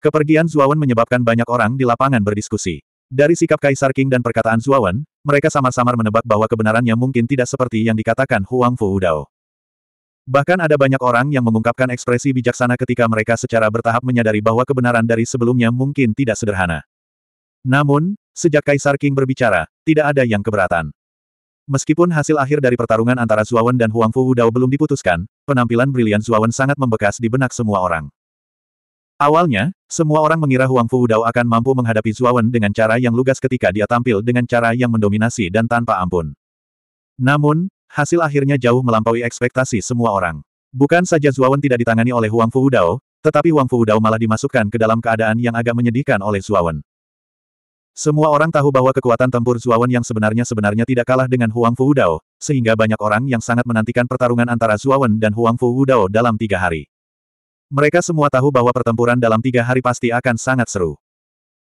Kepergian Zuawan menyebabkan banyak orang di lapangan berdiskusi. Dari sikap Kaisar King dan perkataan Zuawan, mereka samar-samar menebak bahwa kebenarannya mungkin tidak seperti yang dikatakan Huang Fu Udao. Bahkan ada banyak orang yang mengungkapkan ekspresi bijaksana ketika mereka secara bertahap menyadari bahwa kebenaran dari sebelumnya mungkin tidak sederhana. Namun, sejak Kaisar King berbicara, tidak ada yang keberatan. Meskipun hasil akhir dari pertarungan antara Zuawan dan Huang Fu Udao belum diputuskan, penampilan brilian Zuawan sangat membekas di benak semua orang. Awalnya, semua orang mengira Huang Fu Dao akan mampu menghadapi Zuawan dengan cara yang lugas ketika dia tampil dengan cara yang mendominasi dan tanpa ampun. Namun, hasil akhirnya jauh melampaui ekspektasi semua orang. Bukan saja Zuawan tidak ditangani oleh Huang Fu Dao, tetapi Huang Dao malah dimasukkan ke dalam keadaan yang agak menyedihkan oleh Zuawan. Semua orang tahu bahwa kekuatan tempur Zuawan yang sebenarnya sebenarnya tidak kalah dengan Huang Fu Dao, sehingga banyak orang yang sangat menantikan pertarungan antara Zuawan dan Huang Fu Dao dalam tiga hari. Mereka semua tahu bahwa pertempuran dalam tiga hari pasti akan sangat seru.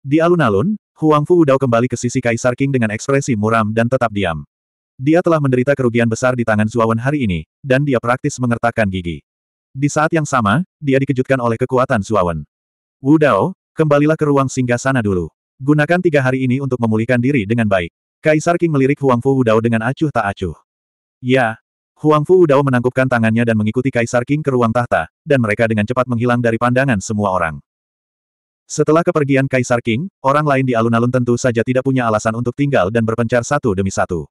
Di alun-alun, Huang Fu Udao kembali ke sisi Kaisar King dengan ekspresi muram dan tetap diam. Dia telah menderita kerugian besar di tangan Zuawan hari ini, dan dia praktis mengertakkan gigi. Di saat yang sama, dia dikejutkan oleh kekuatan Zuawan. Wu Dao, kembalilah ke ruang singgah sana dulu. Gunakan tiga hari ini untuk memulihkan diri dengan baik. Kaisar King melirik Huang Fu Wudao dengan acuh tak acuh. Ya, Huang Fu Udao menangkupkan tangannya dan mengikuti Kaisar King ke ruang tahta, dan mereka dengan cepat menghilang dari pandangan semua orang. Setelah kepergian Kaisar King, orang lain di alun-alun tentu saja tidak punya alasan untuk tinggal dan berpencar satu demi satu.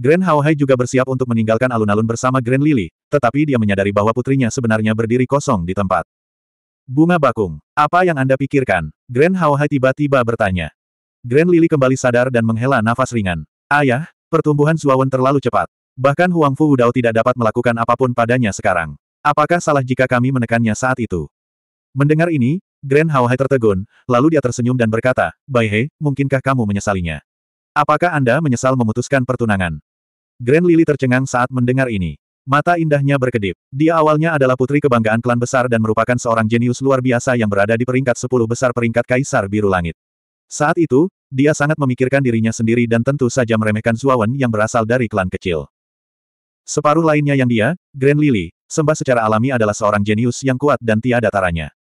Grand Haohai juga bersiap untuk meninggalkan alun-alun bersama Grand Lily, tetapi dia menyadari bahwa putrinya sebenarnya berdiri kosong di tempat. Bunga bakung, apa yang Anda pikirkan? Grand Haohai tiba-tiba bertanya. Grand Lily kembali sadar dan menghela nafas ringan. Ayah, pertumbuhan Zuawan terlalu cepat. Bahkan Huang Fu Hudao tidak dapat melakukan apapun padanya sekarang. Apakah salah jika kami menekannya saat itu? Mendengar ini, Grand Hao Hai tertegun, lalu dia tersenyum dan berkata, Bai He, mungkinkah kamu menyesalinya? Apakah Anda menyesal memutuskan pertunangan? Grand Lily tercengang saat mendengar ini. Mata indahnya berkedip. Dia awalnya adalah putri kebanggaan klan besar dan merupakan seorang jenius luar biasa yang berada di peringkat 10 besar peringkat Kaisar Biru Langit. Saat itu, dia sangat memikirkan dirinya sendiri dan tentu saja meremehkan Zuawan yang berasal dari klan kecil. Separuh lainnya yang dia, Grand Lily, sembah secara alami adalah seorang jenius yang kuat dan tiada taranya.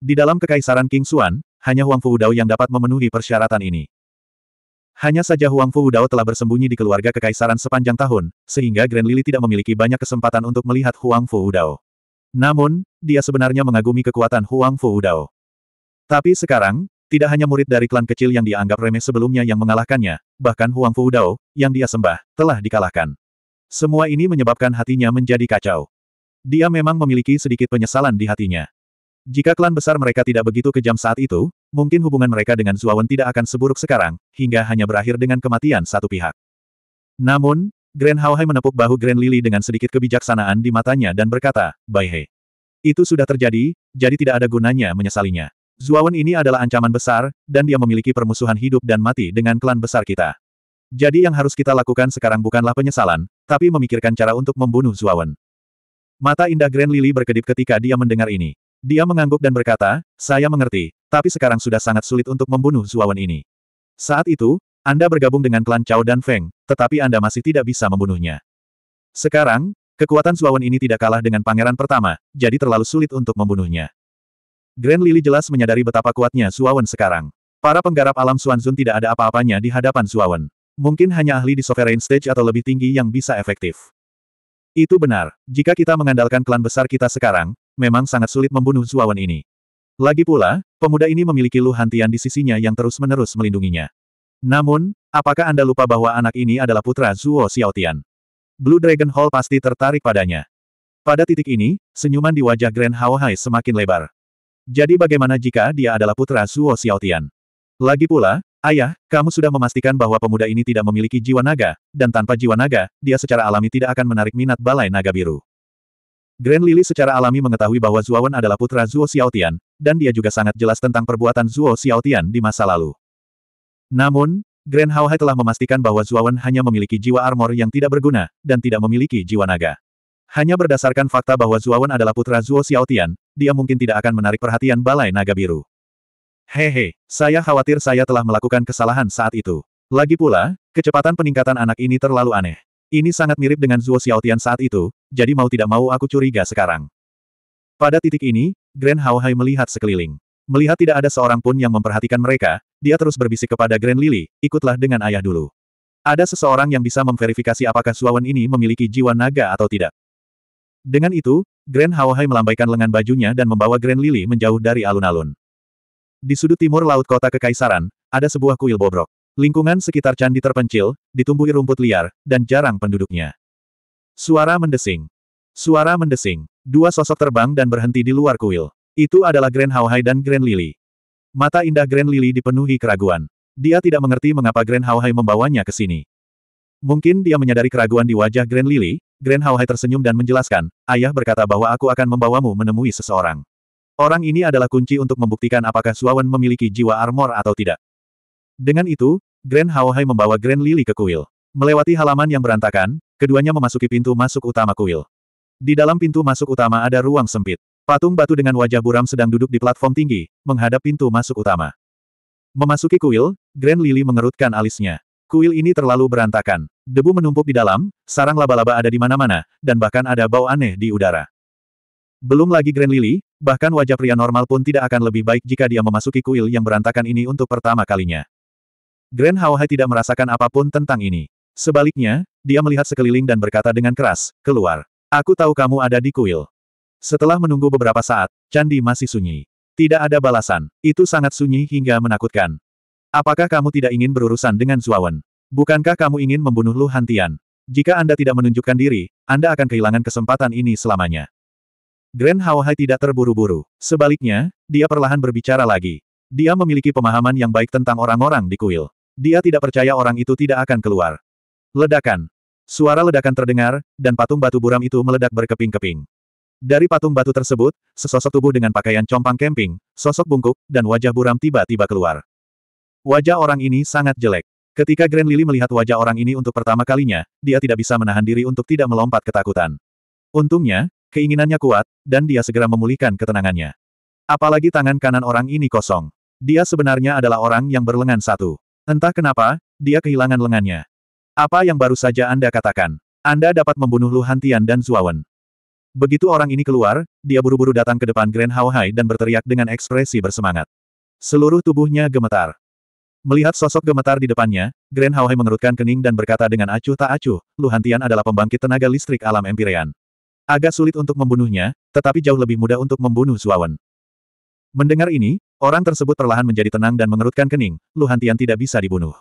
Di dalam kekaisaran King Xuan, hanya Huang Fu Dao yang dapat memenuhi persyaratan ini. Hanya saja Huang Fu Dao telah bersembunyi di keluarga kekaisaran sepanjang tahun, sehingga Grand Lily tidak memiliki banyak kesempatan untuk melihat Huang Fu Dao. Namun, dia sebenarnya mengagumi kekuatan Huang Fu Dao. Tapi sekarang, tidak hanya murid dari klan kecil yang dianggap remeh sebelumnya yang mengalahkannya, bahkan Huang Fu Dao, yang dia sembah, telah dikalahkan. Semua ini menyebabkan hatinya menjadi kacau. Dia memang memiliki sedikit penyesalan di hatinya. Jika klan besar mereka tidak begitu kejam saat itu, mungkin hubungan mereka dengan Zuawan tidak akan seburuk sekarang, hingga hanya berakhir dengan kematian satu pihak. Namun, Grand Haohai menepuk bahu Grand Lily dengan sedikit kebijaksanaan di matanya dan berkata, Bai He. Itu sudah terjadi, jadi tidak ada gunanya menyesalinya. Zuawan ini adalah ancaman besar, dan dia memiliki permusuhan hidup dan mati dengan klan besar kita. Jadi yang harus kita lakukan sekarang bukanlah penyesalan, tapi memikirkan cara untuk membunuh Zuawan. Mata indah Grand Lily berkedip ketika dia mendengar ini. Dia mengangguk dan berkata, saya mengerti, tapi sekarang sudah sangat sulit untuk membunuh Zuawan ini. Saat itu, Anda bergabung dengan klan Cao dan Feng, tetapi Anda masih tidak bisa membunuhnya. Sekarang, kekuatan Zuawan ini tidak kalah dengan pangeran pertama, jadi terlalu sulit untuk membunuhnya. Grand Lily jelas menyadari betapa kuatnya Zuawan sekarang. Para penggarap alam Suanzun tidak ada apa-apanya di hadapan Zuawan. Mungkin hanya ahli di sovereign stage atau lebih tinggi yang bisa efektif. Itu benar, jika kita mengandalkan klan besar kita sekarang, memang sangat sulit membunuh Zuawan ini. Lagi pula, pemuda ini memiliki Lu Hantian di sisinya yang terus-menerus melindunginya. Namun, apakah Anda lupa bahwa anak ini adalah putra Zuo Xiaotian? Blue Dragon Hall pasti tertarik padanya. Pada titik ini, senyuman di wajah Grand Hao Hai semakin lebar. Jadi bagaimana jika dia adalah putra Zuo Xiaotian? Lagi pula, Ayah, kamu sudah memastikan bahwa pemuda ini tidak memiliki jiwa naga, dan tanpa jiwa naga, dia secara alami tidak akan menarik minat balai naga biru. Grand Lily secara alami mengetahui bahwa Wen adalah putra Zuo Xiaotian, dan dia juga sangat jelas tentang perbuatan Zuo Xiaotian di masa lalu. Namun, Grand Hai telah memastikan bahwa Wen hanya memiliki jiwa armor yang tidak berguna, dan tidak memiliki jiwa naga. Hanya berdasarkan fakta bahwa Wen adalah putra Zuo Xiaotian, dia mungkin tidak akan menarik perhatian balai naga biru. Hehe, saya khawatir saya telah melakukan kesalahan saat itu. Lagi pula, kecepatan peningkatan anak ini terlalu aneh. Ini sangat mirip dengan Zuo Xiaotian saat itu, jadi mau tidak mau aku curiga sekarang. Pada titik ini, Grand Hao Hai melihat sekeliling. Melihat tidak ada seorang pun yang memperhatikan mereka, dia terus berbisik kepada Grand Lily, ikutlah dengan ayah dulu. Ada seseorang yang bisa memverifikasi apakah Suawan ini memiliki jiwa naga atau tidak. Dengan itu, Grand Hao Hai melambaikan lengan bajunya dan membawa Grand Lily menjauh dari alun-alun. Di sudut timur laut kota Kekaisaran, ada sebuah kuil bobrok. Lingkungan sekitar candi terpencil, ditumbuhi rumput liar, dan jarang penduduknya. Suara mendesing. Suara mendesing. Dua sosok terbang dan berhenti di luar kuil. Itu adalah Grand Hauhai dan Grand Lily. Mata indah Grand Lily dipenuhi keraguan. Dia tidak mengerti mengapa Grand Hauhai membawanya ke sini. Mungkin dia menyadari keraguan di wajah Grand Lily, Grand Hauhai tersenyum dan menjelaskan, ayah berkata bahwa aku akan membawamu menemui seseorang. Orang ini adalah kunci untuk membuktikan apakah Suawan memiliki jiwa armor atau tidak. Dengan itu, Grand Haohai membawa Grand Lily ke kuil. Melewati halaman yang berantakan, keduanya memasuki pintu masuk utama kuil. Di dalam pintu masuk utama ada ruang sempit. Patung batu dengan wajah buram sedang duduk di platform tinggi, menghadap pintu masuk utama. Memasuki kuil, Grand Lily mengerutkan alisnya. Kuil ini terlalu berantakan. Debu menumpuk di dalam, sarang laba-laba ada di mana-mana, dan bahkan ada bau aneh di udara. Belum lagi Grand Lily, bahkan wajah pria normal pun tidak akan lebih baik jika dia memasuki kuil yang berantakan ini untuk pertama kalinya. Grand Haohai tidak merasakan apapun tentang ini. Sebaliknya, dia melihat sekeliling dan berkata dengan keras, keluar. Aku tahu kamu ada di kuil. Setelah menunggu beberapa saat, candi masih sunyi. Tidak ada balasan. Itu sangat sunyi hingga menakutkan. Apakah kamu tidak ingin berurusan dengan Zuawan? Bukankah kamu ingin membunuh Lu Hantian? Jika Anda tidak menunjukkan diri, Anda akan kehilangan kesempatan ini selamanya. Grand Hawaii tidak terburu-buru. Sebaliknya, dia perlahan berbicara lagi. Dia memiliki pemahaman yang baik tentang orang-orang di kuil. Dia tidak percaya orang itu tidak akan keluar. Ledakan. Suara ledakan terdengar, dan patung batu buram itu meledak berkeping-keping. Dari patung batu tersebut, sesosok tubuh dengan pakaian compang kemping, sosok bungkuk, dan wajah buram tiba-tiba keluar. Wajah orang ini sangat jelek. Ketika Grand Lily melihat wajah orang ini untuk pertama kalinya, dia tidak bisa menahan diri untuk tidak melompat ketakutan. Untungnya, Keinginannya kuat, dan dia segera memulihkan ketenangannya. Apalagi tangan kanan orang ini kosong. Dia sebenarnya adalah orang yang berlengan satu. Entah kenapa, dia kehilangan lengannya. Apa yang baru saja Anda katakan? Anda dapat membunuh Lu Hantian dan Zuawan. Begitu orang ini keluar, dia buru-buru datang ke depan Grand Hao Hai dan berteriak dengan ekspresi bersemangat. Seluruh tubuhnya gemetar. Melihat sosok gemetar di depannya, Grand Hao Hai mengerutkan kening dan berkata dengan acuh tak acuh, Lu Hantian adalah pembangkit tenaga listrik alam Empirean. Agak sulit untuk membunuhnya, tetapi jauh lebih mudah untuk membunuh Suawan. Mendengar ini, orang tersebut perlahan menjadi tenang dan mengerutkan kening, Luhantian tidak bisa dibunuh.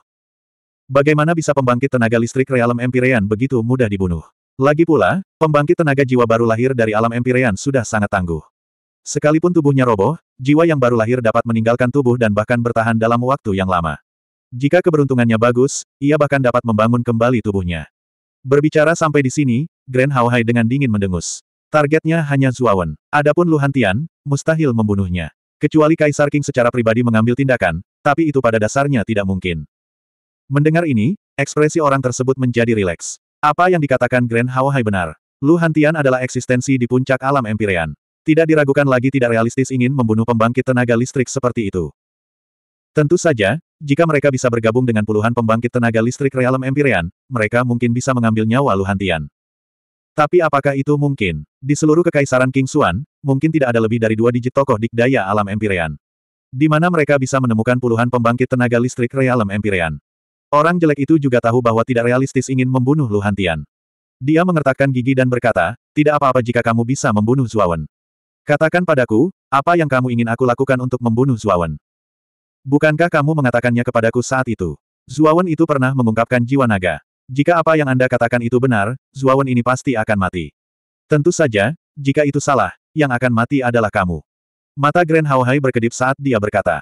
Bagaimana bisa pembangkit tenaga listrik realem Empyrean begitu mudah dibunuh? Lagi pula, pembangkit tenaga jiwa baru lahir dari alam Empyrean sudah sangat tangguh. Sekalipun tubuhnya roboh, jiwa yang baru lahir dapat meninggalkan tubuh dan bahkan bertahan dalam waktu yang lama. Jika keberuntungannya bagus, ia bahkan dapat membangun kembali tubuhnya. Berbicara sampai di sini, Grand Haohai dengan dingin mendengus. Targetnya hanya Zuawan. Adapun Lu Hantian, mustahil membunuhnya. Kecuali Kaisar King secara pribadi mengambil tindakan, tapi itu pada dasarnya tidak mungkin. Mendengar ini, ekspresi orang tersebut menjadi rileks. Apa yang dikatakan Grand Haohai benar. Lu Hantian adalah eksistensi di puncak alam Empyrean. Tidak diragukan lagi tidak realistis ingin membunuh pembangkit tenaga listrik seperti itu. Tentu saja, jika mereka bisa bergabung dengan puluhan pembangkit tenaga listrik realem Empyrean, mereka mungkin bisa mengambil nyawa Lu Hantian. Tapi apakah itu mungkin? Di seluruh kekaisaran King Xuan, mungkin tidak ada lebih dari dua digit tokoh dikdaya alam empirean. Di mana mereka bisa menemukan puluhan pembangkit tenaga listrik realem empirean. Orang jelek itu juga tahu bahwa tidak realistis ingin membunuh Lu Hantian. Dia mengertakkan gigi dan berkata, tidak apa-apa jika kamu bisa membunuh Zuawan. Katakan padaku, apa yang kamu ingin aku lakukan untuk membunuh Zuawan? Bukankah kamu mengatakannya kepadaku saat itu? Zuawan itu pernah mengungkapkan jiwa naga. Jika apa yang Anda katakan itu benar, Zuawan ini pasti akan mati. Tentu saja, jika itu salah, yang akan mati adalah kamu. Mata Grand Haohai berkedip saat dia berkata.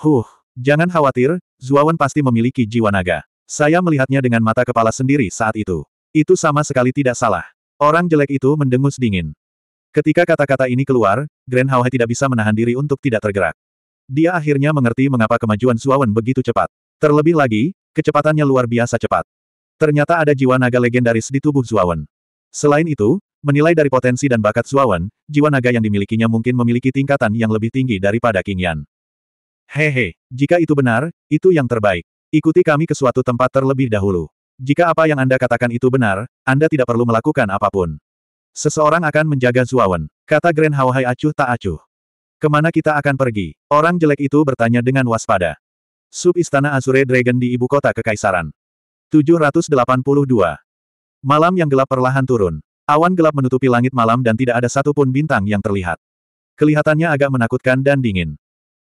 Huh, jangan khawatir, Zuawan pasti memiliki jiwa naga. Saya melihatnya dengan mata kepala sendiri saat itu. Itu sama sekali tidak salah. Orang jelek itu mendengus dingin. Ketika kata-kata ini keluar, Grand Haohai tidak bisa menahan diri untuk tidak tergerak. Dia akhirnya mengerti mengapa kemajuan Zuawan begitu cepat. Terlebih lagi, kecepatannya luar biasa cepat. Ternyata ada jiwa naga legendaris di tubuh Zuawan. Selain itu, menilai dari potensi dan bakat Zuawan, jiwa naga yang dimilikinya mungkin memiliki tingkatan yang lebih tinggi daripada King Yan. Hehe, jika itu benar, itu yang terbaik. Ikuti kami ke suatu tempat terlebih dahulu. Jika apa yang Anda katakan itu benar, Anda tidak perlu melakukan apapun. Seseorang akan menjaga Zuawan, kata Grand Hao Hai acuh tak acuh. Kemana kita akan pergi? Orang jelek itu bertanya dengan waspada. Sub Istana Azure Dragon di ibu kota kekaisaran. 782. Malam yang gelap perlahan turun. Awan gelap menutupi langit malam dan tidak ada satupun bintang yang terlihat. Kelihatannya agak menakutkan dan dingin.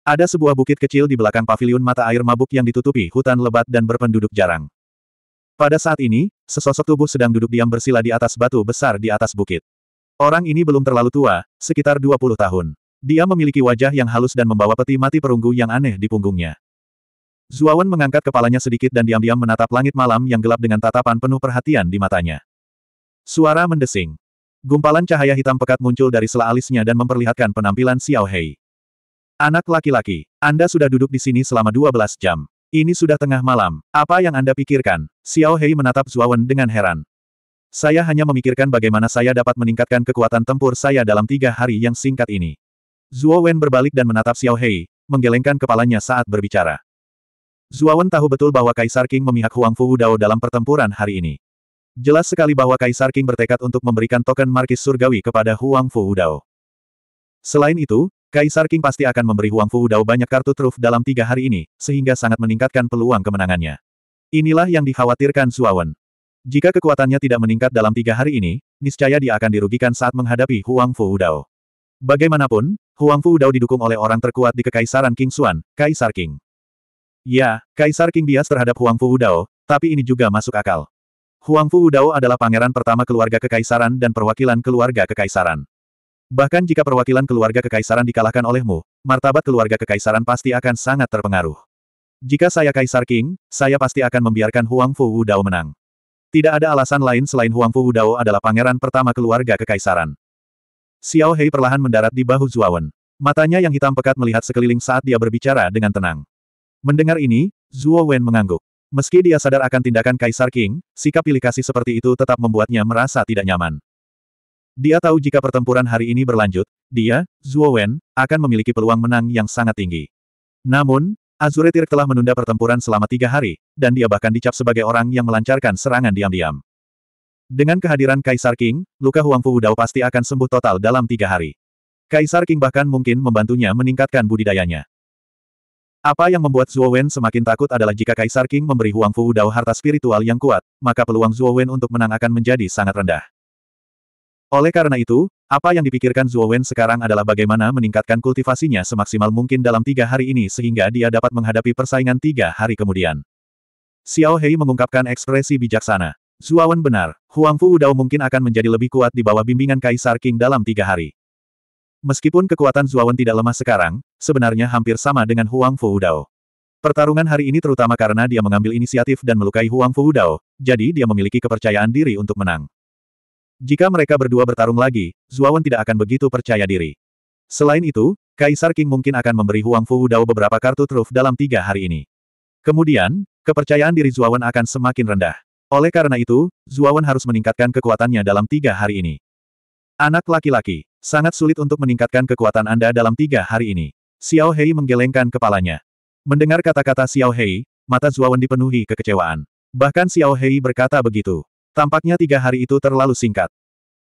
Ada sebuah bukit kecil di belakang pavilion mata air mabuk yang ditutupi hutan lebat dan berpenduduk jarang. Pada saat ini, sesosok tubuh sedang duduk diam bersila di atas batu besar di atas bukit. Orang ini belum terlalu tua, sekitar 20 tahun. Dia memiliki wajah yang halus dan membawa peti mati perunggu yang aneh di punggungnya. Zuawan mengangkat kepalanya sedikit dan diam-diam menatap langit malam yang gelap dengan tatapan penuh perhatian di matanya. Suara mendesing. Gumpalan cahaya hitam pekat muncul dari sela alisnya dan memperlihatkan penampilan Xiao Hei. Anak laki-laki, Anda sudah duduk di sini selama 12 jam. Ini sudah tengah malam. Apa yang Anda pikirkan? Xiao Hei menatap Zuawan dengan heran. Saya hanya memikirkan bagaimana saya dapat meningkatkan kekuatan tempur saya dalam tiga hari yang singkat ini. Zuo Wen berbalik dan menatap Xiao Hei, menggelengkan kepalanya saat berbicara. Zuawan tahu betul bahwa Kaisar King memihak Huang Fu Dao dalam pertempuran hari ini. Jelas sekali bahwa Kaisar King bertekad untuk memberikan token markis surgawi kepada Huang Fu Dao. Selain itu, Kaisar King pasti akan memberi Huang Fu Dao banyak kartu truf dalam tiga hari ini, sehingga sangat meningkatkan peluang kemenangannya. Inilah yang dikhawatirkan Zuawan. Jika kekuatannya tidak meningkat dalam tiga hari ini, niscaya dia akan dirugikan saat menghadapi Huang Fu Dao. Bagaimanapun, Huang Fu Dao didukung oleh orang terkuat di Kekaisaran King Xuan, Kaisar King. Ya, Kaisar King bias terhadap Huang Fu Udao, tapi ini juga masuk akal. Huang Fu Udao adalah pangeran pertama keluarga kekaisaran dan perwakilan keluarga kekaisaran. Bahkan jika perwakilan keluarga kekaisaran dikalahkan olehmu, martabat keluarga kekaisaran pasti akan sangat terpengaruh. Jika saya Kaisar King, saya pasti akan membiarkan Huang Fu Udao menang. Tidak ada alasan lain selain Huang Fu Udao adalah pangeran pertama keluarga kekaisaran. Xiao Hei perlahan mendarat di bahu Zuawan. Matanya yang hitam pekat melihat sekeliling saat dia berbicara dengan tenang. Mendengar ini, Zuo Wen mengangguk. Meski dia sadar akan tindakan Kaisar King, sikap pilih kasih seperti itu tetap membuatnya merasa tidak nyaman. Dia tahu jika pertempuran hari ini berlanjut, dia, Zuo Wen, akan memiliki peluang menang yang sangat tinggi. Namun, Azure Tirk telah menunda pertempuran selama tiga hari, dan dia bahkan dicap sebagai orang yang melancarkan serangan diam-diam. Dengan kehadiran Kaisar King, luka Huang Fu Dao pasti akan sembuh total dalam tiga hari. Kaisar King bahkan mungkin membantunya meningkatkan budidayanya. Apa yang membuat Zhuo Wen semakin takut adalah jika Kaisar King memberi Huang Fu Dao harta spiritual yang kuat, maka peluang Zhuo Wen untuk menang akan menjadi sangat rendah. Oleh karena itu, apa yang dipikirkan Zhuo Wen sekarang adalah bagaimana meningkatkan kultivasinya semaksimal mungkin dalam tiga hari ini sehingga dia dapat menghadapi persaingan tiga hari kemudian. Xiao Hei mengungkapkan ekspresi bijaksana. Zhuo Wen benar, Huang Fu Dao mungkin akan menjadi lebih kuat di bawah bimbingan Kaisar King dalam tiga hari. Meskipun kekuatan Zuawan tidak lemah sekarang, sebenarnya hampir sama dengan Huang Fu Dao. Pertarungan hari ini terutama karena dia mengambil inisiatif dan melukai Huang Fu Dao, jadi dia memiliki kepercayaan diri untuk menang. Jika mereka berdua bertarung lagi, Zuawan tidak akan begitu percaya diri. Selain itu, Kaisar King mungkin akan memberi Huang Fu Dao beberapa kartu truf dalam tiga hari ini. Kemudian, kepercayaan diri Zuawan akan semakin rendah. Oleh karena itu, Zuawan harus meningkatkan kekuatannya dalam tiga hari ini. Anak laki-laki, sangat sulit untuk meningkatkan kekuatan Anda dalam tiga hari ini. Xiao Hei menggelengkan kepalanya. Mendengar kata-kata Xiao Hei, mata Zuawan dipenuhi kekecewaan. Bahkan Xiao Hei berkata begitu. Tampaknya tiga hari itu terlalu singkat.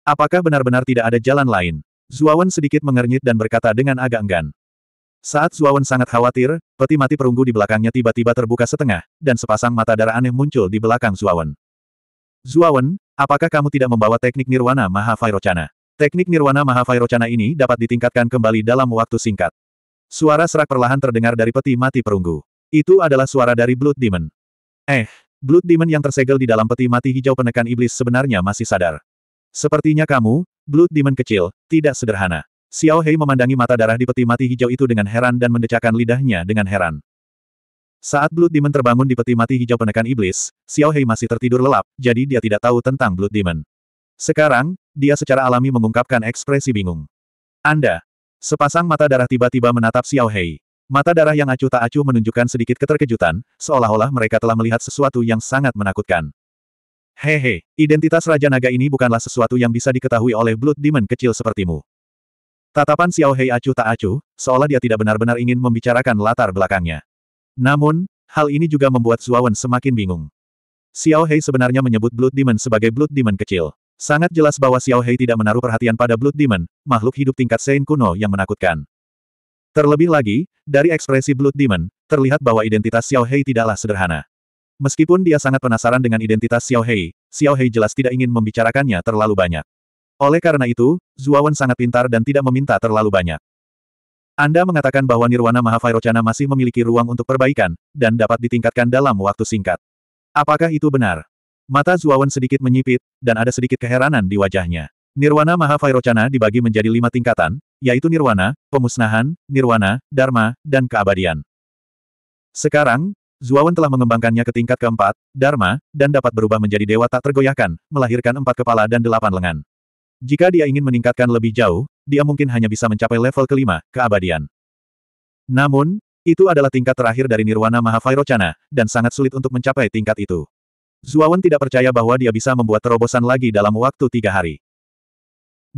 Apakah benar-benar tidak ada jalan lain? Zuawan sedikit mengernyit dan berkata dengan agak enggan. Saat Zuawan sangat khawatir, peti mati perunggu di belakangnya tiba-tiba terbuka setengah, dan sepasang mata darah aneh muncul di belakang Zuawan. Zuawan, apakah kamu tidak membawa teknik Nirwana Maha Teknik Nirwana Mahavairocana ini dapat ditingkatkan kembali dalam waktu singkat. Suara serak perlahan terdengar dari peti mati perunggu. Itu adalah suara dari Blood Demon. Eh, Blood Demon yang tersegel di dalam peti mati hijau penekan iblis sebenarnya masih sadar. Sepertinya kamu, Blood Demon kecil, tidak sederhana. Xiao Hei memandangi mata darah di peti mati hijau itu dengan heran dan mendecakkan lidahnya dengan heran. Saat Blood Demon terbangun di peti mati hijau penekan iblis, Xiao Hei masih tertidur lelap, jadi dia tidak tahu tentang Blood Demon. Sekarang, dia secara alami mengungkapkan ekspresi bingung. Anda. Sepasang mata darah tiba-tiba menatap Xiao Hei. Mata darah yang acuh tak acuh menunjukkan sedikit keterkejutan, seolah-olah mereka telah melihat sesuatu yang sangat menakutkan. Hehe, identitas Raja Naga ini bukanlah sesuatu yang bisa diketahui oleh Blood Demon kecil sepertimu. Tatapan Xiao Hei acuh tak acuh, seolah dia tidak benar-benar ingin membicarakan latar belakangnya. Namun, hal ini juga membuat Zuawan semakin bingung. Xiao Hei sebenarnya menyebut Blood Demon sebagai Blood Demon kecil. Sangat jelas bahwa Xiao Hei tidak menaruh perhatian pada Blood Demon, makhluk hidup tingkat Sein kuno yang menakutkan. Terlebih lagi, dari ekspresi Blood Demon, terlihat bahwa identitas Xiao Hei tidaklah sederhana. Meskipun dia sangat penasaran dengan identitas Xiao Hei, Xiao Hei jelas tidak ingin membicarakannya terlalu banyak. Oleh karena itu, Zuawan sangat pintar dan tidak meminta terlalu banyak. Anda mengatakan bahwa Nirwana Mahavairocana masih memiliki ruang untuk perbaikan, dan dapat ditingkatkan dalam waktu singkat. Apakah itu benar? Mata Zuawan sedikit menyipit, dan ada sedikit keheranan di wajahnya. Nirwana Mahavairocana dibagi menjadi lima tingkatan, yaitu Nirwana, Pemusnahan, Nirwana, Dharma, dan Keabadian. Sekarang, Zuawan telah mengembangkannya ke tingkat keempat, Dharma, dan dapat berubah menjadi dewa tak tergoyahkan, melahirkan empat kepala dan delapan lengan. Jika dia ingin meningkatkan lebih jauh, dia mungkin hanya bisa mencapai level kelima, Keabadian. Namun, itu adalah tingkat terakhir dari Nirwana Mahavairocana, dan sangat sulit untuk mencapai tingkat itu. Zuawan tidak percaya bahwa dia bisa membuat terobosan lagi dalam waktu tiga hari.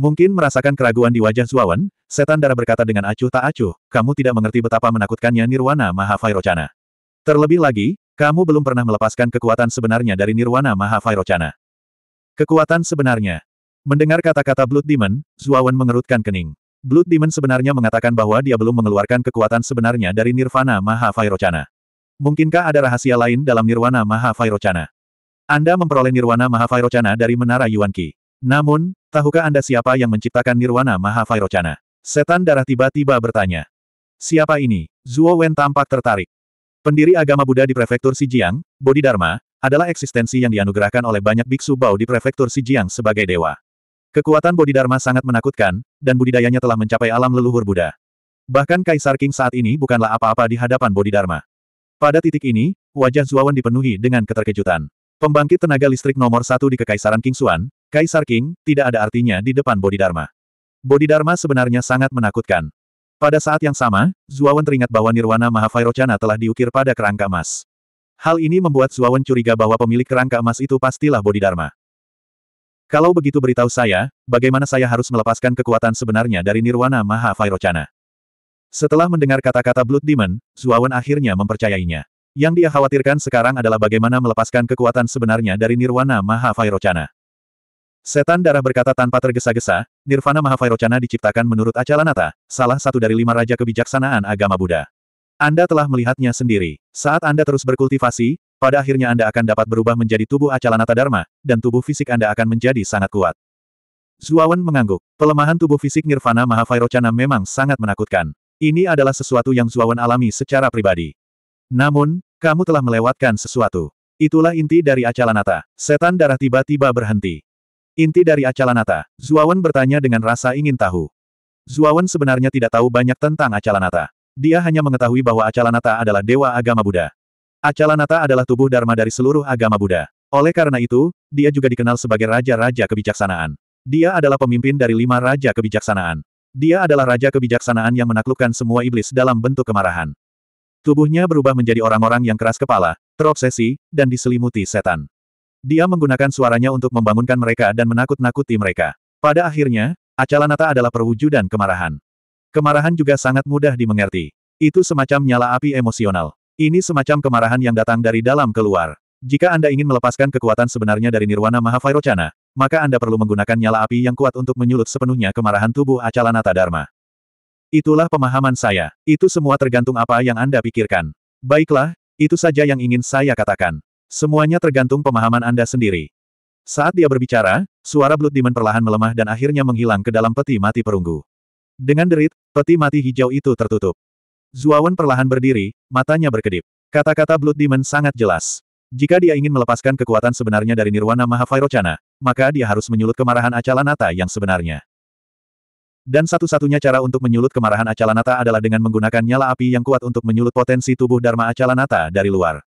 Mungkin merasakan keraguan di wajah Zuawan, setan darah berkata dengan acuh tak acuh, kamu tidak mengerti betapa menakutkannya Nirwana Mahavairocana. Terlebih lagi, kamu belum pernah melepaskan kekuatan sebenarnya dari Nirwana Mahavairocana. Kekuatan sebenarnya. Mendengar kata-kata Blood Demon, Zuawan mengerutkan kening. Blood Demon sebenarnya mengatakan bahwa dia belum mengeluarkan kekuatan sebenarnya dari Nirvana Mahavairocana. Mungkinkah ada rahasia lain dalam Nirwana Mahavairocana? Anda memperoleh Nirwana Mahavairocana dari Menara Yuan Qi. Namun, tahukah Anda siapa yang menciptakan Nirwana Mahavairocana? Setan darah tiba-tiba bertanya. Siapa ini? Zuo Wen tampak tertarik. Pendiri agama Buddha di prefektur Sijiang, Bodhidharma, adalah eksistensi yang dianugerahkan oleh banyak biksu bau di prefektur Sijiang sebagai dewa. Kekuatan Bodhidharma sangat menakutkan, dan budidayanya telah mencapai alam leluhur Buddha. Bahkan Kaisar King saat ini bukanlah apa-apa di hadapan Bodhidharma. Pada titik ini, wajah Zuawan dipenuhi dengan keterkejutan. Pembangkit tenaga listrik nomor satu di Kekaisaran King Kingsuan, Kaisar King, tidak ada artinya di depan Bodhidharma. Bodhidharma sebenarnya sangat menakutkan. Pada saat yang sama, Zuawan teringat bahwa Nirwana Mahavairocana telah diukir pada kerangka emas. Hal ini membuat Zuawan curiga bahwa pemilik kerangka emas itu pastilah Bodhidharma. Kalau begitu beritahu saya, bagaimana saya harus melepaskan kekuatan sebenarnya dari Nirwana Maha Setelah mendengar kata-kata Blood Demon, Zuawan akhirnya mempercayainya. Yang dia khawatirkan sekarang adalah bagaimana melepaskan kekuatan sebenarnya dari Nirwana Mahavairocana. Setan darah berkata tanpa tergesa-gesa, Nirvana Mahavairocana diciptakan menurut Acalanata, salah satu dari lima raja kebijaksanaan agama Buddha. Anda telah melihatnya sendiri. Saat Anda terus berkultivasi, pada akhirnya Anda akan dapat berubah menjadi tubuh Acalanata Dharma, dan tubuh fisik Anda akan menjadi sangat kuat. Zuawan mengangguk. Pelemahan tubuh fisik Nirvana Mahavairocana memang sangat menakutkan. Ini adalah sesuatu yang Zuawan alami secara pribadi. Namun, kamu telah melewatkan sesuatu. Itulah inti dari Acalanata. Setan darah tiba-tiba berhenti. Inti dari Acalanata, Zuawan bertanya dengan rasa ingin tahu. Zuawan sebenarnya tidak tahu banyak tentang Acalanata. Dia hanya mengetahui bahwa Acalanata adalah dewa agama Buddha. Acalanata adalah tubuh dharma dari seluruh agama Buddha. Oleh karena itu, dia juga dikenal sebagai Raja-Raja Kebijaksanaan. Dia adalah pemimpin dari lima Raja Kebijaksanaan. Dia adalah Raja Kebijaksanaan yang menaklukkan semua iblis dalam bentuk kemarahan. Tubuhnya berubah menjadi orang-orang yang keras kepala, terobsesi, dan diselimuti setan. Dia menggunakan suaranya untuk membangunkan mereka dan menakut-nakuti mereka. Pada akhirnya, Acalanata adalah perwujudan kemarahan. Kemarahan juga sangat mudah dimengerti. Itu semacam nyala api emosional. Ini semacam kemarahan yang datang dari dalam keluar. Jika Anda ingin melepaskan kekuatan sebenarnya dari Nirwana Mahavairocana, maka Anda perlu menggunakan nyala api yang kuat untuk menyulut sepenuhnya kemarahan tubuh Acalanata Dharma. Itulah pemahaman saya. Itu semua tergantung apa yang Anda pikirkan. Baiklah, itu saja yang ingin saya katakan. Semuanya tergantung pemahaman Anda sendiri. Saat dia berbicara, suara Blood Demon perlahan melemah dan akhirnya menghilang ke dalam peti mati perunggu. Dengan derit, peti mati hijau itu tertutup. Zuawan perlahan berdiri, matanya berkedip. Kata-kata Blood Demon sangat jelas. Jika dia ingin melepaskan kekuatan sebenarnya dari Nirwana Mahavairochana, maka dia harus menyulut kemarahan Acalanata yang sebenarnya. Dan satu-satunya cara untuk menyulut kemarahan Acalanata adalah dengan menggunakan nyala api yang kuat untuk menyulut potensi tubuh Dharma Acalanata dari luar.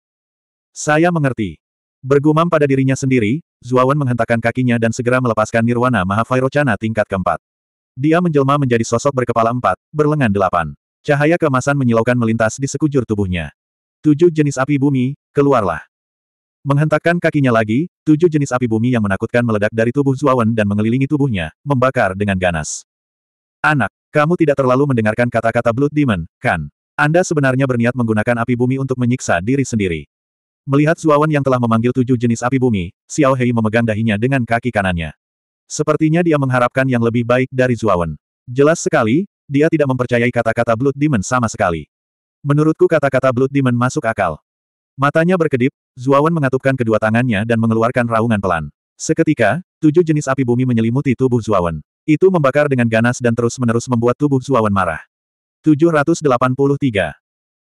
Saya mengerti. Bergumam pada dirinya sendiri, Zuawan menghentakkan kakinya dan segera melepaskan Nirwana Mahavairocana tingkat keempat. Dia menjelma menjadi sosok berkepala empat, berlengan delapan. Cahaya kemasan menyilaukan melintas di sekujur tubuhnya. Tujuh jenis api bumi, keluarlah. Menghentakkan kakinya lagi, tujuh jenis api bumi yang menakutkan meledak dari tubuh Zuawan dan mengelilingi tubuhnya, membakar dengan ganas. Anak, kamu tidak terlalu mendengarkan kata-kata Blood Demon, kan? Anda sebenarnya berniat menggunakan api bumi untuk menyiksa diri sendiri. Melihat Zuawan yang telah memanggil tujuh jenis api bumi, Xiao Hei memegang dahinya dengan kaki kanannya. Sepertinya dia mengharapkan yang lebih baik dari Zuawan. Jelas sekali, dia tidak mempercayai kata-kata Blood Demon sama sekali. Menurutku kata-kata Blood Demon masuk akal. Matanya berkedip, Zuawan mengatupkan kedua tangannya dan mengeluarkan raungan pelan. Seketika, tujuh jenis api bumi menyelimuti tubuh Zuawan. Itu membakar dengan ganas dan terus-menerus membuat tubuh Zuawan marah. 783.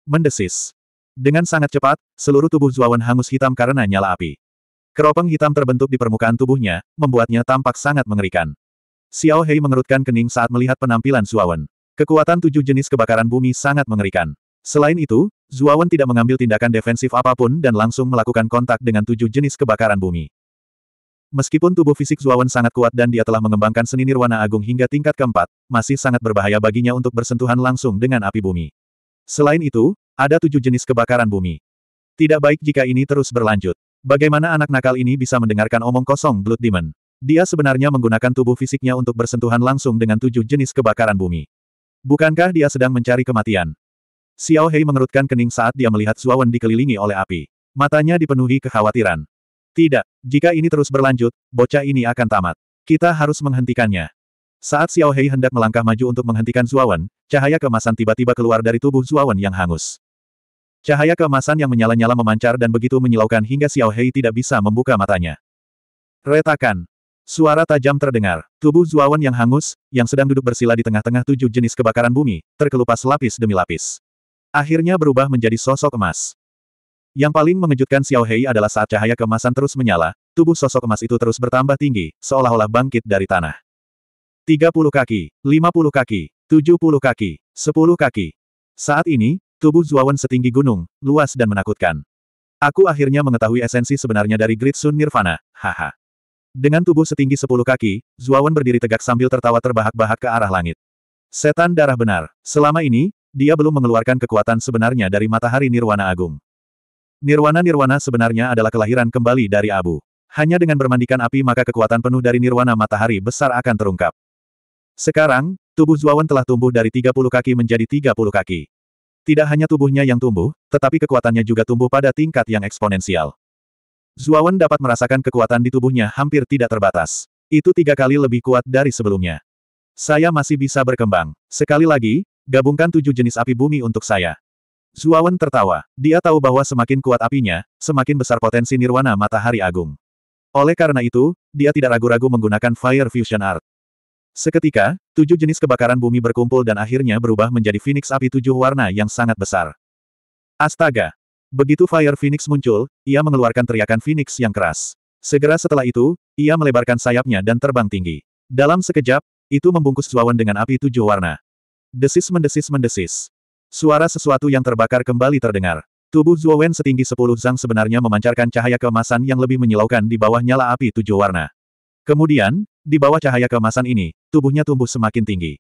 Mendesis. Dengan sangat cepat, seluruh tubuh Zuawan hangus hitam karena nyala api. Keropeng hitam terbentuk di permukaan tubuhnya, membuatnya tampak sangat mengerikan. Xiao Hei mengerutkan kening saat melihat penampilan Zuawan. Kekuatan tujuh jenis kebakaran bumi sangat mengerikan. Selain itu, Zuawan tidak mengambil tindakan defensif apapun dan langsung melakukan kontak dengan tujuh jenis kebakaran bumi. Meskipun tubuh fisik Zuawan sangat kuat dan dia telah mengembangkan seni nirwana agung hingga tingkat keempat, masih sangat berbahaya baginya untuk bersentuhan langsung dengan api bumi. Selain itu, ada tujuh jenis kebakaran bumi. Tidak baik jika ini terus berlanjut. Bagaimana anak nakal ini bisa mendengarkan omong kosong Blood Demon? Dia sebenarnya menggunakan tubuh fisiknya untuk bersentuhan langsung dengan tujuh jenis kebakaran bumi. Bukankah dia sedang mencari kematian? Xiao Hei mengerutkan kening saat dia melihat Zuawan dikelilingi oleh api. Matanya dipenuhi kekhawatiran. Tidak, jika ini terus berlanjut, bocah ini akan tamat. Kita harus menghentikannya. Saat Xiao Hei hendak melangkah maju untuk menghentikan Zuawan, cahaya kemasan tiba-tiba keluar dari tubuh Zuawan yang hangus. Cahaya kemasan yang menyala-nyala memancar dan begitu menyilaukan hingga Xiao Hei tidak bisa membuka matanya. Retakan. Suara tajam terdengar. Tubuh Zuawan yang hangus, yang sedang duduk bersila di tengah-tengah tujuh jenis kebakaran bumi, terkelupas lapis demi lapis. Akhirnya berubah menjadi sosok emas. Yang paling mengejutkan Xiao Hei adalah saat cahaya kemasan terus menyala, tubuh sosok emas itu terus bertambah tinggi, seolah-olah bangkit dari tanah. 30 kaki, 50 kaki, 70 kaki, 10 kaki. Saat ini, tubuh Zuawan setinggi gunung, luas dan menakutkan. Aku akhirnya mengetahui esensi sebenarnya dari Great Sun Nirvana, haha. Dengan tubuh setinggi 10 kaki, Zuawan berdiri tegak sambil tertawa terbahak-bahak ke arah langit. Setan darah benar. Selama ini, dia belum mengeluarkan kekuatan sebenarnya dari matahari Nirwana Agung. Nirwana-nirwana sebenarnya adalah kelahiran kembali dari abu. Hanya dengan bermandikan api maka kekuatan penuh dari nirwana matahari besar akan terungkap. Sekarang, tubuh Zuawan telah tumbuh dari 30 kaki menjadi 30 kaki. Tidak hanya tubuhnya yang tumbuh, tetapi kekuatannya juga tumbuh pada tingkat yang eksponensial. Zuawan dapat merasakan kekuatan di tubuhnya hampir tidak terbatas. Itu tiga kali lebih kuat dari sebelumnya. Saya masih bisa berkembang. Sekali lagi, gabungkan tujuh jenis api bumi untuk saya. Zuawan tertawa. Dia tahu bahwa semakin kuat apinya, semakin besar potensi nirwana matahari agung. Oleh karena itu, dia tidak ragu-ragu menggunakan Fire Fusion Art. Seketika, tujuh jenis kebakaran bumi berkumpul dan akhirnya berubah menjadi Phoenix api tujuh warna yang sangat besar. Astaga! Begitu Fire Phoenix muncul, ia mengeluarkan teriakan Phoenix yang keras. Segera setelah itu, ia melebarkan sayapnya dan terbang tinggi. Dalam sekejap, itu membungkus Zuawan dengan api tujuh warna. Desis mendesis mendesis. Suara sesuatu yang terbakar kembali terdengar. Tubuh Wen setinggi sepuluh zang sebenarnya memancarkan cahaya kemasan yang lebih menyilaukan di bawah nyala api tujuh warna. Kemudian, di bawah cahaya kemasan ini, tubuhnya tumbuh semakin tinggi.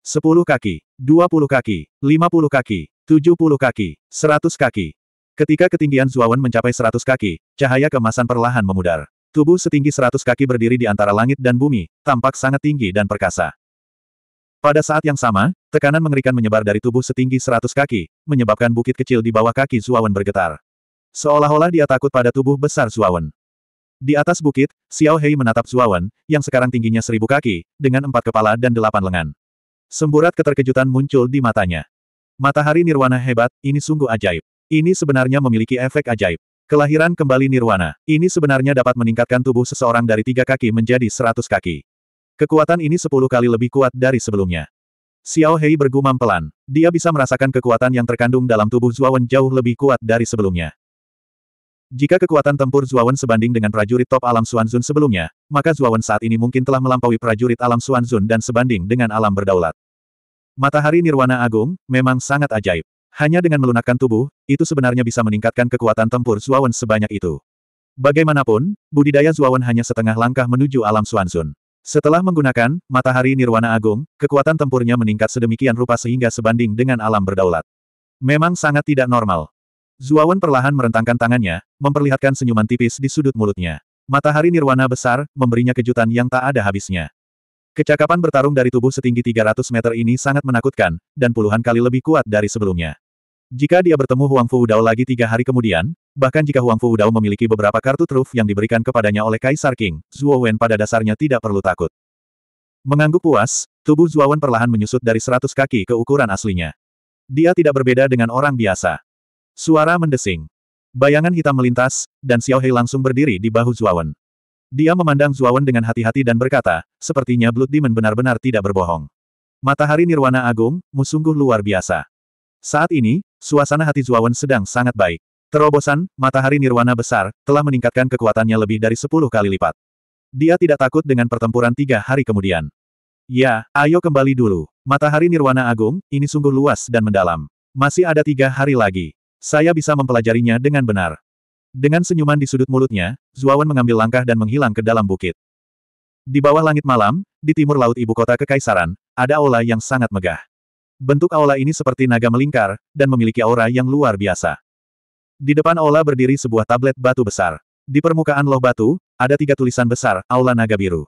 Sepuluh kaki, dua puluh kaki, lima puluh kaki, tujuh puluh kaki, seratus kaki. Ketika ketinggian Wen mencapai seratus kaki, cahaya kemasan perlahan memudar. Tubuh setinggi seratus kaki berdiri di antara langit dan bumi, tampak sangat tinggi dan perkasa. Pada saat yang sama, tekanan mengerikan menyebar dari tubuh setinggi seratus kaki, menyebabkan bukit kecil di bawah kaki Zuawan bergetar. Seolah-olah dia takut pada tubuh besar Zuawan. Di atas bukit, Xiao Hei menatap Zuawan, yang sekarang tingginya seribu kaki, dengan empat kepala dan delapan lengan. Semburat keterkejutan muncul di matanya. Matahari Nirwana hebat, ini sungguh ajaib. Ini sebenarnya memiliki efek ajaib. Kelahiran kembali Nirwana, ini sebenarnya dapat meningkatkan tubuh seseorang dari tiga kaki menjadi seratus kaki. Kekuatan ini sepuluh kali lebih kuat dari sebelumnya. Xiao Hei bergumam pelan. Dia bisa merasakan kekuatan yang terkandung dalam tubuh Zuawan jauh lebih kuat dari sebelumnya. Jika kekuatan tempur Zuawan sebanding dengan prajurit top alam Xuanzun sebelumnya, maka Zuawan saat ini mungkin telah melampaui prajurit alam Xuanzun dan sebanding dengan alam berdaulat. Matahari Nirwana Agung, memang sangat ajaib. Hanya dengan melunakkan tubuh, itu sebenarnya bisa meningkatkan kekuatan tempur Zuawan sebanyak itu. Bagaimanapun, budidaya Zuawan hanya setengah langkah menuju alam Xuanzun. Setelah menggunakan matahari nirwana agung, kekuatan tempurnya meningkat sedemikian rupa sehingga sebanding dengan alam berdaulat. Memang sangat tidak normal. Zuawan perlahan merentangkan tangannya, memperlihatkan senyuman tipis di sudut mulutnya. Matahari nirwana besar, memberinya kejutan yang tak ada habisnya. Kecakapan bertarung dari tubuh setinggi 300 meter ini sangat menakutkan, dan puluhan kali lebih kuat dari sebelumnya. Jika dia bertemu Huang Fu Dao lagi tiga hari kemudian, bahkan jika Huang Fu Dao memiliki beberapa kartu truf yang diberikan kepadanya oleh Kaisar King, Zuo Wen pada dasarnya tidak perlu takut. Mengangguk puas, tubuh Zuo Wen perlahan menyusut dari seratus kaki ke ukuran aslinya. Dia tidak berbeda dengan orang biasa. Suara mendesing. Bayangan hitam melintas, dan Xiao Hei langsung berdiri di bahu Zuo Wen. Dia memandang Zuo Wen dengan hati-hati dan berkata, sepertinya Blood Demon benar-benar tidak berbohong. Matahari Nirwana Agung, musungguh luar biasa. Saat ini, suasana hati Zuawan sedang sangat baik. Terobosan, matahari nirwana besar, telah meningkatkan kekuatannya lebih dari sepuluh kali lipat. Dia tidak takut dengan pertempuran tiga hari kemudian. Ya, ayo kembali dulu. Matahari nirwana agung, ini sungguh luas dan mendalam. Masih ada tiga hari lagi. Saya bisa mempelajarinya dengan benar. Dengan senyuman di sudut mulutnya, Zuawan mengambil langkah dan menghilang ke dalam bukit. Di bawah langit malam, di timur laut ibu kota kekaisaran, ada aula yang sangat megah. Bentuk aula ini seperti naga melingkar, dan memiliki aura yang luar biasa. Di depan aula berdiri sebuah tablet batu besar. Di permukaan loh batu, ada tiga tulisan besar, Aula Naga Biru.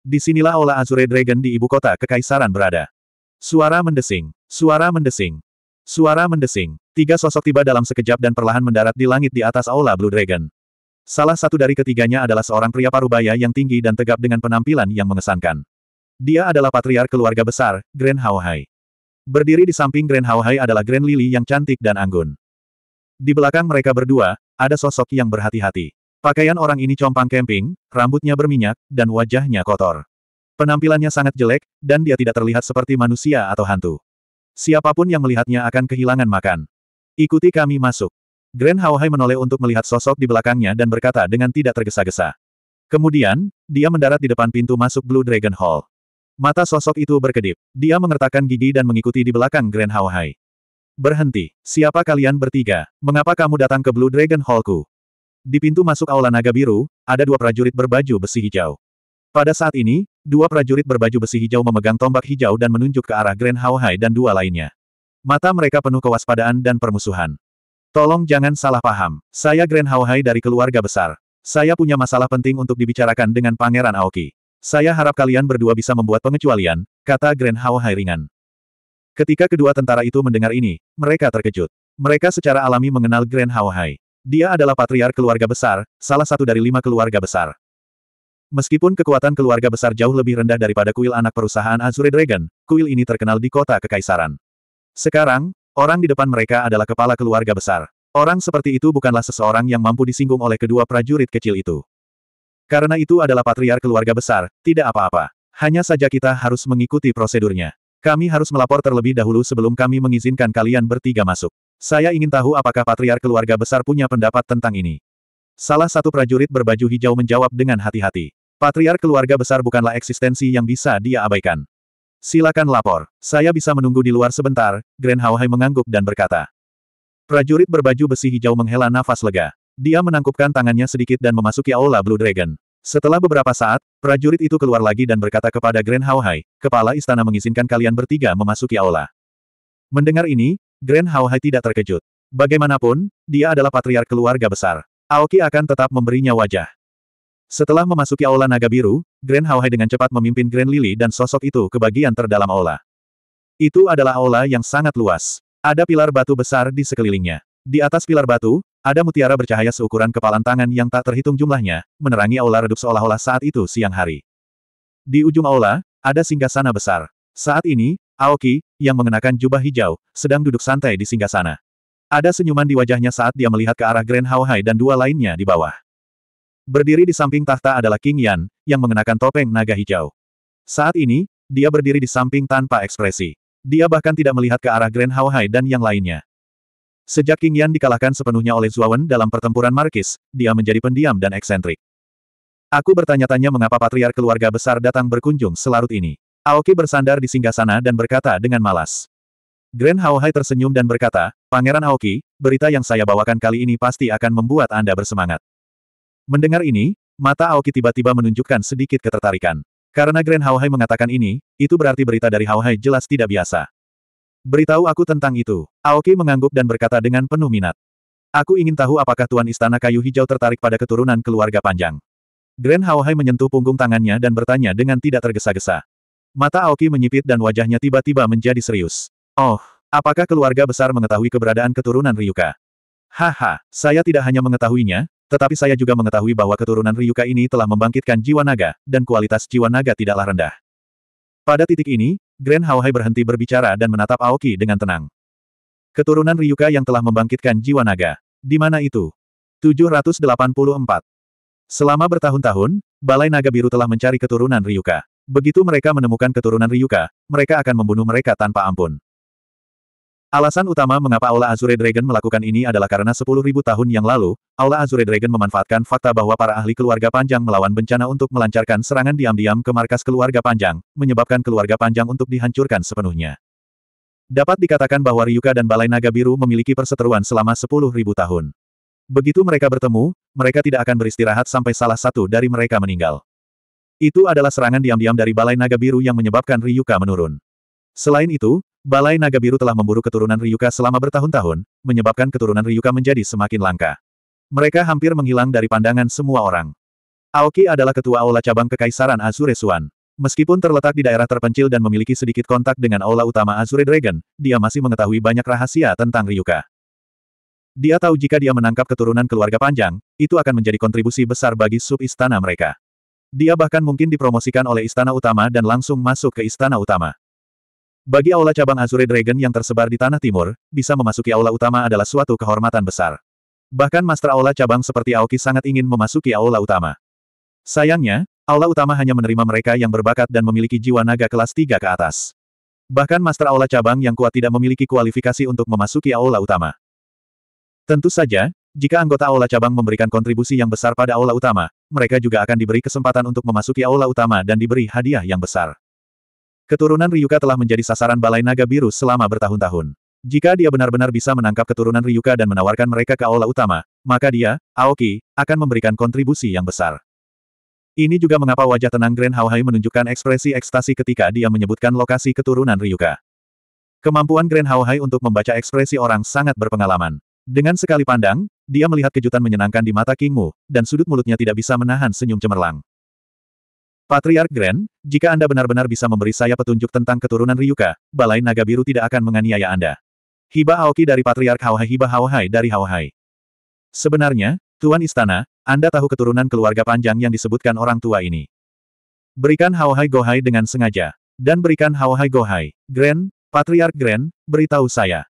Disinilah Aula Azure Dragon di ibu kota Kekaisaran berada. Suara mendesing. Suara mendesing. Suara mendesing. Tiga sosok tiba dalam sekejap dan perlahan mendarat di langit di atas Aula Blue Dragon. Salah satu dari ketiganya adalah seorang pria parubaya yang tinggi dan tegap dengan penampilan yang mengesankan. Dia adalah patriar keluarga besar, Grand Hawaii. Berdiri di samping Grand Haohai adalah Grand Lily yang cantik dan anggun. Di belakang mereka berdua, ada sosok yang berhati-hati. Pakaian orang ini compang camping, rambutnya berminyak, dan wajahnya kotor. Penampilannya sangat jelek, dan dia tidak terlihat seperti manusia atau hantu. Siapapun yang melihatnya akan kehilangan makan. Ikuti kami masuk. Grand Haohai menoleh untuk melihat sosok di belakangnya dan berkata dengan tidak tergesa-gesa. Kemudian, dia mendarat di depan pintu masuk Blue Dragon Hall. Mata sosok itu berkedip. Dia mengertakkan gigi dan mengikuti di belakang Grand Hai. Berhenti. Siapa kalian bertiga? Mengapa kamu datang ke Blue Dragon Hallku? Di pintu masuk Aula Naga Biru, ada dua prajurit berbaju besi hijau. Pada saat ini, dua prajurit berbaju besi hijau memegang tombak hijau dan menunjuk ke arah Grand Hai dan dua lainnya. Mata mereka penuh kewaspadaan dan permusuhan. Tolong jangan salah paham. Saya Grand Hai dari keluarga besar. Saya punya masalah penting untuk dibicarakan dengan Pangeran Aoki. Saya harap kalian berdua bisa membuat pengecualian, kata Grand Hao Ringan. Ketika kedua tentara itu mendengar ini, mereka terkejut. Mereka secara alami mengenal Grand Hao Hai. Dia adalah patriar keluarga besar, salah satu dari lima keluarga besar. Meskipun kekuatan keluarga besar jauh lebih rendah daripada kuil anak perusahaan Azure Dragon, kuil ini terkenal di kota kekaisaran. Sekarang, orang di depan mereka adalah kepala keluarga besar. Orang seperti itu bukanlah seseorang yang mampu disinggung oleh kedua prajurit kecil itu. Karena itu adalah patriar keluarga besar, tidak apa-apa. Hanya saja kita harus mengikuti prosedurnya. Kami harus melapor terlebih dahulu sebelum kami mengizinkan kalian bertiga masuk. Saya ingin tahu apakah patriar keluarga besar punya pendapat tentang ini. Salah satu prajurit berbaju hijau menjawab dengan hati-hati. Patriar keluarga besar bukanlah eksistensi yang bisa dia abaikan. Silakan lapor. Saya bisa menunggu di luar sebentar, Grand Hao mengangguk dan berkata. Prajurit berbaju besi hijau menghela nafas lega. Dia menangkupkan tangannya sedikit dan memasuki aula Blue Dragon. Setelah beberapa saat, prajurit itu keluar lagi dan berkata kepada Grand Haohai, kepala istana mengizinkan kalian bertiga memasuki aula. Mendengar ini, Grand Haohai tidak terkejut. Bagaimanapun, dia adalah patriar keluarga besar. Aoki akan tetap memberinya wajah. Setelah memasuki aula naga biru, Grand Haohai dengan cepat memimpin Grand Lily dan sosok itu ke bagian terdalam aula. Itu adalah aula yang sangat luas. Ada pilar batu besar di sekelilingnya. Di atas pilar batu, ada mutiara bercahaya seukuran kepalan tangan yang tak terhitung jumlahnya, menerangi aula redup seolah-olah saat itu siang hari. Di ujung aula, ada singgasana besar. Saat ini, Aoki, yang mengenakan jubah hijau, sedang duduk santai di singgasana. Ada senyuman di wajahnya saat dia melihat ke arah Grand Haohai dan dua lainnya di bawah. Berdiri di samping tahta adalah King Yan, yang mengenakan topeng naga hijau. Saat ini, dia berdiri di samping tanpa ekspresi. Dia bahkan tidak melihat ke arah Grand Haohai dan yang lainnya. Sejak King Yan dikalahkan sepenuhnya oleh Zuawan dalam pertempuran Markis, dia menjadi pendiam dan eksentrik. Aku bertanya-tanya mengapa patriar keluarga besar datang berkunjung selarut ini. Aoki bersandar di singgah sana dan berkata dengan malas. Grand Hai tersenyum dan berkata, Pangeran Aoki, berita yang saya bawakan kali ini pasti akan membuat Anda bersemangat. Mendengar ini, mata Aoki tiba-tiba menunjukkan sedikit ketertarikan. Karena Grand Hai mengatakan ini, itu berarti berita dari Hai jelas tidak biasa. Beritahu aku tentang itu. Aoki mengangguk dan berkata dengan penuh minat. Aku ingin tahu apakah Tuan Istana Kayu Hijau tertarik pada keturunan keluarga panjang. Grand Haohai menyentuh punggung tangannya dan bertanya dengan tidak tergesa-gesa. Mata Aoki menyipit dan wajahnya tiba-tiba menjadi serius. Oh, apakah keluarga besar mengetahui keberadaan keturunan Ryuka? Haha, saya tidak hanya mengetahuinya, tetapi saya juga mengetahui bahwa keturunan Ryuka ini telah membangkitkan jiwa naga, dan kualitas jiwa naga tidaklah rendah. Pada titik ini, Grand Haohai berhenti berbicara dan menatap Aoki dengan tenang. Keturunan Ryuka yang telah membangkitkan jiwa naga. Di mana itu? 784. Selama bertahun-tahun, Balai Naga Biru telah mencari keturunan Ryuka. Begitu mereka menemukan keturunan Ryuka, mereka akan membunuh mereka tanpa ampun. Alasan utama mengapa Aula Azure Dragon melakukan ini adalah karena 10.000 tahun yang lalu, Aula Azure Dragon memanfaatkan fakta bahwa para ahli keluarga panjang melawan bencana untuk melancarkan serangan diam-diam ke markas keluarga panjang, menyebabkan keluarga panjang untuk dihancurkan sepenuhnya. Dapat dikatakan bahwa Ryuka dan Balai Naga Biru memiliki perseteruan selama 10.000 tahun. Begitu mereka bertemu, mereka tidak akan beristirahat sampai salah satu dari mereka meninggal. Itu adalah serangan diam-diam dari Balai Naga Biru yang menyebabkan Ryuka menurun. Selain itu, Balai Naga Biru telah memburu keturunan Ryuka selama bertahun-tahun, menyebabkan keturunan Ryuka menjadi semakin langka. Mereka hampir menghilang dari pandangan semua orang. Aoki adalah ketua aula cabang Kekaisaran Azure Suan. Meskipun terletak di daerah terpencil dan memiliki sedikit kontak dengan aula utama Azure Dragon, dia masih mengetahui banyak rahasia tentang Ryuka. Dia tahu jika dia menangkap keturunan keluarga panjang, itu akan menjadi kontribusi besar bagi sub-istana mereka. Dia bahkan mungkin dipromosikan oleh istana utama dan langsung masuk ke istana utama. Bagi aula cabang Azure Dragon yang tersebar di Tanah Timur, bisa memasuki aula utama adalah suatu kehormatan besar. Bahkan master aula cabang seperti Aoki sangat ingin memasuki aula utama. Sayangnya, aula utama hanya menerima mereka yang berbakat dan memiliki jiwa naga kelas 3 ke atas. Bahkan master aula cabang yang kuat tidak memiliki kualifikasi untuk memasuki aula utama. Tentu saja, jika anggota aula cabang memberikan kontribusi yang besar pada aula utama, mereka juga akan diberi kesempatan untuk memasuki aula utama dan diberi hadiah yang besar. Keturunan Ryuka telah menjadi sasaran balai naga biru selama bertahun-tahun. Jika dia benar-benar bisa menangkap keturunan Ryuka dan menawarkan mereka ke aula utama, maka dia, Aoki, akan memberikan kontribusi yang besar. Ini juga mengapa wajah tenang Grand Hauhai menunjukkan ekspresi ekstasi ketika dia menyebutkan lokasi keturunan Ryuka. Kemampuan Grand Hauhai untuk membaca ekspresi orang sangat berpengalaman. Dengan sekali pandang, dia melihat kejutan menyenangkan di mata Kingmu, dan sudut mulutnya tidak bisa menahan senyum cemerlang. Patriark Grand, jika Anda benar-benar bisa memberi saya petunjuk tentang keturunan Ryuka, Balai Naga Biru tidak akan menganiaya Anda. Hiba Aoki dari Patriark Haohai Hiba Haohai dari Haohai. Sebenarnya, Tuan Istana, Anda tahu keturunan keluarga panjang yang disebutkan orang tua ini. Berikan Haohai Gohai dengan sengaja. Dan berikan Haohai Gohai. Grand, Patriark Grand, beritahu saya.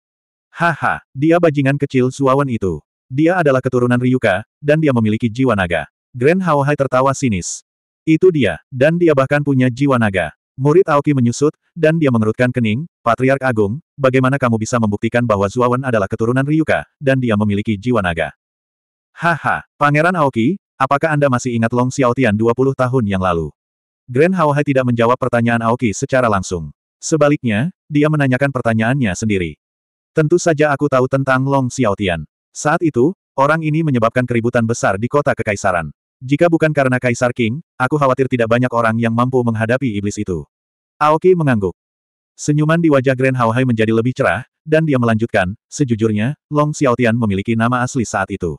Haha, dia bajingan kecil suawan itu. Dia adalah keturunan Ryuka, dan dia memiliki jiwa naga. Grand Haohai tertawa sinis. Itu dia, dan dia bahkan punya jiwa naga. Murid Aoki menyusut, dan dia mengerutkan kening, Patriark Agung, bagaimana kamu bisa membuktikan bahwa Zuawan adalah keturunan Ryuka, dan dia memiliki jiwa naga? Haha, Pangeran Aoki, apakah Anda masih ingat Long Xiaotian 20 tahun yang lalu? Grand Haohai tidak menjawab pertanyaan Aoki secara langsung. Sebaliknya, dia menanyakan pertanyaannya sendiri. Tentu saja aku tahu tentang Long Xiaotian. Saat itu, orang ini menyebabkan keributan besar di kota Kekaisaran. Jika bukan karena Kaisar King, aku khawatir tidak banyak orang yang mampu menghadapi iblis itu. Aoki mengangguk. Senyuman di wajah Grand Haohai menjadi lebih cerah, dan dia melanjutkan, sejujurnya, Long Xiaotian memiliki nama asli saat itu.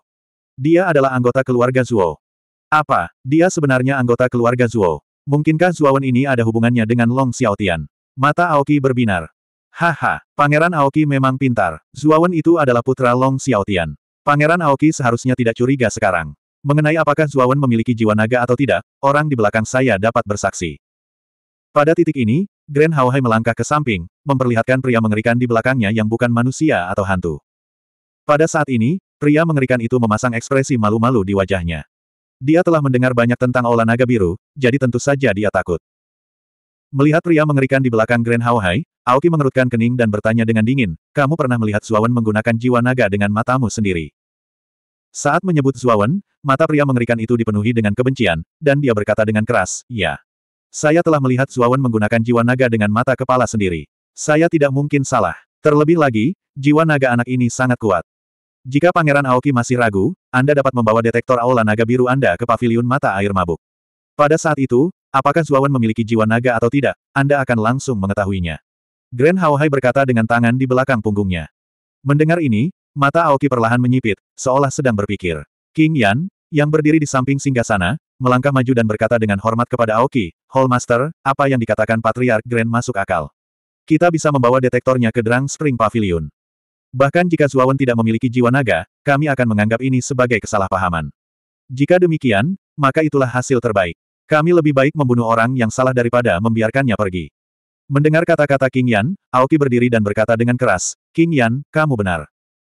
Dia adalah anggota keluarga Zuo. Apa, dia sebenarnya anggota keluarga Zuo? Mungkinkah Zuawan ini ada hubungannya dengan Long Xiaotian? Mata Aoki berbinar. Haha, Pangeran Aoki memang pintar. Zuawan itu adalah putra Long Xiaotian. Pangeran Aoki seharusnya tidak curiga sekarang. Mengenai apakah Zuawan memiliki jiwa naga atau tidak, orang di belakang saya dapat bersaksi. Pada titik ini, Grand Haohai melangkah ke samping, memperlihatkan pria mengerikan di belakangnya yang bukan manusia atau hantu. Pada saat ini, pria mengerikan itu memasang ekspresi malu-malu di wajahnya. Dia telah mendengar banyak tentang olah Naga Biru, jadi tentu saja dia takut. Melihat pria mengerikan di belakang Grand Haohai, Aoki mengerutkan kening dan bertanya dengan dingin, kamu pernah melihat Zuawan menggunakan jiwa naga dengan matamu sendiri. Saat menyebut Zuawan, mata pria mengerikan itu dipenuhi dengan kebencian, dan dia berkata dengan keras, ya. Saya telah melihat Zuawan menggunakan jiwa naga dengan mata kepala sendiri. Saya tidak mungkin salah. Terlebih lagi, jiwa naga anak ini sangat kuat. Jika Pangeran Aoki masih ragu, Anda dapat membawa detektor aula naga biru Anda ke paviliun mata air mabuk. Pada saat itu, apakah Zuawan memiliki jiwa naga atau tidak, Anda akan langsung mengetahuinya. Grand Haohai berkata dengan tangan di belakang punggungnya. Mendengar ini, Mata Aoki perlahan menyipit, seolah sedang berpikir. King Yan, yang berdiri di samping singgasana, melangkah maju dan berkata dengan hormat kepada Aoki, Hallmaster, apa yang dikatakan Patriark Grand masuk akal. Kita bisa membawa detektornya ke Drang Spring Pavilion. Bahkan jika Zuawan tidak memiliki jiwa naga, kami akan menganggap ini sebagai kesalahpahaman. Jika demikian, maka itulah hasil terbaik. Kami lebih baik membunuh orang yang salah daripada membiarkannya pergi. Mendengar kata-kata King Yan, Aoki berdiri dan berkata dengan keras, King Yan, kamu benar.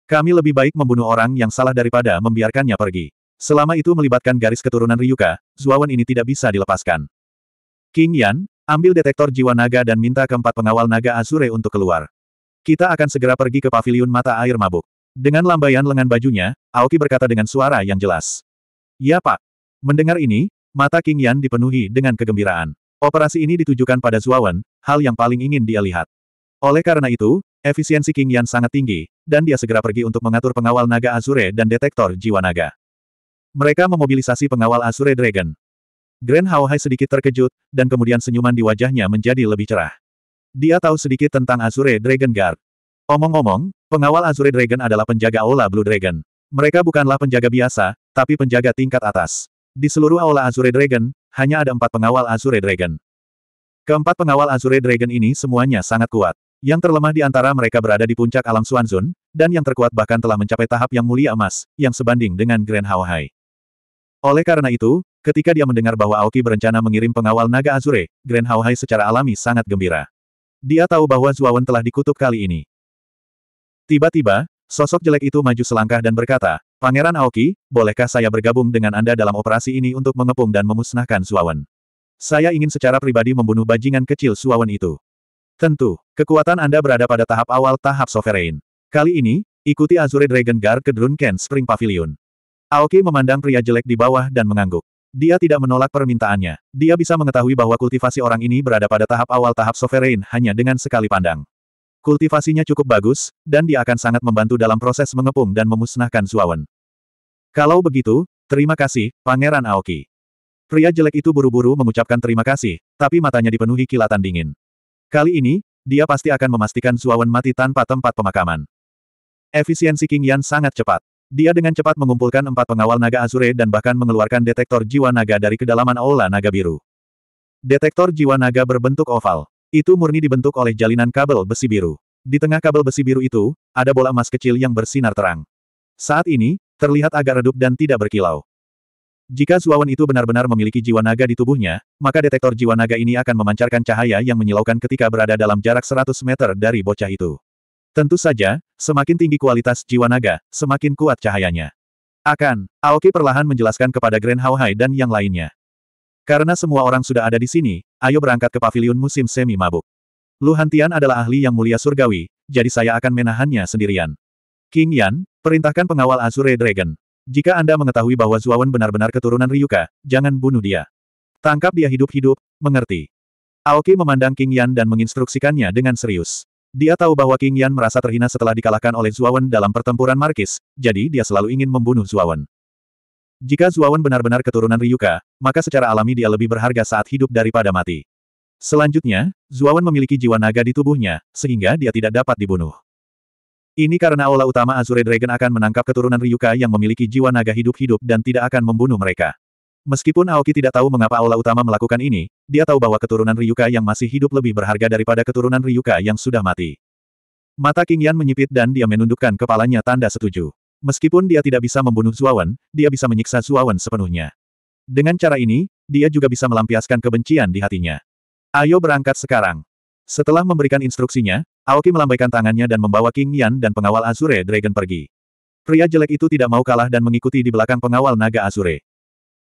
Kami lebih baik membunuh orang yang salah daripada membiarkannya pergi. Selama itu melibatkan garis keturunan Ryuka, Zuawan ini tidak bisa dilepaskan. King Yan, ambil detektor jiwa naga dan minta keempat pengawal naga Azure untuk keluar. Kita akan segera pergi ke paviliun mata air mabuk. Dengan lambaian lengan bajunya, Aoki berkata dengan suara yang jelas. Ya pak. Mendengar ini, mata King Yan dipenuhi dengan kegembiraan. Operasi ini ditujukan pada Zuawan, hal yang paling ingin dia lihat. Oleh karena itu, Efisiensi King Yan sangat tinggi, dan dia segera pergi untuk mengatur pengawal naga Azure dan detektor jiwa naga. Mereka memobilisasi pengawal Azure Dragon. Grand Haohai sedikit terkejut, dan kemudian senyuman di wajahnya menjadi lebih cerah. Dia tahu sedikit tentang Azure Dragon Guard. Omong-omong, pengawal Azure Dragon adalah penjaga Aula Blue Dragon. Mereka bukanlah penjaga biasa, tapi penjaga tingkat atas. Di seluruh Aula Azure Dragon, hanya ada empat pengawal Azure Dragon. Keempat pengawal Azure Dragon ini semuanya sangat kuat. Yang terlemah di antara mereka berada di puncak alam Suanzun, dan yang terkuat bahkan telah mencapai tahap yang mulia emas, yang sebanding dengan Grand Hai. Oleh karena itu, ketika dia mendengar bahwa Aoki berencana mengirim pengawal naga Azure, Grand Hai secara alami sangat gembira. Dia tahu bahwa Zuawan telah dikutuk kali ini. Tiba-tiba, sosok jelek itu maju selangkah dan berkata, Pangeran Aoki, bolehkah saya bergabung dengan Anda dalam operasi ini untuk mengepung dan memusnahkan Zuawan? Saya ingin secara pribadi membunuh bajingan kecil Suawan itu. Tentu, kekuatan Anda berada pada tahap awal tahap sovereign. Kali ini, ikuti Azure Dragon Guard ke Drunken Spring Pavilion. Aoki memandang pria jelek di bawah dan mengangguk. Dia tidak menolak permintaannya. Dia bisa mengetahui bahwa kultivasi orang ini berada pada tahap awal tahap sovereign hanya dengan sekali pandang. Kultivasinya cukup bagus, dan dia akan sangat membantu dalam proses mengepung dan memusnahkan Zuawan. Kalau begitu, terima kasih, Pangeran Aoki. Pria jelek itu buru-buru mengucapkan terima kasih, tapi matanya dipenuhi kilatan dingin. Kali ini, dia pasti akan memastikan Zuawan mati tanpa tempat pemakaman. Efisiensi King Yan sangat cepat. Dia dengan cepat mengumpulkan empat pengawal naga Azure dan bahkan mengeluarkan detektor jiwa naga dari kedalaman aula naga biru. Detektor jiwa naga berbentuk oval. Itu murni dibentuk oleh jalinan kabel besi biru. Di tengah kabel besi biru itu, ada bola emas kecil yang bersinar terang. Saat ini, terlihat agak redup dan tidak berkilau. Jika Zuawan itu benar-benar memiliki jiwa naga di tubuhnya, maka detektor jiwa naga ini akan memancarkan cahaya yang menyilaukan ketika berada dalam jarak 100 meter dari bocah itu. Tentu saja, semakin tinggi kualitas jiwa naga, semakin kuat cahayanya. Akan, Aoki perlahan menjelaskan kepada Grand Haohai dan yang lainnya. Karena semua orang sudah ada di sini, ayo berangkat ke pavilion musim semi mabuk. Lu Hantian adalah ahli yang mulia surgawi, jadi saya akan menahannya sendirian. King Yan, perintahkan pengawal Azure Dragon. Jika Anda mengetahui bahwa Zuawan benar-benar keturunan Ryuka, jangan bunuh dia. Tangkap dia hidup-hidup, mengerti. Aoki memandang King Yan dan menginstruksikannya dengan serius. Dia tahu bahwa King Yan merasa terhina setelah dikalahkan oleh Zuawan dalam pertempuran Markis, jadi dia selalu ingin membunuh Zuawan. Jika Zuawan benar-benar keturunan Ryuka, maka secara alami dia lebih berharga saat hidup daripada mati. Selanjutnya, Zuawan memiliki jiwa naga di tubuhnya, sehingga dia tidak dapat dibunuh. Ini karena aula utama Azure Dragon akan menangkap keturunan Ryuka yang memiliki jiwa naga hidup-hidup dan tidak akan membunuh mereka. Meskipun Aoki tidak tahu mengapa aula utama melakukan ini, dia tahu bahwa keturunan Ryuka yang masih hidup lebih berharga daripada keturunan Ryuka yang sudah mati. Mata King Yan menyipit dan dia menundukkan kepalanya tanda setuju. Meskipun dia tidak bisa membunuh Zuawan, dia bisa menyiksa Zuawan sepenuhnya. Dengan cara ini, dia juga bisa melampiaskan kebencian di hatinya. Ayo berangkat sekarang. Setelah memberikan instruksinya, Aoki melambaikan tangannya dan membawa King Yan dan pengawal Azure Dragon pergi. Pria jelek itu tidak mau kalah dan mengikuti di belakang pengawal naga Azure.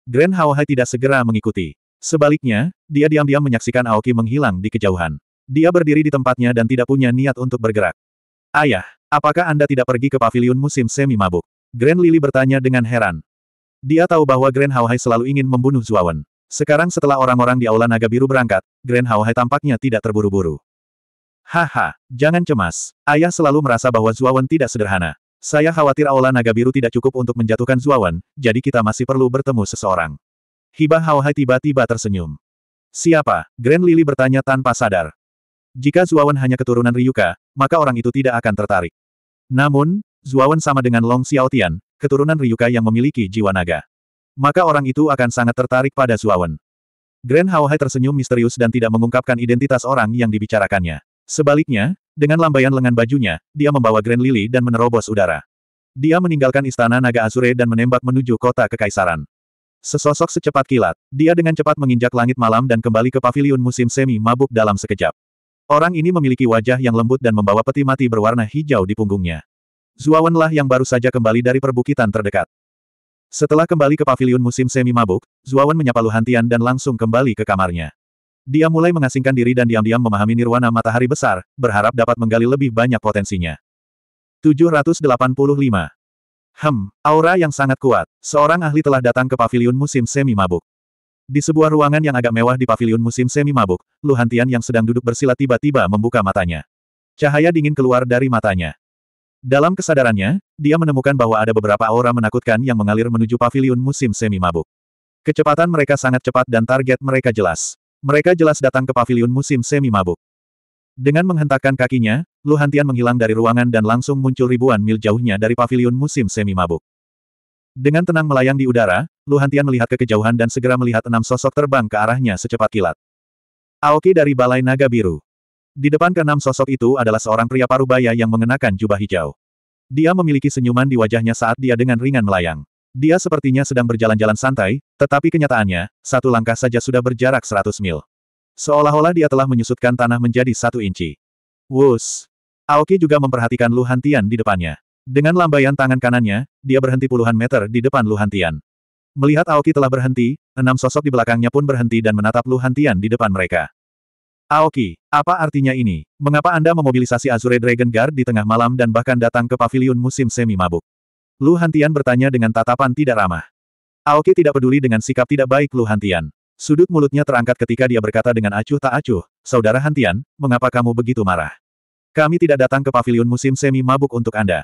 Grand Haohai tidak segera mengikuti. Sebaliknya, dia diam-diam menyaksikan Aoki menghilang di kejauhan. Dia berdiri di tempatnya dan tidak punya niat untuk bergerak. Ayah, apakah Anda tidak pergi ke pavilion musim semi mabuk? Grand Lily bertanya dengan heran. Dia tahu bahwa Grand Haohai selalu ingin membunuh Zuawan. Sekarang setelah orang-orang di Aula Naga Biru berangkat, Grand Hao Hai tampaknya tidak terburu-buru. Haha, jangan cemas. Ayah selalu merasa bahwa Zuawan tidak sederhana. Saya khawatir Aula Naga Biru tidak cukup untuk menjatuhkan Zuawan, jadi kita masih perlu bertemu seseorang. Hibah Hao Hai tiba-tiba tersenyum. Siapa? Grand Lily bertanya tanpa sadar. Jika Zuawan hanya keturunan Ryuka, maka orang itu tidak akan tertarik. Namun, Zuawan sama dengan Long Xiaotian, keturunan Ryuka yang memiliki jiwa naga maka orang itu akan sangat tertarik pada Suawen. Grand Hao Hai tersenyum misterius dan tidak mengungkapkan identitas orang yang dibicarakannya. Sebaliknya, dengan lambaian lengan bajunya, dia membawa Grand Lily dan menerobos udara. Dia meninggalkan istana naga Azure dan menembak menuju kota kekaisaran. Sesosok secepat kilat, dia dengan cepat menginjak langit malam dan kembali ke paviliun musim semi mabuk dalam sekejap. Orang ini memiliki wajah yang lembut dan membawa peti mati berwarna hijau di punggungnya. Zuawan yang baru saja kembali dari perbukitan terdekat. Setelah kembali ke pavilion musim semi mabuk, Zuawan menyapa Luhantian dan langsung kembali ke kamarnya. Dia mulai mengasingkan diri dan diam-diam memahami nirwana matahari besar, berharap dapat menggali lebih banyak potensinya. 785. Hem, aura yang sangat kuat. Seorang ahli telah datang ke pavilion musim semi mabuk. Di sebuah ruangan yang agak mewah di pavilion musim semi mabuk, Luhantian yang sedang duduk bersila tiba-tiba membuka matanya. Cahaya dingin keluar dari matanya. Dalam kesadarannya, dia menemukan bahwa ada beberapa aura menakutkan yang mengalir menuju pavilion musim semi mabuk. Kecepatan mereka sangat cepat dan target mereka jelas. Mereka jelas datang ke pavilion musim semi mabuk. Dengan menghentakkan kakinya, Lu Hantian menghilang dari ruangan dan langsung muncul ribuan mil jauhnya dari pavilion musim semi mabuk. Dengan tenang melayang di udara, Lu Hantian melihat ke kejauhan dan segera melihat enam sosok terbang ke arahnya secepat kilat. Aoki dari Balai Naga Biru. Di depan keenam sosok itu adalah seorang pria parubaya yang mengenakan jubah hijau. Dia memiliki senyuman di wajahnya saat dia dengan ringan melayang. Dia sepertinya sedang berjalan-jalan santai, tetapi kenyataannya, satu langkah saja sudah berjarak seratus mil. Seolah-olah dia telah menyusutkan tanah menjadi satu inci. Wus! Aoki juga memperhatikan Luhantian di depannya. Dengan lambaian tangan kanannya, dia berhenti puluhan meter di depan Luhantian. Melihat Aoki telah berhenti, enam sosok di belakangnya pun berhenti dan menatap Luhantian di depan mereka. Aoki, apa artinya ini? Mengapa Anda memobilisasi Azure Dragon Guard di tengah malam dan bahkan datang ke pavilion musim semi mabuk? Lu Hantian bertanya dengan tatapan tidak ramah. Aoki tidak peduli dengan sikap tidak baik Lu Hantian. Sudut mulutnya terangkat ketika dia berkata dengan acuh tak acuh, Saudara Hantian, mengapa kamu begitu marah? Kami tidak datang ke pavilion musim semi mabuk untuk Anda.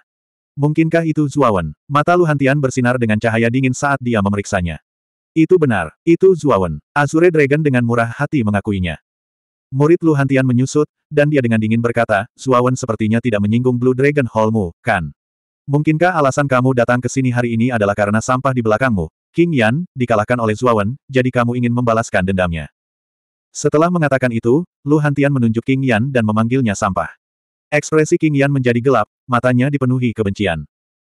Mungkinkah itu Zuawan? Mata Lu Hantian bersinar dengan cahaya dingin saat dia memeriksanya. Itu benar, itu Zuawan. Azure Dragon dengan murah hati mengakuinya. Murid Lu Hantian menyusut, dan dia dengan dingin berkata, Suawen sepertinya tidak menyinggung Blue Dragon Hallmu, kan? Mungkinkah alasan kamu datang ke sini hari ini adalah karena sampah di belakangmu? King Yan, dikalahkan oleh Zuawan, jadi kamu ingin membalaskan dendamnya. Setelah mengatakan itu, Lu Hantian menunjuk King Yan dan memanggilnya sampah. Ekspresi King Yan menjadi gelap, matanya dipenuhi kebencian.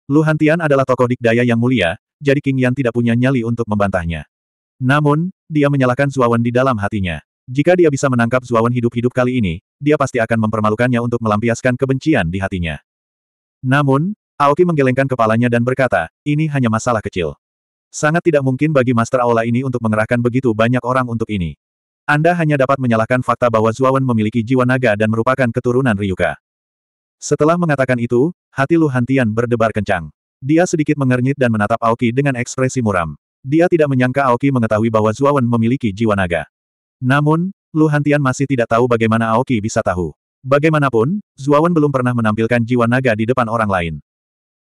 Lu Hantian adalah tokoh dikdaya yang mulia, jadi King Yan tidak punya nyali untuk membantahnya. Namun, dia menyalahkan Zuawan di dalam hatinya. Jika dia bisa menangkap Zuawan hidup-hidup kali ini, dia pasti akan mempermalukannya untuk melampiaskan kebencian di hatinya. Namun, Aoki menggelengkan kepalanya dan berkata, ini hanya masalah kecil. Sangat tidak mungkin bagi Master Aula ini untuk mengerahkan begitu banyak orang untuk ini. Anda hanya dapat menyalahkan fakta bahwa Zuawan memiliki jiwa naga dan merupakan keturunan Ryuka. Setelah mengatakan itu, hati Lu Hantian berdebar kencang. Dia sedikit mengernyit dan menatap Aoki dengan ekspresi muram. Dia tidak menyangka Aoki mengetahui bahwa Zuawan memiliki jiwa naga. Namun, Lu Hantian masih tidak tahu bagaimana Aoki bisa tahu. Bagaimanapun, Zuawan belum pernah menampilkan jiwa naga di depan orang lain.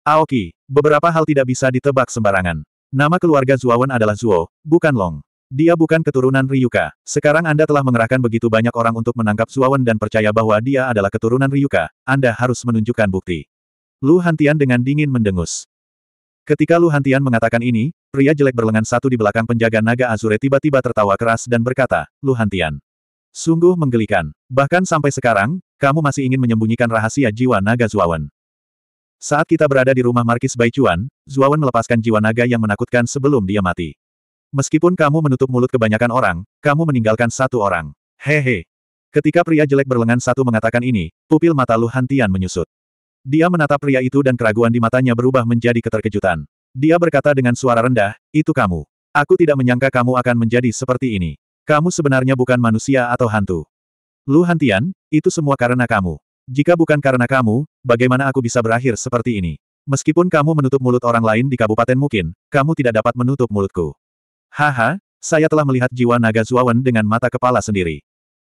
Aoki, beberapa hal tidak bisa ditebak sembarangan. Nama keluarga Zuawan adalah Zuo, bukan Long. Dia bukan keturunan Ryuka. Sekarang Anda telah mengerahkan begitu banyak orang untuk menangkap Zuawan dan percaya bahwa dia adalah keturunan Ryuka, Anda harus menunjukkan bukti. Lu Hantian dengan dingin mendengus. Ketika Lu Hantian mengatakan ini, pria jelek berlengan satu di belakang penjaga naga Azure tiba-tiba tertawa keras dan berkata, Lu Hantian. Sungguh menggelikan. Bahkan sampai sekarang, kamu masih ingin menyembunyikan rahasia jiwa naga Zuawan. Saat kita berada di rumah Markis Baichuan, Zuawan melepaskan jiwa naga yang menakutkan sebelum dia mati. Meskipun kamu menutup mulut kebanyakan orang, kamu meninggalkan satu orang. Hehe. Ketika pria jelek berlengan satu mengatakan ini, pupil mata Lu Hantian menyusut. Dia menatap pria itu dan keraguan di matanya berubah menjadi keterkejutan. Dia berkata dengan suara rendah, itu kamu. Aku tidak menyangka kamu akan menjadi seperti ini. Kamu sebenarnya bukan manusia atau hantu. Lu Hantian, itu semua karena kamu. Jika bukan karena kamu, bagaimana aku bisa berakhir seperti ini? Meskipun kamu menutup mulut orang lain di kabupaten mungkin, kamu tidak dapat menutup mulutku. Haha, saya telah melihat jiwa naga Zuawan dengan mata kepala sendiri.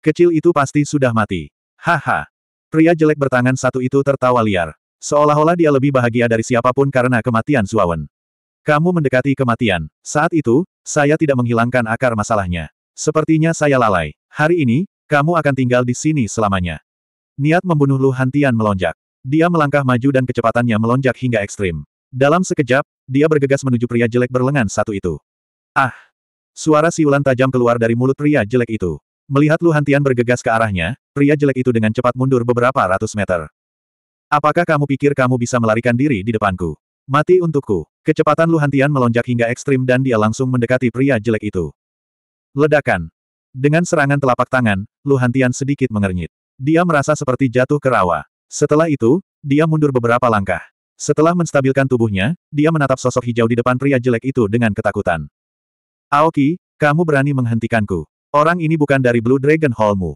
Kecil itu pasti sudah mati. Haha, Pria jelek bertangan satu itu tertawa liar. Seolah-olah dia lebih bahagia dari siapapun karena kematian Suawan. Kamu mendekati kematian. Saat itu, saya tidak menghilangkan akar masalahnya. Sepertinya saya lalai. Hari ini, kamu akan tinggal di sini selamanya. Niat membunuh Lu Hantian melonjak. Dia melangkah maju dan kecepatannya melonjak hingga ekstrim. Dalam sekejap, dia bergegas menuju pria jelek berlengan satu itu. Ah! Suara siulan tajam keluar dari mulut pria jelek itu. Melihat Lu Hantian bergegas ke arahnya, pria jelek itu dengan cepat mundur beberapa ratus meter. Apakah kamu pikir kamu bisa melarikan diri di depanku? Mati untukku. Kecepatan Lu Hantian melonjak hingga ekstrim dan dia langsung mendekati pria jelek itu. Ledakan. Dengan serangan telapak tangan, Lu Hantian sedikit mengernyit. Dia merasa seperti jatuh ke rawa. Setelah itu, dia mundur beberapa langkah. Setelah menstabilkan tubuhnya, dia menatap sosok hijau di depan pria jelek itu dengan ketakutan. Aoki, kamu berani menghentikanku. Orang ini bukan dari Blue Dragon Hallmu.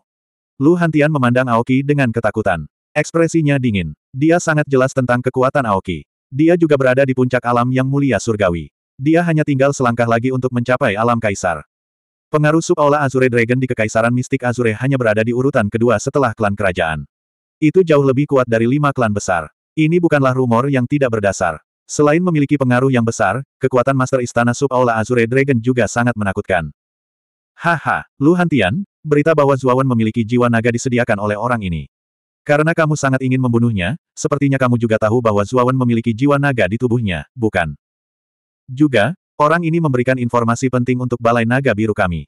Lu Hantian memandang Aoki dengan ketakutan. Ekspresinya dingin. Dia sangat jelas tentang kekuatan Aoki. Dia juga berada di puncak alam yang mulia surgawi. Dia hanya tinggal selangkah lagi untuk mencapai alam kaisar. Pengaruh subaula Azure Dragon di Kekaisaran Mistik Azure hanya berada di urutan kedua setelah klan kerajaan. Itu jauh lebih kuat dari lima klan besar. Ini bukanlah rumor yang tidak berdasar. Selain memiliki pengaruh yang besar, kekuatan Master Istana Subaula Azure Dragon juga sangat menakutkan. Haha, Lu Hantian, berita bahwa Zuawan memiliki jiwa naga disediakan oleh orang ini. Karena kamu sangat ingin membunuhnya, sepertinya kamu juga tahu bahwa Zuawan memiliki jiwa naga di tubuhnya, bukan? Juga, orang ini memberikan informasi penting untuk Balai Naga Biru kami.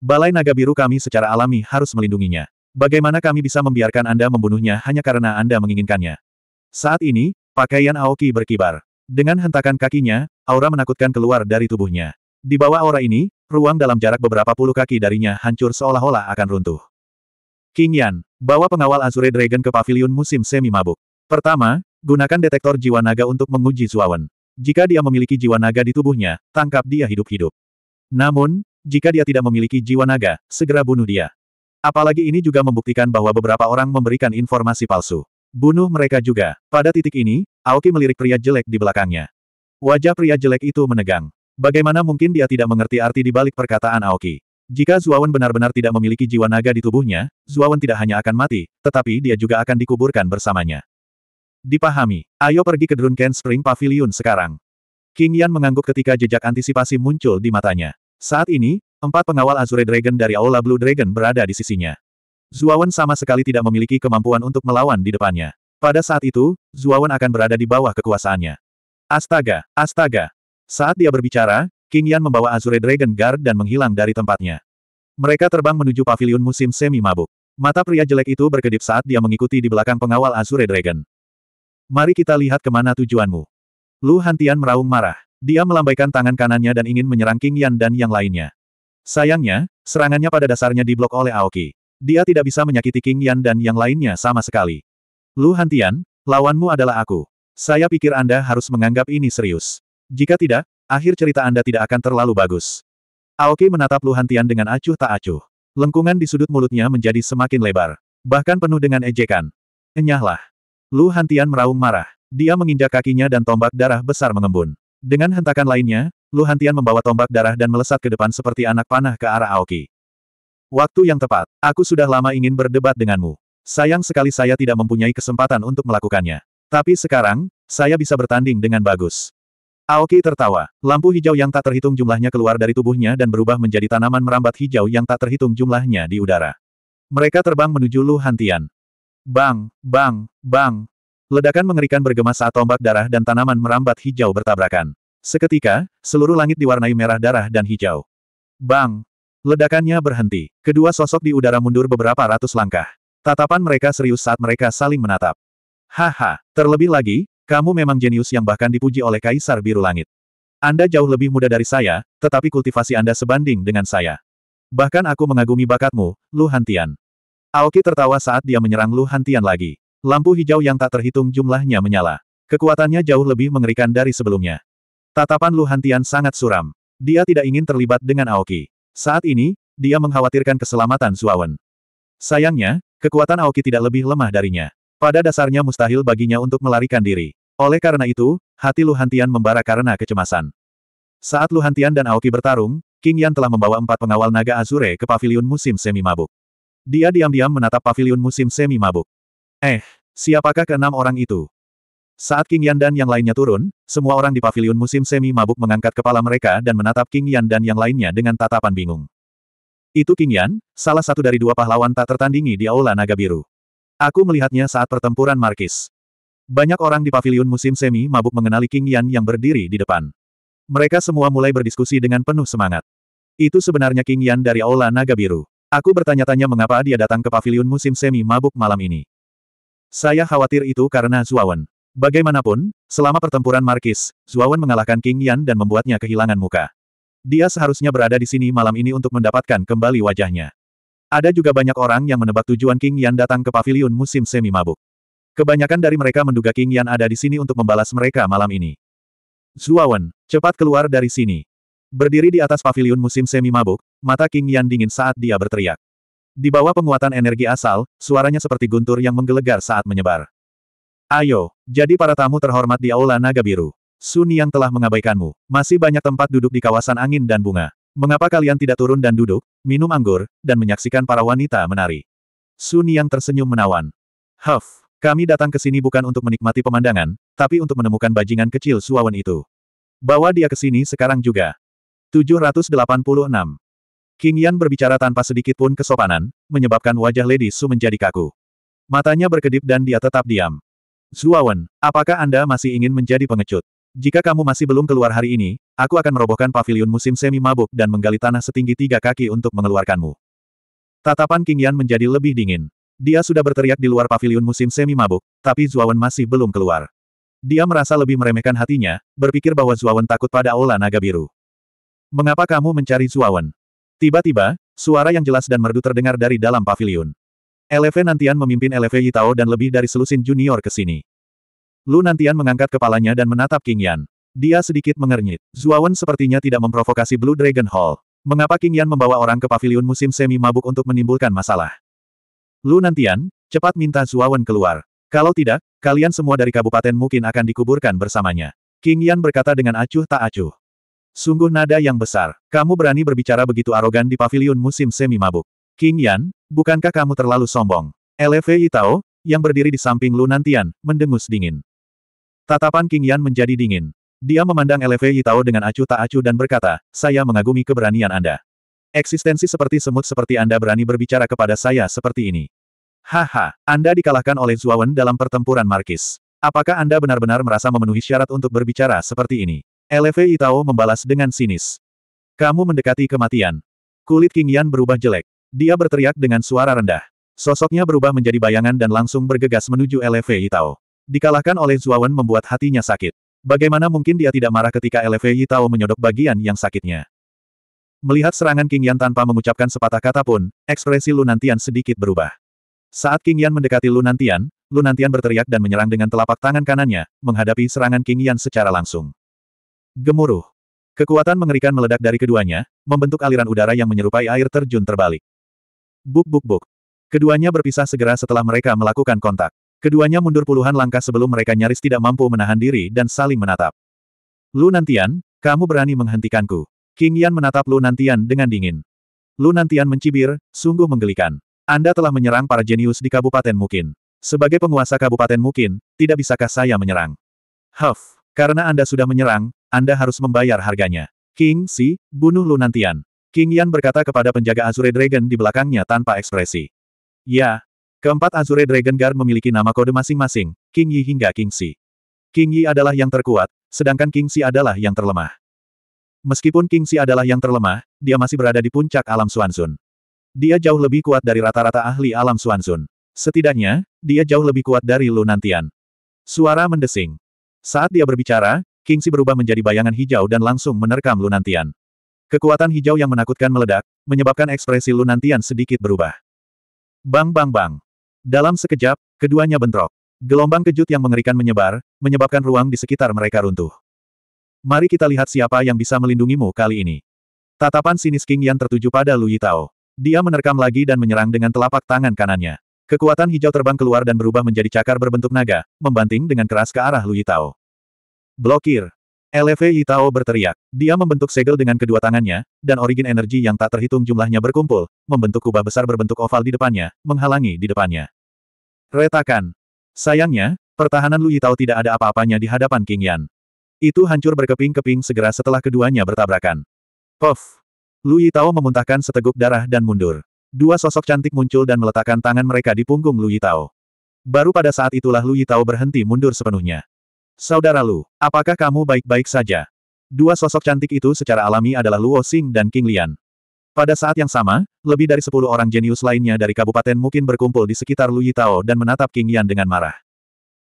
Balai Naga Biru kami secara alami harus melindunginya. Bagaimana kami bisa membiarkan Anda membunuhnya hanya karena Anda menginginkannya? Saat ini, pakaian Aoki berkibar. Dengan hentakan kakinya, aura menakutkan keluar dari tubuhnya. Di bawah aura ini, ruang dalam jarak beberapa puluh kaki darinya hancur seolah-olah akan runtuh. King Yan, bawa pengawal Azure Dragon ke pavilion musim semi mabuk. Pertama, gunakan detektor jiwa naga untuk menguji Zuawan. Jika dia memiliki jiwa naga di tubuhnya, tangkap dia hidup-hidup. Namun, jika dia tidak memiliki jiwa naga, segera bunuh dia. Apalagi ini juga membuktikan bahwa beberapa orang memberikan informasi palsu. Bunuh mereka juga. Pada titik ini, Aoki melirik pria jelek di belakangnya. Wajah pria jelek itu menegang. Bagaimana mungkin dia tidak mengerti arti di balik perkataan Aoki? Jika Zuawan benar-benar tidak memiliki jiwa naga di tubuhnya, Zuawan tidak hanya akan mati, tetapi dia juga akan dikuburkan bersamanya. Dipahami. Ayo pergi ke Drunken Spring Pavilion sekarang. King Yan mengangguk ketika jejak antisipasi muncul di matanya. Saat ini, empat pengawal Azure Dragon dari Aula Blue Dragon berada di sisinya. Zuawan sama sekali tidak memiliki kemampuan untuk melawan di depannya. Pada saat itu, Zuawan akan berada di bawah kekuasaannya. Astaga, astaga, saat dia berbicara, King Yan membawa Azure Dragon Guard dan menghilang dari tempatnya. Mereka terbang menuju pavilion musim semi mabuk. Mata pria jelek itu berkedip saat dia mengikuti di belakang pengawal Azure Dragon. Mari kita lihat kemana tujuanmu. Lu Hantian meraung marah. Dia melambaikan tangan kanannya dan ingin menyerang King Yan dan yang lainnya. Sayangnya, serangannya pada dasarnya diblok oleh Aoki. Dia tidak bisa menyakiti King Yan dan yang lainnya sama sekali. Lu Hantian, lawanmu adalah aku. Saya pikir Anda harus menganggap ini serius. Jika tidak, akhir cerita Anda tidak akan terlalu bagus. Aoki menatap Lu Hantian dengan acuh tak acuh. Lengkungan di sudut mulutnya menjadi semakin lebar. Bahkan penuh dengan ejekan. Enyahlah. Lu Hantian meraung marah. Dia menginjak kakinya dan tombak darah besar mengembun. Dengan hentakan lainnya, Lu Hantian membawa tombak darah dan melesat ke depan seperti anak panah ke arah Aoki. Waktu yang tepat. Aku sudah lama ingin berdebat denganmu. Sayang sekali saya tidak mempunyai kesempatan untuk melakukannya. Tapi sekarang, saya bisa bertanding dengan bagus. Aoki tertawa. Lampu hijau yang tak terhitung jumlahnya keluar dari tubuhnya dan berubah menjadi tanaman merambat hijau yang tak terhitung jumlahnya di udara. Mereka terbang menuju Lu Hantian. Bang, bang, bang. Ledakan mengerikan bergema saat tombak darah dan tanaman merambat hijau bertabrakan. Seketika, seluruh langit diwarnai merah darah dan hijau. Bang! Ledakannya berhenti. Kedua sosok di udara mundur beberapa ratus langkah. Tatapan mereka serius saat mereka saling menatap. Haha, terlebih lagi, kamu memang jenius yang bahkan dipuji oleh Kaisar Biru Langit. Anda jauh lebih muda dari saya, tetapi kultivasi Anda sebanding dengan saya. Bahkan aku mengagumi bakatmu, Lu Hantian. Aoki tertawa saat dia menyerang Lu Hantian lagi. Lampu hijau yang tak terhitung jumlahnya menyala. Kekuatannya jauh lebih mengerikan dari sebelumnya. Tatapan Lu Hantian sangat suram. Dia tidak ingin terlibat dengan Aoki. Saat ini, dia mengkhawatirkan keselamatan Suawen. Sayangnya, kekuatan Aoki tidak lebih lemah darinya. Pada dasarnya mustahil baginya untuk melarikan diri. Oleh karena itu, hati Luhantian membara karena kecemasan. Saat Luhantian dan Aoki bertarung, King Yan telah membawa empat pengawal naga Azure ke Pavilion musim semi mabuk. Dia diam-diam menatap Pavilion musim semi mabuk. Eh, siapakah keenam orang itu? Saat King Yan dan yang lainnya turun, semua orang di Pavilion musim semi mabuk mengangkat kepala mereka dan menatap King Yan dan yang lainnya dengan tatapan bingung. Itu King Yan, salah satu dari dua pahlawan tak tertandingi di Aula Naga Biru. Aku melihatnya saat pertempuran Markis. Banyak orang di paviliun musim semi mabuk mengenali King Yan yang berdiri di depan. Mereka semua mulai berdiskusi dengan penuh semangat. Itu sebenarnya King Yan dari Aula Naga Biru. Aku bertanya-tanya mengapa dia datang ke paviliun musim semi mabuk malam ini. Saya khawatir itu karena Zuawan. Bagaimanapun, selama pertempuran Markis, Zuawan mengalahkan King Yan dan membuatnya kehilangan muka. Dia seharusnya berada di sini malam ini untuk mendapatkan kembali wajahnya. Ada juga banyak orang yang menebak tujuan King Yan datang ke paviliun musim semi mabuk. Kebanyakan dari mereka menduga King Yan ada di sini untuk membalas mereka malam ini. Zuawan, cepat keluar dari sini. Berdiri di atas pavilion musim semi mabuk, mata King Yan dingin saat dia berteriak. Di bawah penguatan energi asal, suaranya seperti guntur yang menggelegar saat menyebar. Ayo, jadi para tamu terhormat di Aula Naga Biru. Suni yang telah mengabaikanmu. Masih banyak tempat duduk di kawasan angin dan bunga. Mengapa kalian tidak turun dan duduk, minum anggur, dan menyaksikan para wanita menari? Suni yang tersenyum menawan. Huff, kami datang ke sini bukan untuk menikmati pemandangan, tapi untuk menemukan bajingan kecil Suawan itu. Bawa dia ke sini sekarang juga. 786. King Yan berbicara tanpa sedikit pun kesopanan, menyebabkan wajah Lady Su menjadi kaku. Matanya berkedip dan dia tetap diam. Suawan, apakah Anda masih ingin menjadi pengecut? Jika kamu masih belum keluar hari ini, aku akan merobohkan pavilion musim semi mabuk dan menggali tanah setinggi tiga kaki untuk mengeluarkanmu. Tatapan King Yan menjadi lebih dingin. Dia sudah berteriak di luar pavilion musim semi mabuk, tapi Zuawan masih belum keluar. Dia merasa lebih meremehkan hatinya, berpikir bahwa Zuawan takut pada Ola Naga Biru. Mengapa kamu mencari Zuawan? Tiba-tiba, suara yang jelas dan merdu terdengar dari dalam pavilion. Eleve Nantian memimpin Eleve Yitao dan lebih dari selusin junior ke sini. Lu Nantian mengangkat kepalanya dan menatap King Yan. Dia sedikit mengernyit. Zuawan sepertinya tidak memprovokasi Blue Dragon Hall. Mengapa King Yan membawa orang ke pavilion musim semi mabuk untuk menimbulkan masalah? Lu Nantian, cepat minta Zuawan keluar. Kalau tidak, kalian semua dari kabupaten mungkin akan dikuburkan bersamanya. King Yan berkata dengan acuh tak acuh. Sungguh nada yang besar. Kamu berani berbicara begitu arogan di pavilion musim semi mabuk. King Yan, bukankah kamu terlalu sombong? LV Tao, yang berdiri di samping Lu Nantian, mendengus dingin. Tatapan King Yan menjadi dingin. Dia memandang LV Tao dengan acuh tak acuh dan berkata, saya mengagumi keberanian Anda. Eksistensi seperti semut seperti Anda berani berbicara kepada saya seperti ini. Haha, Anda dikalahkan oleh Zuawan dalam pertempuran Markis. Apakah Anda benar-benar merasa memenuhi syarat untuk berbicara seperti ini? LV Itao membalas dengan sinis. Kamu mendekati kematian. Kulit King Yan berubah jelek. Dia berteriak dengan suara rendah. Sosoknya berubah menjadi bayangan dan langsung bergegas menuju LV Itao. Dikalahkan oleh Zuawan membuat hatinya sakit. Bagaimana mungkin dia tidak marah ketika LV Yitao menyodok bagian yang sakitnya? Melihat serangan King Yan tanpa mengucapkan sepatah kata pun, ekspresi Lunantian sedikit berubah. Saat King Yan mendekati Lunantian, Lunantian berteriak dan menyerang dengan telapak tangan kanannya, menghadapi serangan King Yan secara langsung. Gemuruh. Kekuatan mengerikan meledak dari keduanya, membentuk aliran udara yang menyerupai air terjun terbalik. Buk buk buk. Keduanya berpisah segera setelah mereka melakukan kontak. Keduanya mundur puluhan langkah sebelum mereka nyaris tidak mampu menahan diri dan saling menatap. Lunantian, kamu berani menghentikanku. King Yan menatap Lu Nantian dengan dingin. Lu Nantian mencibir, sungguh menggelikan. Anda telah menyerang para jenius di Kabupaten Mukin. Sebagai penguasa Kabupaten Mukin, tidak bisakah saya menyerang? Huff, karena Anda sudah menyerang, Anda harus membayar harganya. King Si, bunuh Lu Nantian. King Yan berkata kepada penjaga Azure Dragon di belakangnya tanpa ekspresi. Ya, keempat Azure Dragon Guard memiliki nama kode masing-masing, King Yi hingga King Si. King Yi adalah yang terkuat, sedangkan King Si adalah yang terlemah. Meskipun King Si adalah yang terlemah, dia masih berada di puncak alam Suansun. Dia jauh lebih kuat dari rata-rata ahli alam Suansun. Setidaknya, dia jauh lebih kuat dari Lu Nantian. Suara mendesing. Saat dia berbicara, King Si berubah menjadi bayangan hijau dan langsung menerkam Lu Nantian. Kekuatan hijau yang menakutkan meledak, menyebabkan ekspresi Lu Nantian sedikit berubah. Bang bang bang. Dalam sekejap, keduanya bentrok. Gelombang kejut yang mengerikan menyebar, menyebabkan ruang di sekitar mereka runtuh. Mari kita lihat siapa yang bisa melindungimu kali ini. Tatapan sinis King Yan tertuju pada Lu Yitao. Dia menerkam lagi dan menyerang dengan telapak tangan kanannya. Kekuatan hijau terbang keluar dan berubah menjadi cakar berbentuk naga, membanting dengan keras ke arah Lu Yitao. Blokir. LFE Yitao berteriak. Dia membentuk segel dengan kedua tangannya, dan origin energi yang tak terhitung jumlahnya berkumpul, membentuk kubah besar berbentuk oval di depannya, menghalangi di depannya. Retakan. Sayangnya, pertahanan Lu Yitao tidak ada apa-apanya di hadapan King Yan. Itu hancur berkeping-keping segera setelah keduanya bertabrakan. Puff! Lu Yitao memuntahkan seteguk darah dan mundur. Dua sosok cantik muncul dan meletakkan tangan mereka di punggung Lu Yitao. Baru pada saat itulah Lu Yitao berhenti mundur sepenuhnya. Saudara Lu, apakah kamu baik-baik saja? Dua sosok cantik itu secara alami adalah Luo Xing dan King Lian. Pada saat yang sama, lebih dari sepuluh orang jenius lainnya dari kabupaten mungkin berkumpul di sekitar Lu Yitao dan menatap King Yan dengan marah.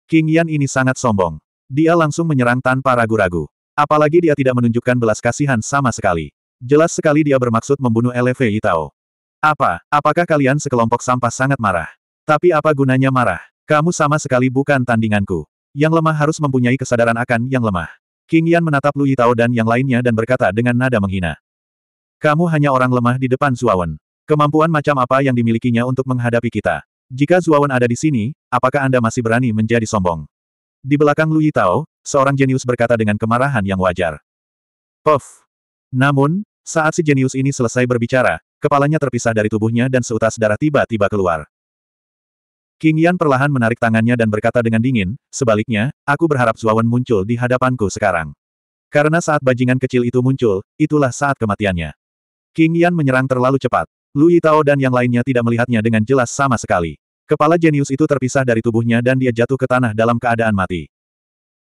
King Yan ini sangat sombong. Dia langsung menyerang tanpa ragu-ragu. Apalagi dia tidak menunjukkan belas kasihan sama sekali. Jelas sekali dia bermaksud membunuh LV Itao. Apa, apakah kalian sekelompok sampah sangat marah? Tapi apa gunanya marah? Kamu sama sekali bukan tandinganku. Yang lemah harus mempunyai kesadaran akan yang lemah. King Yan menatap Lu Yitao dan yang lainnya dan berkata dengan nada menghina. Kamu hanya orang lemah di depan Zuawan. Kemampuan macam apa yang dimilikinya untuk menghadapi kita? Jika Zuawan ada di sini, apakah Anda masih berani menjadi sombong? Di belakang Lu Yitao, seorang jenius berkata dengan kemarahan yang wajar. Puff! Namun, saat si jenius ini selesai berbicara, kepalanya terpisah dari tubuhnya dan seutas darah tiba-tiba keluar. King Yan perlahan menarik tangannya dan berkata dengan dingin, sebaliknya, aku berharap Zuawan muncul di hadapanku sekarang. Karena saat bajingan kecil itu muncul, itulah saat kematiannya. King Yan menyerang terlalu cepat. Lu Yitao dan yang lainnya tidak melihatnya dengan jelas sama sekali. Kepala jenius itu terpisah dari tubuhnya dan dia jatuh ke tanah dalam keadaan mati.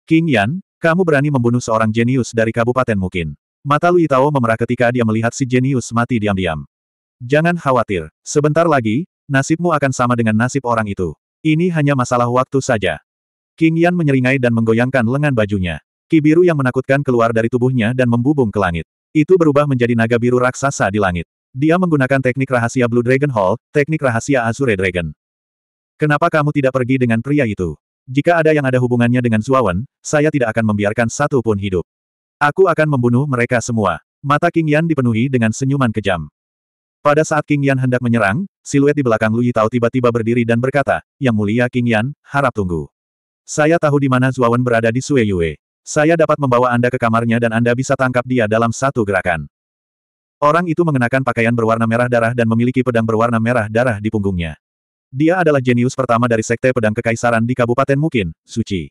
King Yan, kamu berani membunuh seorang jenius dari Kabupaten mungkin? Mata Lui Tao memerah ketika dia melihat si jenius mati diam-diam. Jangan khawatir, sebentar lagi, nasibmu akan sama dengan nasib orang itu. Ini hanya masalah waktu saja. King Yan menyeringai dan menggoyangkan lengan bajunya. Ki biru yang menakutkan keluar dari tubuhnya dan membubung ke langit. Itu berubah menjadi naga biru raksasa di langit. Dia menggunakan teknik rahasia Blue Dragon Hall, teknik rahasia Azure Dragon. Kenapa kamu tidak pergi dengan pria itu? Jika ada yang ada hubungannya dengan Zuawan, saya tidak akan membiarkan satu pun hidup. Aku akan membunuh mereka semua. Mata King Yan dipenuhi dengan senyuman kejam. Pada saat King Yan hendak menyerang, siluet di belakang Lu Yitao tiba-tiba berdiri dan berkata, Yang mulia King Yan, harap tunggu. Saya tahu di mana Zuawan berada di Sue Yue. Saya dapat membawa Anda ke kamarnya dan Anda bisa tangkap dia dalam satu gerakan. Orang itu mengenakan pakaian berwarna merah darah dan memiliki pedang berwarna merah darah di punggungnya. Dia adalah jenius pertama dari Sekte Pedang Kekaisaran di Kabupaten Mukin, Suci.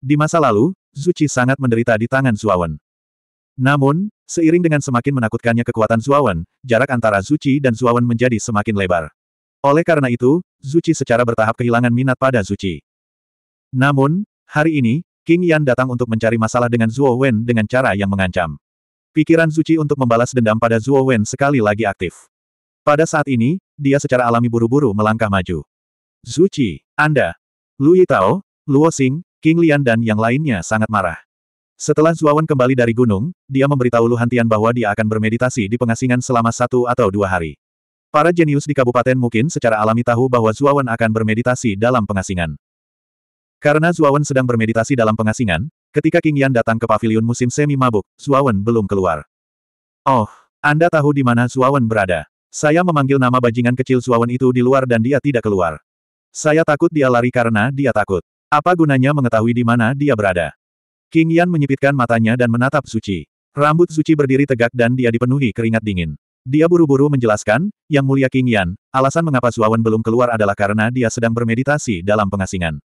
Di masa lalu, Suci sangat menderita di tangan Zuawan. Namun, seiring dengan semakin menakutkannya kekuatan Zuawan, jarak antara Zuci dan Zuawan menjadi semakin lebar. Oleh karena itu, Zuci secara bertahap kehilangan minat pada Zuci. Namun, hari ini, King Yan datang untuk mencari masalah dengan Zuo Wen dengan cara yang mengancam. Pikiran Zuci untuk membalas dendam pada Zuo Wen sekali lagi aktif. Pada saat ini, dia secara alami buru-buru melangkah maju. Zuci, Anda, Lu Yitao, Luo Xing, King Lian dan yang lainnya sangat marah. Setelah Zuawan kembali dari gunung, dia memberitahu Lu Hantian bahwa dia akan bermeditasi di pengasingan selama satu atau dua hari. Para jenius di kabupaten mungkin secara alami tahu bahwa Zuawan akan bermeditasi dalam pengasingan. Karena Zuawan sedang bermeditasi dalam pengasingan, ketika King Yan datang ke pavilion musim semi mabuk, Zuawan belum keluar. Oh, Anda tahu di mana Zuawan berada. Saya memanggil nama bajingan kecil Suawan itu di luar dan dia tidak keluar. Saya takut dia lari karena dia takut. Apa gunanya mengetahui di mana dia berada? King Yan menyipitkan matanya dan menatap Suci. Rambut Suci berdiri tegak dan dia dipenuhi keringat dingin. Dia buru-buru menjelaskan, Yang Mulia King Yan, alasan mengapa Suawan belum keluar adalah karena dia sedang bermeditasi dalam pengasingan.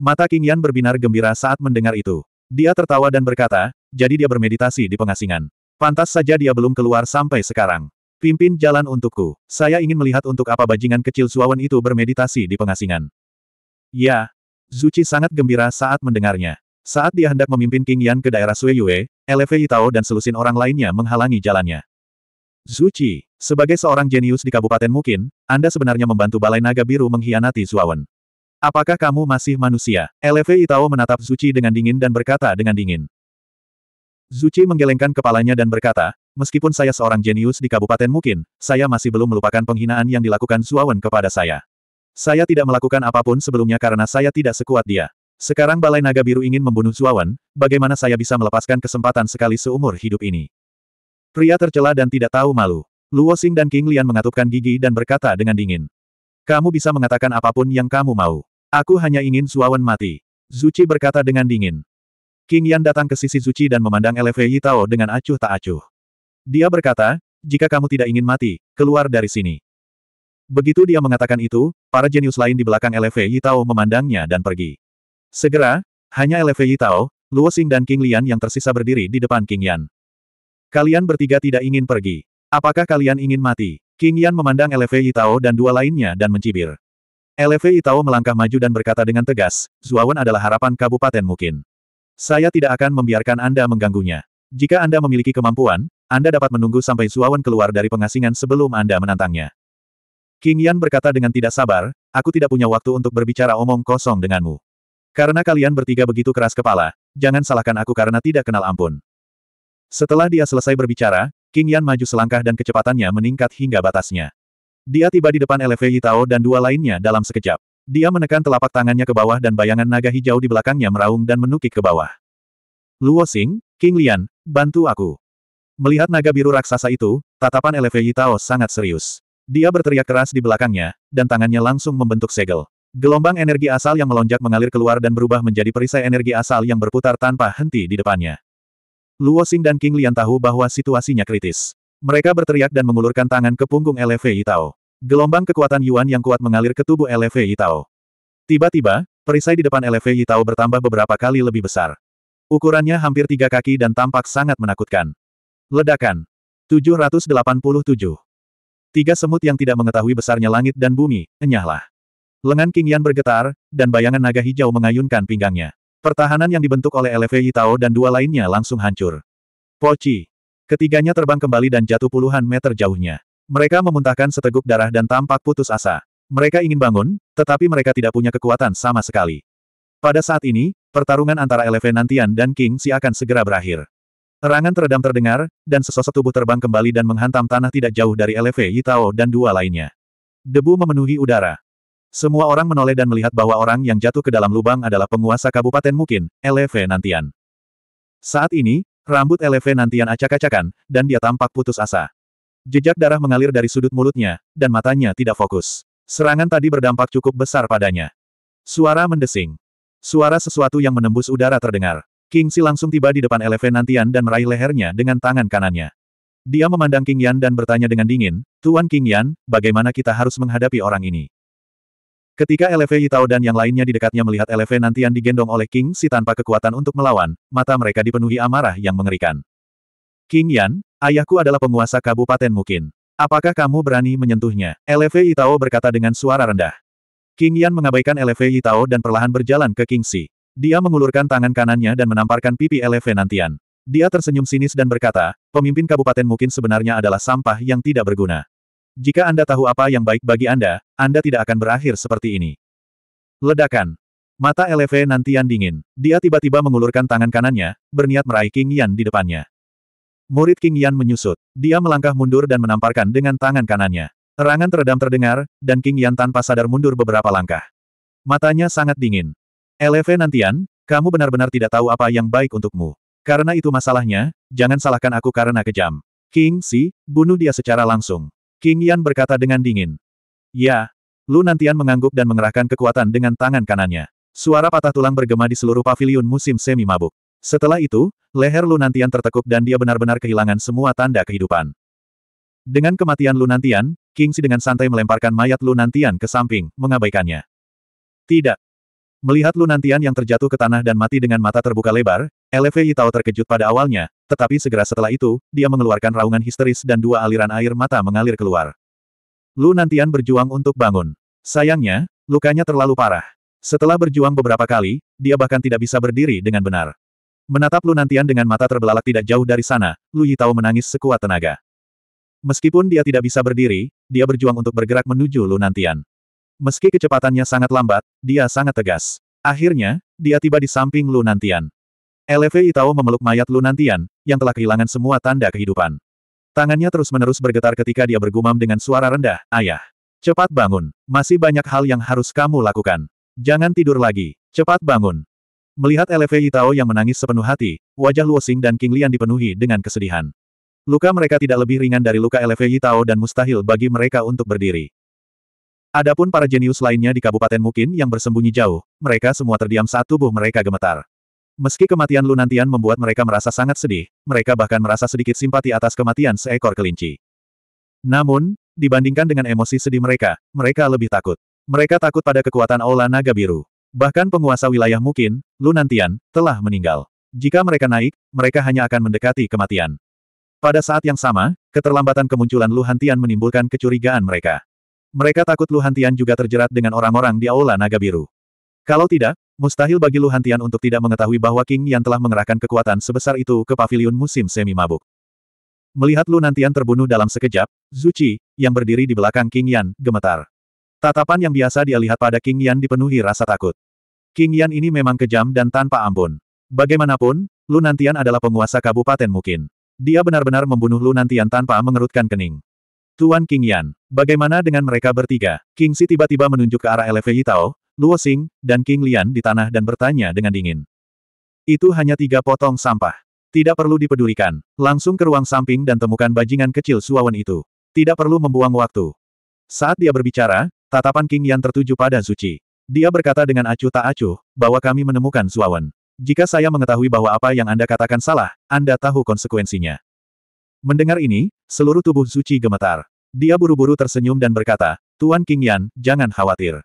Mata King Yan berbinar gembira saat mendengar itu. Dia tertawa dan berkata, jadi dia bermeditasi di pengasingan. Pantas saja dia belum keluar sampai sekarang. Pimpin jalan untukku. Saya ingin melihat untuk apa bajingan kecil Suawan itu bermeditasi di pengasingan. Ya. Zuci sangat gembira saat mendengarnya. Saat dia hendak memimpin King Yan ke daerah Yue, Eleve Yitao dan selusin orang lainnya menghalangi jalannya. Zuci, sebagai seorang jenius di Kabupaten Mukin, Anda sebenarnya membantu Balai Naga Biru mengkhianati Suawan. Apakah kamu masih manusia? Eleve Itao menatap Zuci dengan dingin dan berkata dengan dingin. Zuci menggelengkan kepalanya dan berkata, meskipun saya seorang jenius di kabupaten mungkin, saya masih belum melupakan penghinaan yang dilakukan Zuawan kepada saya. Saya tidak melakukan apapun sebelumnya karena saya tidak sekuat dia. Sekarang Balai Naga Biru ingin membunuh Zuawan, bagaimana saya bisa melepaskan kesempatan sekali seumur hidup ini? Pria tercela dan tidak tahu malu. Luo Xing dan King Lian mengatupkan gigi dan berkata dengan dingin. Kamu bisa mengatakan apapun yang kamu mau. Aku hanya ingin Zuawan mati. Zuci berkata dengan dingin. King Yan datang ke sisi Zuci dan memandang Elevei Yitao dengan acuh tak acuh. Dia berkata, jika kamu tidak ingin mati, keluar dari sini. Begitu dia mengatakan itu, para jenius lain di belakang Elevei Yitao memandangnya dan pergi. Segera, hanya Elevei Yitao, Luo Xing dan King Lian yang tersisa berdiri di depan King Yan. Kalian bertiga tidak ingin pergi. Apakah kalian ingin mati? King Yan memandang Elevei Yitao dan dua lainnya dan mencibir. Elevei Yitao melangkah maju dan berkata dengan tegas, Zuawan adalah harapan kabupaten mungkin. Saya tidak akan membiarkan Anda mengganggunya. Jika Anda memiliki kemampuan, Anda dapat menunggu sampai Zuawan keluar dari pengasingan sebelum Anda menantangnya. King Yan berkata dengan tidak sabar, aku tidak punya waktu untuk berbicara omong kosong denganmu. Karena kalian bertiga begitu keras kepala, jangan salahkan aku karena tidak kenal ampun. Setelah dia selesai berbicara, King Yan maju selangkah dan kecepatannya meningkat hingga batasnya. Dia tiba di depan LV Yitao dan dua lainnya dalam sekejap. Dia menekan telapak tangannya ke bawah dan bayangan naga hijau di belakangnya meraung dan menukik ke bawah. Luo Xing, King Lian, bantu aku. Melihat naga biru raksasa itu, tatapan Elevei Tao sangat serius. Dia berteriak keras di belakangnya, dan tangannya langsung membentuk segel. Gelombang energi asal yang melonjak mengalir keluar dan berubah menjadi perisai energi asal yang berputar tanpa henti di depannya. Luo Xing dan King Lian tahu bahwa situasinya kritis. Mereka berteriak dan mengulurkan tangan ke punggung Elevei Tao. Gelombang kekuatan Yuan yang kuat mengalir ke tubuh LV Yitao. Tiba-tiba, perisai di depan LV Yitao bertambah beberapa kali lebih besar. Ukurannya hampir tiga kaki dan tampak sangat menakutkan. Ledakan. 787. Tiga semut yang tidak mengetahui besarnya langit dan bumi, enyahlah. Lengan King Yan bergetar, dan bayangan naga hijau mengayunkan pinggangnya. Pertahanan yang dibentuk oleh LV Yitao dan dua lainnya langsung hancur. Pochi. Ketiganya terbang kembali dan jatuh puluhan meter jauhnya. Mereka memuntahkan seteguk darah dan tampak putus asa. Mereka ingin bangun, tetapi mereka tidak punya kekuatan sama sekali. Pada saat ini, pertarungan antara Nantian dan King Si akan segera berakhir. Serangan teredam terdengar, dan sesosok tubuh terbang kembali dan menghantam tanah tidak jauh dari Eleve Yitao dan dua lainnya. Debu memenuhi udara. Semua orang menoleh dan melihat bahwa orang yang jatuh ke dalam lubang adalah penguasa kabupaten mungkin, Eleve Nantian. Saat ini, rambut Eleve Nantian acak-acakan, dan dia tampak putus asa. Jejak darah mengalir dari sudut mulutnya, dan matanya tidak fokus. Serangan tadi berdampak cukup besar padanya. Suara mendesing. Suara sesuatu yang menembus udara terdengar. King Si langsung tiba di depan Eleven Nantian dan meraih lehernya dengan tangan kanannya. Dia memandang King Yan dan bertanya dengan dingin, Tuan King Yan, bagaimana kita harus menghadapi orang ini? Ketika Eleve Yitao dan yang lainnya di dekatnya melihat Eleve Nantian digendong oleh King Si tanpa kekuatan untuk melawan, mata mereka dipenuhi amarah yang mengerikan. King Yan, ayahku adalah penguasa kabupaten Mukin. Apakah kamu berani menyentuhnya? Lv Itao berkata dengan suara rendah. King Yan mengabaikan Lv Itao dan perlahan berjalan ke King Si. Dia mengulurkan tangan kanannya dan menamparkan pipi Lv Nantian. Dia tersenyum sinis dan berkata, pemimpin kabupaten Mukin sebenarnya adalah sampah yang tidak berguna. Jika Anda tahu apa yang baik bagi Anda, Anda tidak akan berakhir seperti ini. Ledakan. Mata Lv Nantian dingin. Dia tiba-tiba mengulurkan tangan kanannya, berniat meraih King Yan di depannya. Murid King Yan menyusut. Dia melangkah mundur dan menamparkan dengan tangan kanannya. Erangan teredam terdengar, dan King Yan tanpa sadar mundur beberapa langkah. Matanya sangat dingin. Eleve Nantian, kamu benar-benar tidak tahu apa yang baik untukmu. Karena itu masalahnya, jangan salahkan aku karena kejam. King Si, bunuh dia secara langsung. King Yan berkata dengan dingin. Ya. Lu Nantian mengangguk dan mengerahkan kekuatan dengan tangan kanannya. Suara patah tulang bergema di seluruh pavilion musim semi mabuk. Setelah itu, leher Lunantian tertekuk dan dia benar-benar kehilangan semua tanda kehidupan. Dengan kematian Lunantian, Kingsi dengan santai melemparkan mayat Lunantian ke samping, mengabaikannya. Tidak. Melihat Lunantian yang terjatuh ke tanah dan mati dengan mata terbuka lebar, LFI Yitao terkejut pada awalnya, tetapi segera setelah itu, dia mengeluarkan raungan histeris dan dua aliran air mata mengalir keluar. Lunantian berjuang untuk bangun. Sayangnya, lukanya terlalu parah. Setelah berjuang beberapa kali, dia bahkan tidak bisa berdiri dengan benar. Menatap Lunantian dengan mata terbelalak tidak jauh dari sana, Lu Yitao menangis sekuat tenaga. Meskipun dia tidak bisa berdiri, dia berjuang untuk bergerak menuju Lunantian. Meski kecepatannya sangat lambat, dia sangat tegas. Akhirnya, dia tiba di samping Lunantian. LV Itao memeluk mayat Lunantian, yang telah kehilangan semua tanda kehidupan. Tangannya terus-menerus bergetar ketika dia bergumam dengan suara rendah, Ayah. Cepat bangun, masih banyak hal yang harus kamu lakukan. Jangan tidur lagi, cepat bangun. Melihat LV Yitao yang menangis sepenuh hati, wajah Luo Luosing dan King Lian dipenuhi dengan kesedihan. Luka mereka tidak lebih ringan dari luka LV Yitao dan mustahil bagi mereka untuk berdiri. Adapun para jenius lainnya di Kabupaten Mukin yang bersembunyi jauh, mereka semua terdiam saat tubuh mereka gemetar. Meski kematian Lunantian membuat mereka merasa sangat sedih, mereka bahkan merasa sedikit simpati atas kematian seekor kelinci. Namun, dibandingkan dengan emosi sedih mereka, mereka lebih takut. Mereka takut pada kekuatan Aula Naga Biru. Bahkan penguasa wilayah mungkin, Lunantian, telah meninggal. Jika mereka naik, mereka hanya akan mendekati kematian. Pada saat yang sama, keterlambatan kemunculan Luhantian menimbulkan kecurigaan mereka. Mereka takut Luhantian juga terjerat dengan orang-orang di Aula Naga Biru. Kalau tidak, mustahil bagi Luhantian untuk tidak mengetahui bahwa King Yan telah mengerahkan kekuatan sebesar itu ke paviliun musim semi mabuk. Melihat Lunantian terbunuh dalam sekejap, Zuci, yang berdiri di belakang King Yan, gemetar. Tatapan yang biasa dia lihat pada King Yan dipenuhi rasa takut. King Yan ini memang kejam dan tanpa ampun. Bagaimanapun, Lu Nantian adalah penguasa kabupaten mungkin. Dia benar-benar membunuh Lu Nantian tanpa mengerutkan kening. Tuan King Yan, bagaimana dengan mereka bertiga? King Si tiba-tiba menunjuk ke arah LV Yitao, Luo Xing, dan King Lian di tanah dan bertanya dengan dingin. Itu hanya tiga potong sampah. Tidak perlu dipedulikan. Langsung ke ruang samping dan temukan bajingan kecil Suawan itu. Tidak perlu membuang waktu. Saat dia berbicara, Tatapan King Yan tertuju pada Zuci. Dia berkata dengan acuh tak acuh, bahwa kami menemukan Zuawan. Jika saya mengetahui bahwa apa yang Anda katakan salah, Anda tahu konsekuensinya. Mendengar ini, seluruh tubuh Zuci gemetar. Dia buru-buru tersenyum dan berkata, Tuan King Yan, jangan khawatir.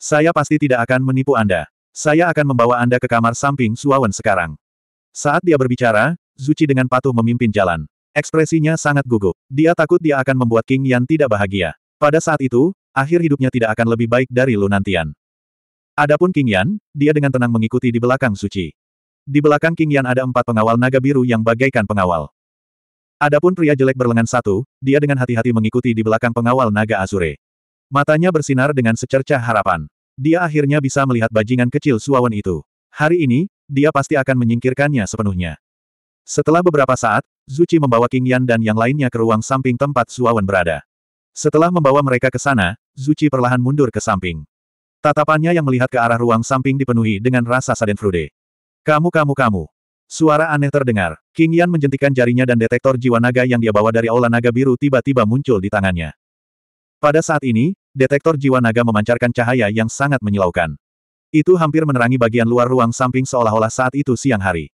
Saya pasti tidak akan menipu Anda. Saya akan membawa Anda ke kamar samping Suawan sekarang. Saat dia berbicara, Zuci dengan patuh memimpin jalan. Ekspresinya sangat gugup. Dia takut dia akan membuat King Yan tidak bahagia. Pada saat itu, akhir hidupnya tidak akan lebih baik dari Lunantian. Adapun King Yan, dia dengan tenang mengikuti di belakang Suci. Di belakang King Yan ada empat pengawal naga biru yang bagaikan pengawal. Adapun pria jelek berlengan satu, dia dengan hati-hati mengikuti di belakang pengawal naga Azure. Matanya bersinar dengan secercah harapan. Dia akhirnya bisa melihat bajingan kecil Suawan itu. Hari ini, dia pasti akan menyingkirkannya sepenuhnya. Setelah beberapa saat, Zuchi membawa King Yan dan yang lainnya ke ruang samping tempat Suawan berada. Setelah membawa mereka ke sana, Zuci perlahan mundur ke samping. Tatapannya yang melihat ke arah ruang samping dipenuhi dengan rasa sadenfrude. Kamu kamu kamu. Suara aneh terdengar. King Yan menjentikan jarinya dan detektor jiwa naga yang dia bawa dari aula naga biru tiba-tiba muncul di tangannya. Pada saat ini, detektor jiwa naga memancarkan cahaya yang sangat menyilaukan. Itu hampir menerangi bagian luar ruang samping seolah-olah saat itu siang hari.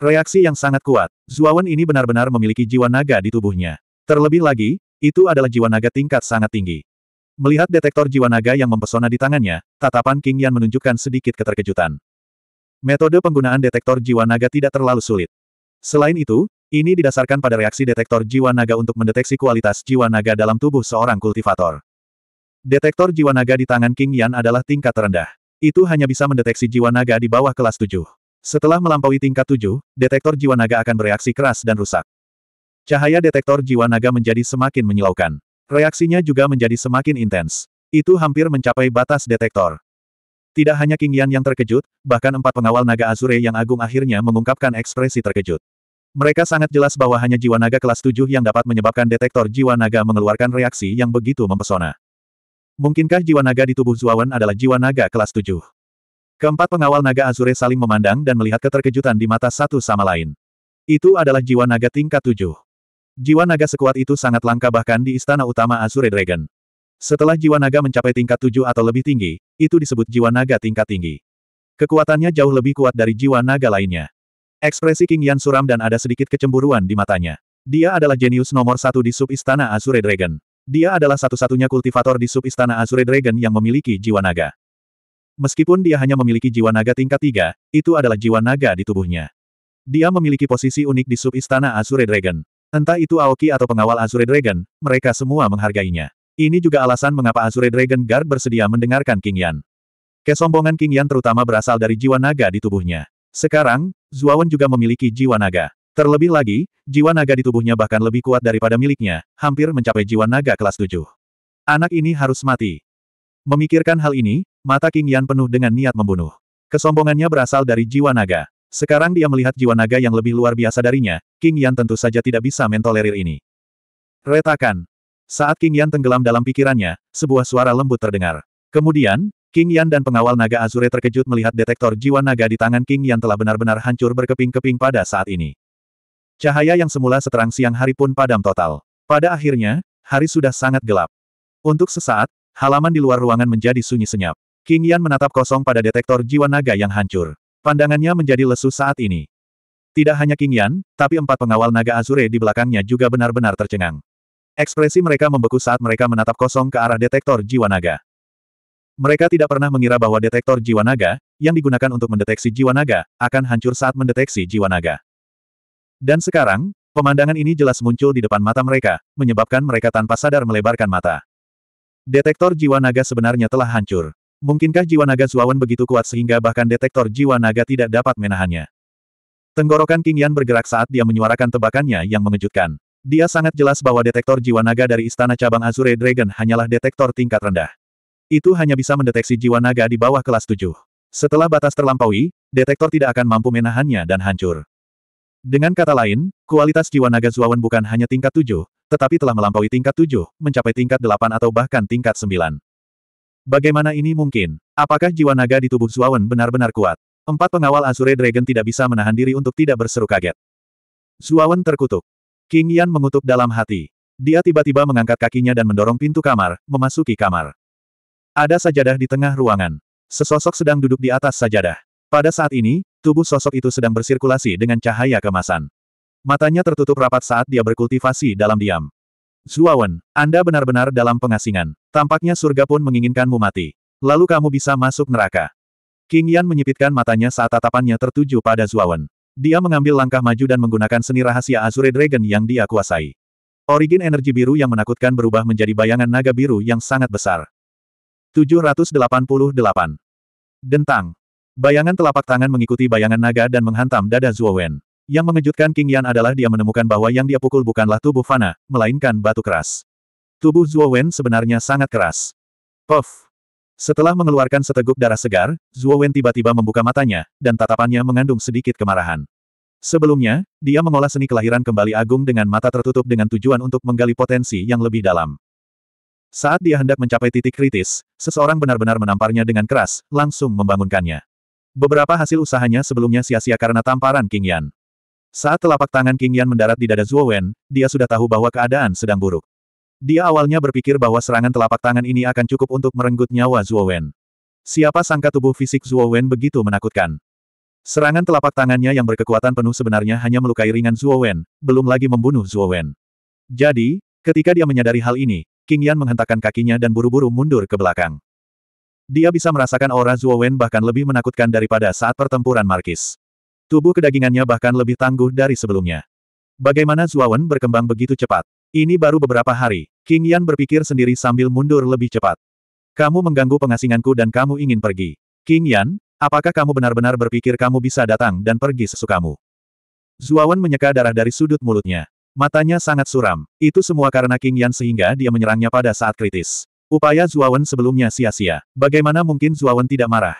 Reaksi yang sangat kuat, Zuawan ini benar-benar memiliki jiwa naga di tubuhnya. Terlebih lagi, itu adalah jiwa naga tingkat sangat tinggi. Melihat detektor jiwa naga yang mempesona di tangannya, tatapan King Yan menunjukkan sedikit keterkejutan. Metode penggunaan detektor jiwa naga tidak terlalu sulit. Selain itu, ini didasarkan pada reaksi detektor jiwa naga untuk mendeteksi kualitas jiwa naga dalam tubuh seorang kultivator. Detektor jiwa naga di tangan King Yan adalah tingkat terendah. Itu hanya bisa mendeteksi jiwa naga di bawah kelas 7. Setelah melampaui tingkat 7, detektor jiwa naga akan bereaksi keras dan rusak. Cahaya detektor jiwa naga menjadi semakin menyilaukan. Reaksinya juga menjadi semakin intens. Itu hampir mencapai batas detektor. Tidak hanya King Yan yang terkejut, bahkan empat pengawal naga Azure yang agung akhirnya mengungkapkan ekspresi terkejut. Mereka sangat jelas bahwa hanya jiwa naga kelas 7 yang dapat menyebabkan detektor jiwa naga mengeluarkan reaksi yang begitu mempesona. Mungkinkah jiwa naga di tubuh Zuawan adalah jiwa naga kelas 7? Keempat pengawal naga Azure saling memandang dan melihat keterkejutan di mata satu sama lain. Itu adalah jiwa naga tingkat 7. Jiwa naga sekuat itu sangat langka bahkan di istana utama Azure Dragon. Setelah jiwa naga mencapai tingkat tujuh atau lebih tinggi, itu disebut jiwa naga tingkat tinggi. Kekuatannya jauh lebih kuat dari jiwa naga lainnya. Ekspresi King Yan suram dan ada sedikit kecemburuan di matanya. Dia adalah jenius nomor satu di sub istana Azure Dragon. Dia adalah satu-satunya kultivator di sub istana Azure Dragon yang memiliki jiwa naga. Meskipun dia hanya memiliki jiwa naga tingkat tiga, itu adalah jiwa naga di tubuhnya. Dia memiliki posisi unik di sub istana Azure Dragon. Entah itu Aoki atau pengawal Azure Dragon, mereka semua menghargainya. Ini juga alasan mengapa Azure Dragon Guard bersedia mendengarkan King Yan. Kesombongan King Yan terutama berasal dari jiwa naga di tubuhnya. Sekarang, Zuawan juga memiliki jiwa naga. Terlebih lagi, jiwa naga di tubuhnya bahkan lebih kuat daripada miliknya, hampir mencapai jiwa naga kelas 7. Anak ini harus mati. Memikirkan hal ini, mata King Yan penuh dengan niat membunuh. Kesombongannya berasal dari jiwa naga. Sekarang dia melihat jiwa naga yang lebih luar biasa darinya, King Yan tentu saja tidak bisa mentolerir ini. Retakan. Saat King Yan tenggelam dalam pikirannya, sebuah suara lembut terdengar. Kemudian, King Yan dan pengawal naga Azure terkejut melihat detektor jiwa naga di tangan King Yan telah benar-benar hancur berkeping-keping pada saat ini. Cahaya yang semula seterang siang hari pun padam total. Pada akhirnya, hari sudah sangat gelap. Untuk sesaat, halaman di luar ruangan menjadi sunyi senyap. King Yan menatap kosong pada detektor jiwa naga yang hancur. Pandangannya menjadi lesu saat ini. Tidak hanya King Yan, tapi empat pengawal naga Azure di belakangnya juga benar-benar tercengang. Ekspresi mereka membeku saat mereka menatap kosong ke arah detektor jiwa naga. Mereka tidak pernah mengira bahwa detektor jiwa naga, yang digunakan untuk mendeteksi jiwa naga, akan hancur saat mendeteksi jiwa naga. Dan sekarang, pemandangan ini jelas muncul di depan mata mereka, menyebabkan mereka tanpa sadar melebarkan mata. Detektor jiwa naga sebenarnya telah hancur. Mungkinkah jiwa naga Zuawan begitu kuat sehingga bahkan detektor jiwa naga tidak dapat menahannya? Tenggorokan King Yan bergerak saat dia menyuarakan tebakannya yang mengejutkan. Dia sangat jelas bahwa detektor jiwa naga dari istana cabang Azure Dragon hanyalah detektor tingkat rendah. Itu hanya bisa mendeteksi jiwa naga di bawah kelas 7. Setelah batas terlampaui, detektor tidak akan mampu menahannya dan hancur. Dengan kata lain, kualitas jiwa naga Zuawan bukan hanya tingkat 7, tetapi telah melampaui tingkat 7, mencapai tingkat 8 atau bahkan tingkat 9. Bagaimana ini mungkin? Apakah jiwa naga di tubuh Zuawan benar-benar kuat? Empat pengawal Azure Dragon tidak bisa menahan diri untuk tidak berseru kaget. Zuawan terkutuk. King Yan mengutuk dalam hati. Dia tiba-tiba mengangkat kakinya dan mendorong pintu kamar, memasuki kamar. Ada sajadah di tengah ruangan. Sesosok sedang duduk di atas sajadah. Pada saat ini, tubuh sosok itu sedang bersirkulasi dengan cahaya kemasan. Matanya tertutup rapat saat dia berkultivasi dalam diam. Zuawan, Anda benar-benar dalam pengasingan. Tampaknya surga pun menginginkanmu mati. Lalu kamu bisa masuk neraka. King Yan menyipitkan matanya saat tatapannya tertuju pada Zuawan. Dia mengambil langkah maju dan menggunakan seni rahasia Azure Dragon yang dia kuasai. Origin energi biru yang menakutkan berubah menjadi bayangan naga biru yang sangat besar. 788. Dentang. Bayangan telapak tangan mengikuti bayangan naga dan menghantam dada Zuowen. Yang mengejutkan King Yan adalah dia menemukan bahwa yang dia pukul bukanlah tubuh Fana, melainkan batu keras. Tubuh Zhuo Wen sebenarnya sangat keras. Puff! Setelah mengeluarkan seteguk darah segar, Zhuo Wen tiba-tiba membuka matanya, dan tatapannya mengandung sedikit kemarahan. Sebelumnya, dia mengolah seni kelahiran kembali agung dengan mata tertutup dengan tujuan untuk menggali potensi yang lebih dalam. Saat dia hendak mencapai titik kritis, seseorang benar-benar menamparnya dengan keras, langsung membangunkannya. Beberapa hasil usahanya sebelumnya sia-sia karena tamparan King Yan. Saat telapak tangan King Yan mendarat di dada Zhuo Wen, dia sudah tahu bahwa keadaan sedang buruk. Dia awalnya berpikir bahwa serangan telapak tangan ini akan cukup untuk merenggut nyawa Zhuo Wen. Siapa sangka tubuh fisik Zhuo Wen begitu menakutkan. Serangan telapak tangannya yang berkekuatan penuh sebenarnya hanya melukai ringan Zhuo Wen, belum lagi membunuh Zhuo Wen. Jadi, ketika dia menyadari hal ini, King Yan menghentakkan kakinya dan buru-buru mundur ke belakang. Dia bisa merasakan aura Zhuo Wen bahkan lebih menakutkan daripada saat pertempuran Markis. Tubuh kedagingannya bahkan lebih tangguh dari sebelumnya. Bagaimana Zuawan berkembang begitu cepat? Ini baru beberapa hari. King Yan berpikir sendiri sambil mundur lebih cepat. Kamu mengganggu pengasinganku dan kamu ingin pergi. King Yan, apakah kamu benar-benar berpikir kamu bisa datang dan pergi sesukamu? Zuawan menyeka darah dari sudut mulutnya. Matanya sangat suram. Itu semua karena King Yan sehingga dia menyerangnya pada saat kritis. Upaya Zuawan sebelumnya sia-sia. Bagaimana mungkin Zuawan tidak marah?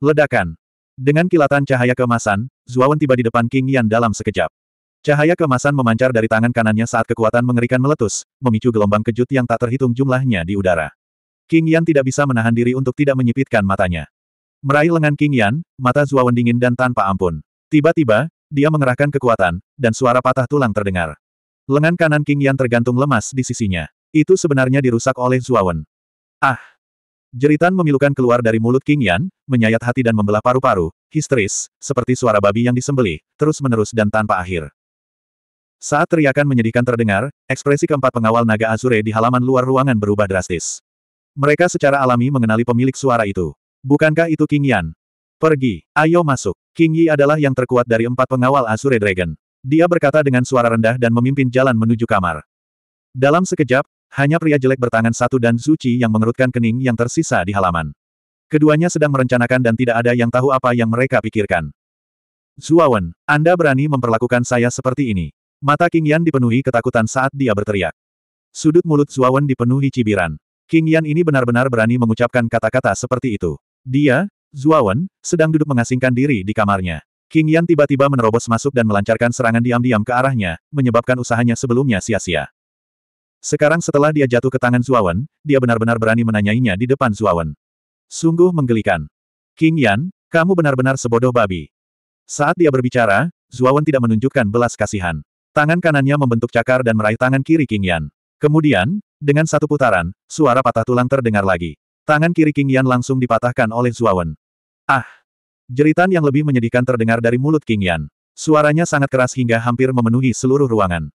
Ledakan. Dengan kilatan cahaya kemasan, Zuawan tiba di depan King Yan dalam sekejap. Cahaya kemasan memancar dari tangan kanannya saat kekuatan mengerikan meletus, memicu gelombang kejut yang tak terhitung jumlahnya di udara. King Yan tidak bisa menahan diri untuk tidak menyipitkan matanya. Meraih lengan King Yan, mata Zuawan dingin dan tanpa ampun. Tiba-tiba, dia mengerahkan kekuatan, dan suara patah tulang terdengar. Lengan kanan King Yan tergantung lemas di sisinya. Itu sebenarnya dirusak oleh Zuawan. Ah! Jeritan memilukan keluar dari mulut King Yan, menyayat hati dan membelah paru-paru, histeris, seperti suara babi yang disembeli terus-menerus dan tanpa akhir. Saat teriakan menyedihkan terdengar, ekspresi keempat pengawal naga Azure di halaman luar ruangan berubah drastis. Mereka secara alami mengenali pemilik suara itu. Bukankah itu King Yan? Pergi, ayo masuk. King Yi adalah yang terkuat dari empat pengawal Azure Dragon. Dia berkata dengan suara rendah dan memimpin jalan menuju kamar. Dalam sekejap, hanya pria jelek bertangan satu dan Zuci yang mengerutkan kening yang tersisa di halaman. Keduanya sedang merencanakan dan tidak ada yang tahu apa yang mereka pikirkan. Zuawan, Anda berani memperlakukan saya seperti ini. Mata King Yan dipenuhi ketakutan saat dia berteriak. Sudut mulut Zuawan dipenuhi cibiran. King Yan ini benar-benar berani mengucapkan kata-kata seperti itu. Dia, Zuawan, sedang duduk mengasingkan diri di kamarnya. King Yan tiba-tiba menerobos masuk dan melancarkan serangan diam-diam ke arahnya, menyebabkan usahanya sebelumnya sia-sia. Sekarang setelah dia jatuh ke tangan Zuawan, dia benar-benar berani menanyainya di depan Zuawan. Sungguh menggelikan. King Yan, kamu benar-benar sebodoh babi. Saat dia berbicara, Zuawan tidak menunjukkan belas kasihan. Tangan kanannya membentuk cakar dan meraih tangan kiri King Yan. Kemudian, dengan satu putaran, suara patah tulang terdengar lagi. Tangan kiri King Yan langsung dipatahkan oleh Zuawan. Ah! Jeritan yang lebih menyedihkan terdengar dari mulut King Yan. Suaranya sangat keras hingga hampir memenuhi seluruh ruangan.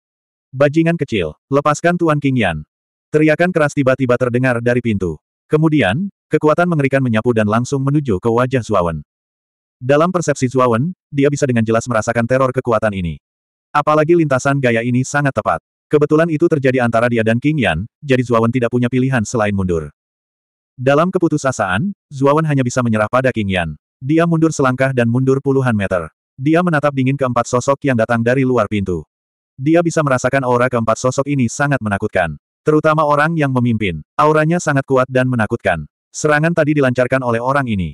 Bajingan kecil, lepaskan Tuan King Yan. Teriakan keras tiba-tiba terdengar dari pintu. Kemudian, kekuatan mengerikan menyapu dan langsung menuju ke wajah Zuawan. Dalam persepsi Zuawan, dia bisa dengan jelas merasakan teror kekuatan ini. Apalagi lintasan gaya ini sangat tepat. Kebetulan itu terjadi antara dia dan King Yan, jadi Zuawan tidak punya pilihan selain mundur. Dalam keputusasaan, Zuawan hanya bisa menyerah pada King Yan. Dia mundur selangkah dan mundur puluhan meter. Dia menatap dingin keempat sosok yang datang dari luar pintu. Dia bisa merasakan aura keempat sosok ini sangat menakutkan. Terutama orang yang memimpin. Auranya sangat kuat dan menakutkan. Serangan tadi dilancarkan oleh orang ini.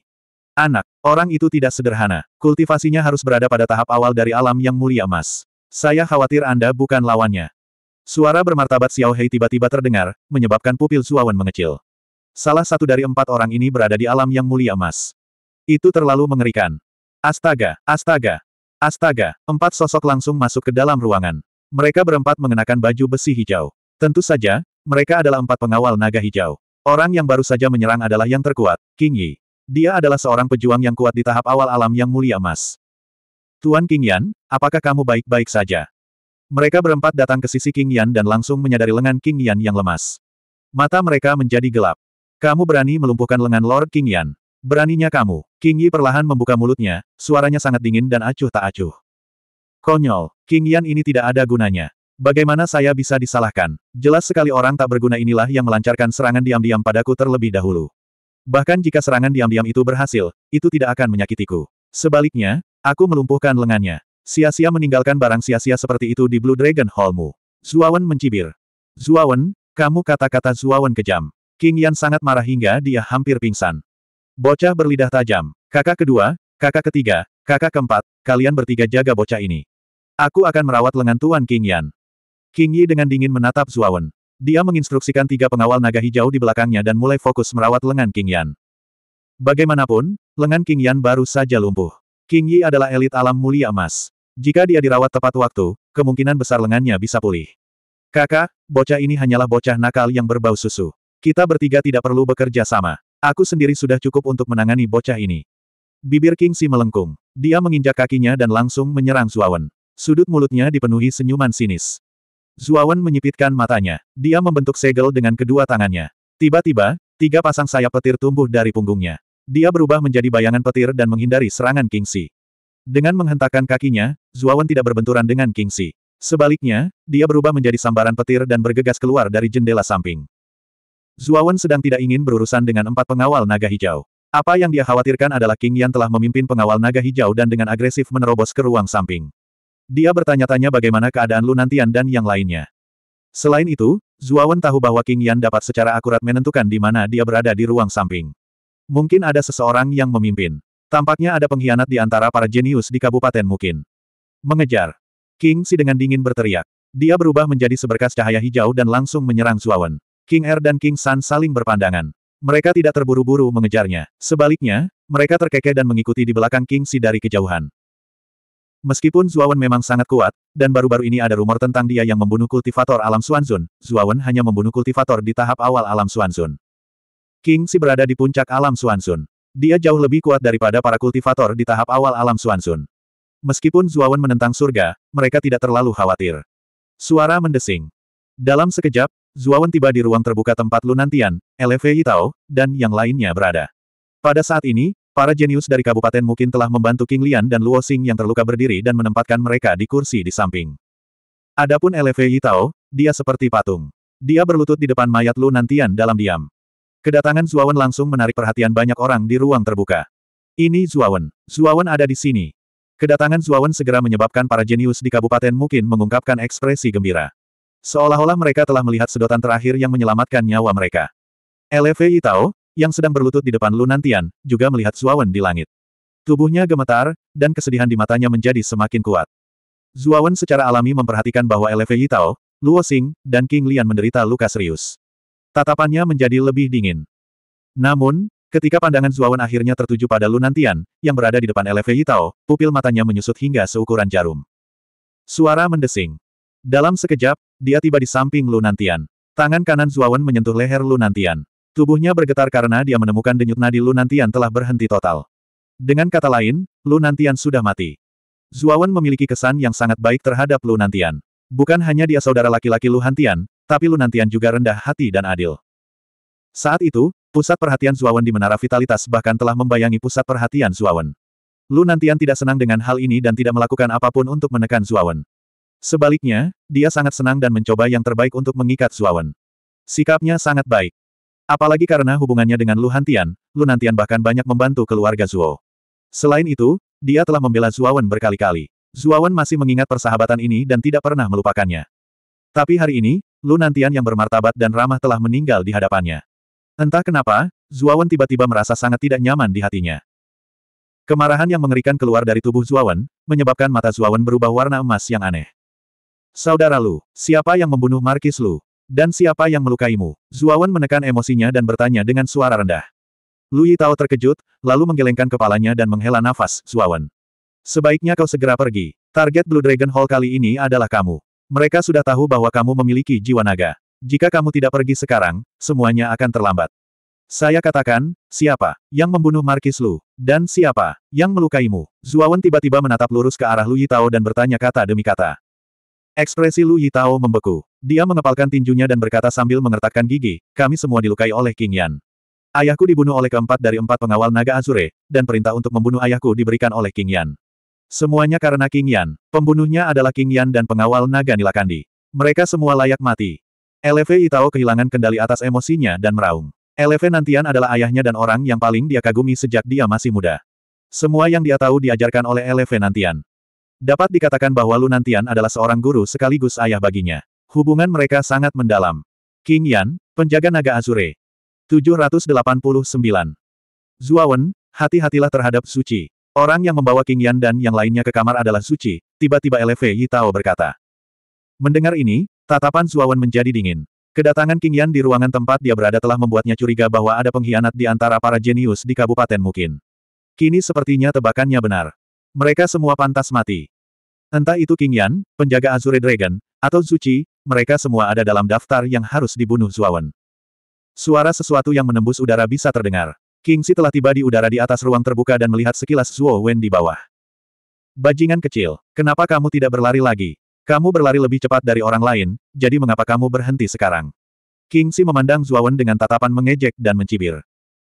Anak, orang itu tidak sederhana. Kultivasinya harus berada pada tahap awal dari alam yang mulia emas. Saya khawatir Anda bukan lawannya. Suara bermartabat Xiao Hei tiba-tiba terdengar, menyebabkan pupil Suawan mengecil. Salah satu dari empat orang ini berada di alam yang mulia emas. Itu terlalu mengerikan. Astaga, astaga, astaga, empat sosok langsung masuk ke dalam ruangan. Mereka berempat mengenakan baju besi hijau. Tentu saja, mereka adalah empat pengawal naga hijau. Orang yang baru saja menyerang adalah yang terkuat, King Yi. Dia adalah seorang pejuang yang kuat di tahap awal alam yang mulia emas. Tuan King Yan, apakah kamu baik-baik saja? Mereka berempat datang ke sisi King Yan dan langsung menyadari lengan King Yan yang lemas. Mata mereka menjadi gelap. Kamu berani melumpuhkan lengan Lord King Yan. Beraninya kamu. King Yi perlahan membuka mulutnya, suaranya sangat dingin dan acuh tak acuh. Konyol, King Yan ini tidak ada gunanya. Bagaimana saya bisa disalahkan? Jelas sekali orang tak berguna inilah yang melancarkan serangan diam-diam padaku terlebih dahulu. Bahkan jika serangan diam-diam itu berhasil, itu tidak akan menyakitiku. Sebaliknya, aku melumpuhkan lengannya. Sia-sia meninggalkan barang sia-sia seperti itu di Blue Dragon Hallmu. Zuawan mencibir. Zuawan, kamu kata-kata Zuawan kejam. King Yan sangat marah hingga dia hampir pingsan. Bocah berlidah tajam. Kakak kedua, kakak ketiga, kakak keempat, kalian bertiga jaga bocah ini. Aku akan merawat lengan Tuan King Yan. King Yi dengan dingin menatap Zuawan. Dia menginstruksikan tiga pengawal naga hijau di belakangnya dan mulai fokus merawat lengan King Yan. Bagaimanapun, lengan King Yan baru saja lumpuh. King Yi adalah elit alam mulia emas. Jika dia dirawat tepat waktu, kemungkinan besar lengannya bisa pulih. Kakak, bocah ini hanyalah bocah nakal yang berbau susu. Kita bertiga tidak perlu bekerja sama. Aku sendiri sudah cukup untuk menangani bocah ini. Bibir King Si melengkung. Dia menginjak kakinya dan langsung menyerang Zuawan. Sudut mulutnya dipenuhi senyuman sinis. Zuawan menyipitkan matanya. Dia membentuk segel dengan kedua tangannya. Tiba-tiba, tiga pasang sayap petir tumbuh dari punggungnya. Dia berubah menjadi bayangan petir dan menghindari serangan King Si. Dengan menghentakkan kakinya, Zuawan tidak berbenturan dengan King Si. Sebaliknya, dia berubah menjadi sambaran petir dan bergegas keluar dari jendela samping. Zuawan sedang tidak ingin berurusan dengan empat pengawal naga hijau. Apa yang dia khawatirkan adalah King Yan telah memimpin pengawal naga hijau dan dengan agresif menerobos ke ruang samping. Dia bertanya-tanya bagaimana keadaan Lunantian Nantian dan yang lainnya. Selain itu, Zuawan tahu bahwa King Yan dapat secara akurat menentukan di mana dia berada di ruang samping. Mungkin ada seseorang yang memimpin. Tampaknya ada pengkhianat di antara para jenius di Kabupaten mungkin. Mengejar. King Si dengan dingin berteriak. Dia berubah menjadi seberkas cahaya hijau dan langsung menyerang Zuawan. King Er dan King San saling berpandangan. Mereka tidak terburu-buru mengejarnya. Sebaliknya, mereka terkekeh dan mengikuti di belakang King Si dari kejauhan. Meskipun Zuawan memang sangat kuat, dan baru-baru ini ada rumor tentang dia yang membunuh kultivator alam Suanzun, Zuawan hanya membunuh kultivator di tahap awal alam Suanzun. King Si berada di puncak alam Suanzun. Dia jauh lebih kuat daripada para kultivator di tahap awal alam Suanzun. Meskipun Zuawan menentang surga, mereka tidak terlalu khawatir. Suara mendesing. Dalam sekejap, Zuawan tiba di ruang terbuka tempat Lunantian, LV Yitao, dan yang lainnya berada. Pada saat ini, Para jenius dari Kabupaten mungkin telah membantu King Lian dan Luo Xing yang terluka berdiri dan menempatkan mereka di kursi di samping. Adapun Eleve Yitao, dia seperti patung. Dia berlutut di depan mayat Lu Nantian dalam diam. Kedatangan Zuawan langsung menarik perhatian banyak orang di ruang terbuka. Ini Zuawan. Zuawan ada di sini. Kedatangan Zuawan segera menyebabkan para jenius di Kabupaten mungkin mengungkapkan ekspresi gembira. Seolah-olah mereka telah melihat sedotan terakhir yang menyelamatkan nyawa mereka. Eleve Yitao yang sedang berlutut di depan Lunantian juga melihat Zuawan di langit. Tubuhnya gemetar, dan kesedihan di matanya menjadi semakin kuat. Zuawan secara alami memperhatikan bahwa Eleve Yitao, Luo Xing, dan King Lian menderita luka serius. Tatapannya menjadi lebih dingin. Namun, ketika pandangan Zuawan akhirnya tertuju pada Lunantian yang berada di depan Eleve Yitao, pupil matanya menyusut hingga seukuran jarum. Suara mendesing. Dalam sekejap, dia tiba di samping Lunantian. Tangan kanan Zuawan menyentuh leher Lunantian. Tubuhnya bergetar karena dia menemukan denyut nadi Lunantian telah berhenti total. Dengan kata lain, Lunantian sudah mati. Zuawan memiliki kesan yang sangat baik terhadap Lunantian. Bukan hanya dia saudara laki-laki Luhantian, tapi Lunantian juga rendah hati dan adil. Saat itu, pusat perhatian Zuawan di Menara Vitalitas bahkan telah membayangi pusat perhatian Zuawan. Lunantian tidak senang dengan hal ini dan tidak melakukan apapun untuk menekan Zuawan. Sebaliknya, dia sangat senang dan mencoba yang terbaik untuk mengikat Zuawan. Sikapnya sangat baik. Apalagi karena hubungannya dengan Lu Hantian, Lu Hantian bahkan banyak membantu keluarga Zuo. Selain itu, dia telah membela Zuawan berkali-kali. Zuawan masih mengingat persahabatan ini dan tidak pernah melupakannya. Tapi hari ini, Lu Nantian yang bermartabat dan ramah telah meninggal di hadapannya. Entah kenapa, Zuawan tiba-tiba merasa sangat tidak nyaman di hatinya. Kemarahan yang mengerikan keluar dari tubuh Zuawan, menyebabkan mata Zuawan berubah warna emas yang aneh. Saudara Lu, siapa yang membunuh Markis Lu? Dan siapa yang melukaimu? Zuawan menekan emosinya dan bertanya dengan suara rendah. Lui Tao terkejut, lalu menggelengkan kepalanya dan menghela nafas, Zuawan. Sebaiknya kau segera pergi. Target Blue Dragon Hall kali ini adalah kamu. Mereka sudah tahu bahwa kamu memiliki jiwa naga. Jika kamu tidak pergi sekarang, semuanya akan terlambat. Saya katakan, siapa yang membunuh Markis Lu? Dan siapa yang melukaimu? Zuawan tiba-tiba menatap lurus ke arah Lui Tao dan bertanya kata demi kata. Ekspresi Lu Yitao membeku. Dia mengepalkan tinjunya dan berkata sambil mengertakkan gigi, kami semua dilukai oleh King Yan. Ayahku dibunuh oleh keempat dari empat pengawal naga Azure, dan perintah untuk membunuh ayahku diberikan oleh King Yan. Semuanya karena King Yan, pembunuhnya adalah King Yan dan pengawal naga Nilakandi. Mereka semua layak mati. Lv Itao kehilangan kendali atas emosinya dan meraung. Lv Nantian adalah ayahnya dan orang yang paling dia kagumi sejak dia masih muda. Semua yang dia tahu diajarkan oleh Lv Nantian. Dapat dikatakan bahwa Lunantian adalah seorang guru sekaligus ayah baginya. Hubungan mereka sangat mendalam. King Yan, penjaga naga Azure. 789. Zuawen, hati-hatilah terhadap Suci. Orang yang membawa King Yan dan yang lainnya ke kamar adalah Suci, tiba-tiba LV Yitao berkata. Mendengar ini, tatapan Zuawen menjadi dingin. Kedatangan King Yan di ruangan tempat dia berada telah membuatnya curiga bahwa ada pengkhianat di antara para jenius di Kabupaten mungkin. Kini sepertinya tebakannya benar. Mereka semua pantas mati. Entah itu King Yan, penjaga Azure Dragon, atau Zuci, mereka semua ada dalam daftar yang harus dibunuh Zuawan. Suara sesuatu yang menembus udara bisa terdengar. King Si telah tiba di udara di atas ruang terbuka dan melihat sekilas Zuo Wen di bawah. Bajingan kecil, kenapa kamu tidak berlari lagi? Kamu berlari lebih cepat dari orang lain, jadi mengapa kamu berhenti sekarang? King Si memandang Zuawan dengan tatapan mengejek dan mencibir.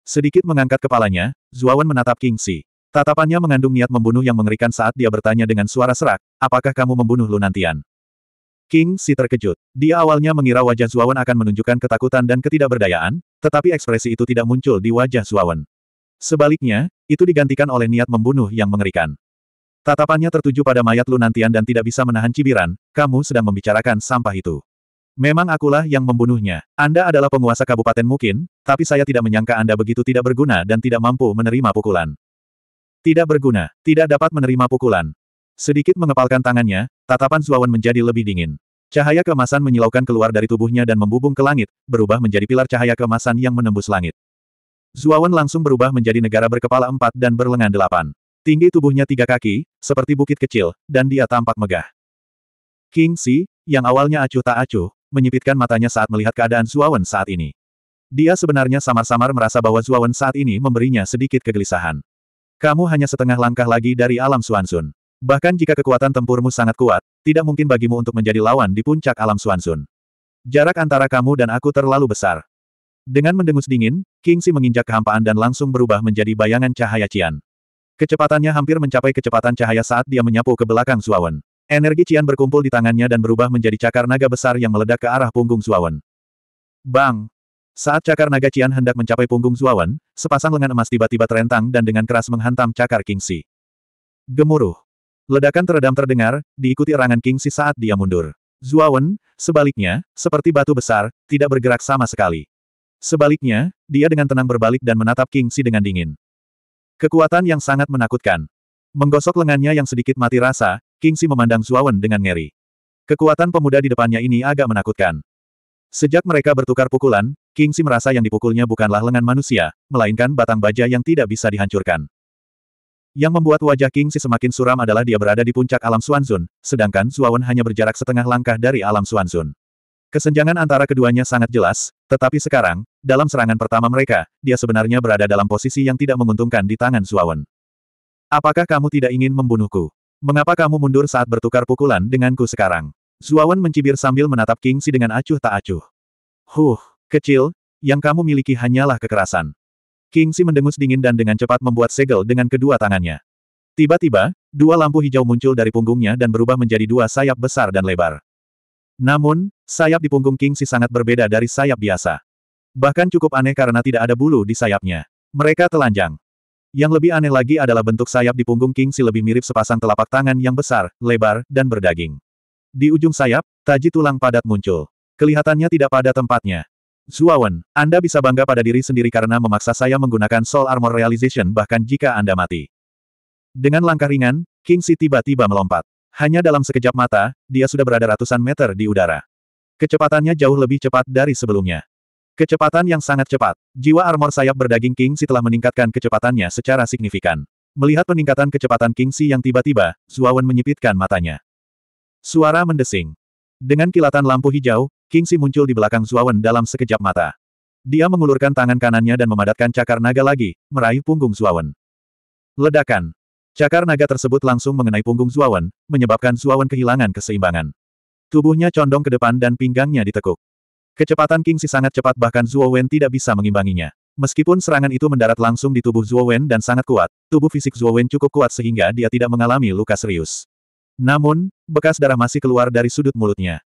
Sedikit mengangkat kepalanya, Zuawan menatap King Si. Tatapannya mengandung niat membunuh yang mengerikan saat dia bertanya dengan suara serak, apakah kamu membunuh Lunantian? King Si terkejut. Dia awalnya mengira wajah Zuawan akan menunjukkan ketakutan dan ketidakberdayaan, tetapi ekspresi itu tidak muncul di wajah Zuawan. Sebaliknya, itu digantikan oleh niat membunuh yang mengerikan. Tatapannya tertuju pada mayat Lunantian dan tidak bisa menahan cibiran, kamu sedang membicarakan sampah itu. Memang akulah yang membunuhnya. Anda adalah penguasa kabupaten mungkin, tapi saya tidak menyangka Anda begitu tidak berguna dan tidak mampu menerima pukulan. Tidak berguna, tidak dapat menerima pukulan. Sedikit mengepalkan tangannya, tatapan Zuawan menjadi lebih dingin. Cahaya kemasan menyilaukan keluar dari tubuhnya dan membubung ke langit, berubah menjadi pilar cahaya kemasan yang menembus langit. Zuawan langsung berubah menjadi negara berkepala empat dan berlengan delapan. Tinggi tubuhnya tiga kaki, seperti bukit kecil, dan dia tampak megah. King Si, yang awalnya acuh tak acuh, menyipitkan matanya saat melihat keadaan Zuawan saat ini. Dia sebenarnya samar-samar merasa bahwa Zuawan saat ini memberinya sedikit kegelisahan. Kamu hanya setengah langkah lagi dari alam Suansun. Bahkan jika kekuatan tempurmu sangat kuat, tidak mungkin bagimu untuk menjadi lawan di puncak alam Suansun. Jarak antara kamu dan aku terlalu besar. Dengan mendengus dingin, King Si menginjak kehampaan dan langsung berubah menjadi bayangan cahaya Cian. Kecepatannya hampir mencapai kecepatan cahaya saat dia menyapu ke belakang Suawen. Energi Cian berkumpul di tangannya dan berubah menjadi cakar naga besar yang meledak ke arah punggung Suawen. Bang! Saat cakar naga Cian hendak mencapai punggung Zuawan, sepasang lengan emas tiba-tiba terentang dan dengan keras menghantam cakar King Kingsi. Gemuruh. Ledakan teredam terdengar, diikuti erangan Kingsi saat dia mundur. Zuawan, sebaliknya, seperti batu besar, tidak bergerak sama sekali. Sebaliknya, dia dengan tenang berbalik dan menatap King Kingsi dengan dingin. Kekuatan yang sangat menakutkan. Menggosok lengannya yang sedikit mati rasa, King Kingsi memandang Zuawan dengan ngeri. Kekuatan pemuda di depannya ini agak menakutkan. Sejak mereka bertukar pukulan, King Si merasa yang dipukulnya bukanlah lengan manusia, melainkan batang baja yang tidak bisa dihancurkan. Yang membuat wajah King Si semakin suram adalah dia berada di puncak alam Suanzun, sedangkan Suawen hanya berjarak setengah langkah dari alam Suanzun. Kesenjangan antara keduanya sangat jelas, tetapi sekarang, dalam serangan pertama mereka, dia sebenarnya berada dalam posisi yang tidak menguntungkan di tangan Suawen. Apakah kamu tidak ingin membunuhku? Mengapa kamu mundur saat bertukar pukulan denganku sekarang? Zuawan mencibir sambil menatap King Si dengan acuh tak acuh. Huh, Kecil, yang kamu miliki hanyalah kekerasan. Kingsi mendengus dingin dan dengan cepat membuat segel dengan kedua tangannya. Tiba-tiba, dua lampu hijau muncul dari punggungnya dan berubah menjadi dua sayap besar dan lebar. Namun, sayap di punggung King Si sangat berbeda dari sayap biasa. Bahkan cukup aneh karena tidak ada bulu di sayapnya. Mereka telanjang. Yang lebih aneh lagi adalah bentuk sayap di punggung King Si lebih mirip sepasang telapak tangan yang besar, lebar, dan berdaging. Di ujung sayap, taji tulang padat muncul. Kelihatannya tidak pada tempatnya. Zuawan, Anda bisa bangga pada diri sendiri karena memaksa saya menggunakan Soul Armor Realization bahkan jika Anda mati. Dengan langkah ringan, King Si tiba-tiba melompat. Hanya dalam sekejap mata, dia sudah berada ratusan meter di udara. Kecepatannya jauh lebih cepat dari sebelumnya. Kecepatan yang sangat cepat. Jiwa armor sayap berdaging King Si telah meningkatkan kecepatannya secara signifikan. Melihat peningkatan kecepatan King Si yang tiba-tiba, Zuawan menyipitkan matanya. Suara mendesing. Dengan kilatan lampu hijau, Kingsi muncul di belakang Zuawan dalam sekejap mata. Dia mengulurkan tangan kanannya dan memadatkan cakar naga lagi, meraih punggung Zuawan. Ledakan. Cakar naga tersebut langsung mengenai punggung Zuawan, menyebabkan Zuawan kehilangan keseimbangan. Tubuhnya condong ke depan dan pinggangnya ditekuk. Kecepatan Kingsi sangat cepat bahkan Zuawan tidak bisa mengimbanginya. Meskipun serangan itu mendarat langsung di tubuh Zuowen dan sangat kuat, tubuh fisik Zuowen cukup kuat sehingga dia tidak mengalami luka serius. Namun, bekas darah masih keluar dari sudut mulutnya.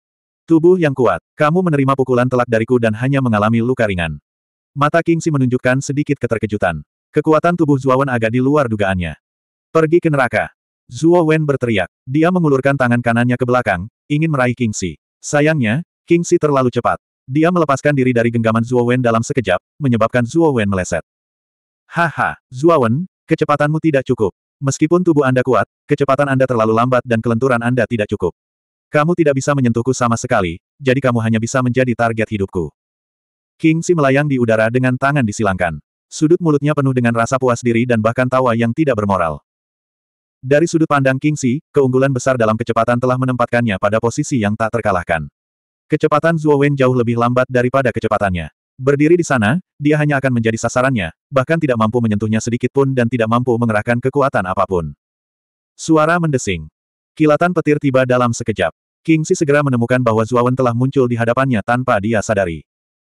Tubuh yang kuat. Kamu menerima pukulan telak dariku dan hanya mengalami luka ringan. Mata Kingsi menunjukkan sedikit keterkejutan. Kekuatan tubuh Zuowen agak di luar dugaannya. Pergi ke neraka. Zuo Wen berteriak. Dia mengulurkan tangan kanannya ke belakang, ingin meraih Kingsi. Sayangnya, Kingsi terlalu cepat. Dia melepaskan diri dari genggaman Zuo Wen dalam sekejap, menyebabkan Zuo Wen meleset. Haha, Zuo Wen, kecepatanmu tidak cukup. Meskipun tubuh Anda kuat, kecepatan Anda terlalu lambat dan kelenturan Anda tidak cukup. Kamu tidak bisa menyentuhku sama sekali, jadi kamu hanya bisa menjadi target hidupku. King Si melayang di udara dengan tangan disilangkan. Sudut mulutnya penuh dengan rasa puas diri dan bahkan tawa yang tidak bermoral. Dari sudut pandang King Si, keunggulan besar dalam kecepatan telah menempatkannya pada posisi yang tak terkalahkan. Kecepatan Zhuo Wen jauh lebih lambat daripada kecepatannya. Berdiri di sana, dia hanya akan menjadi sasarannya, bahkan tidak mampu menyentuhnya sedikit pun dan tidak mampu mengerahkan kekuatan apapun. Suara mendesing. Kilatan petir tiba dalam sekejap. King Si segera menemukan bahwa Zuawan telah muncul di hadapannya tanpa dia sadari.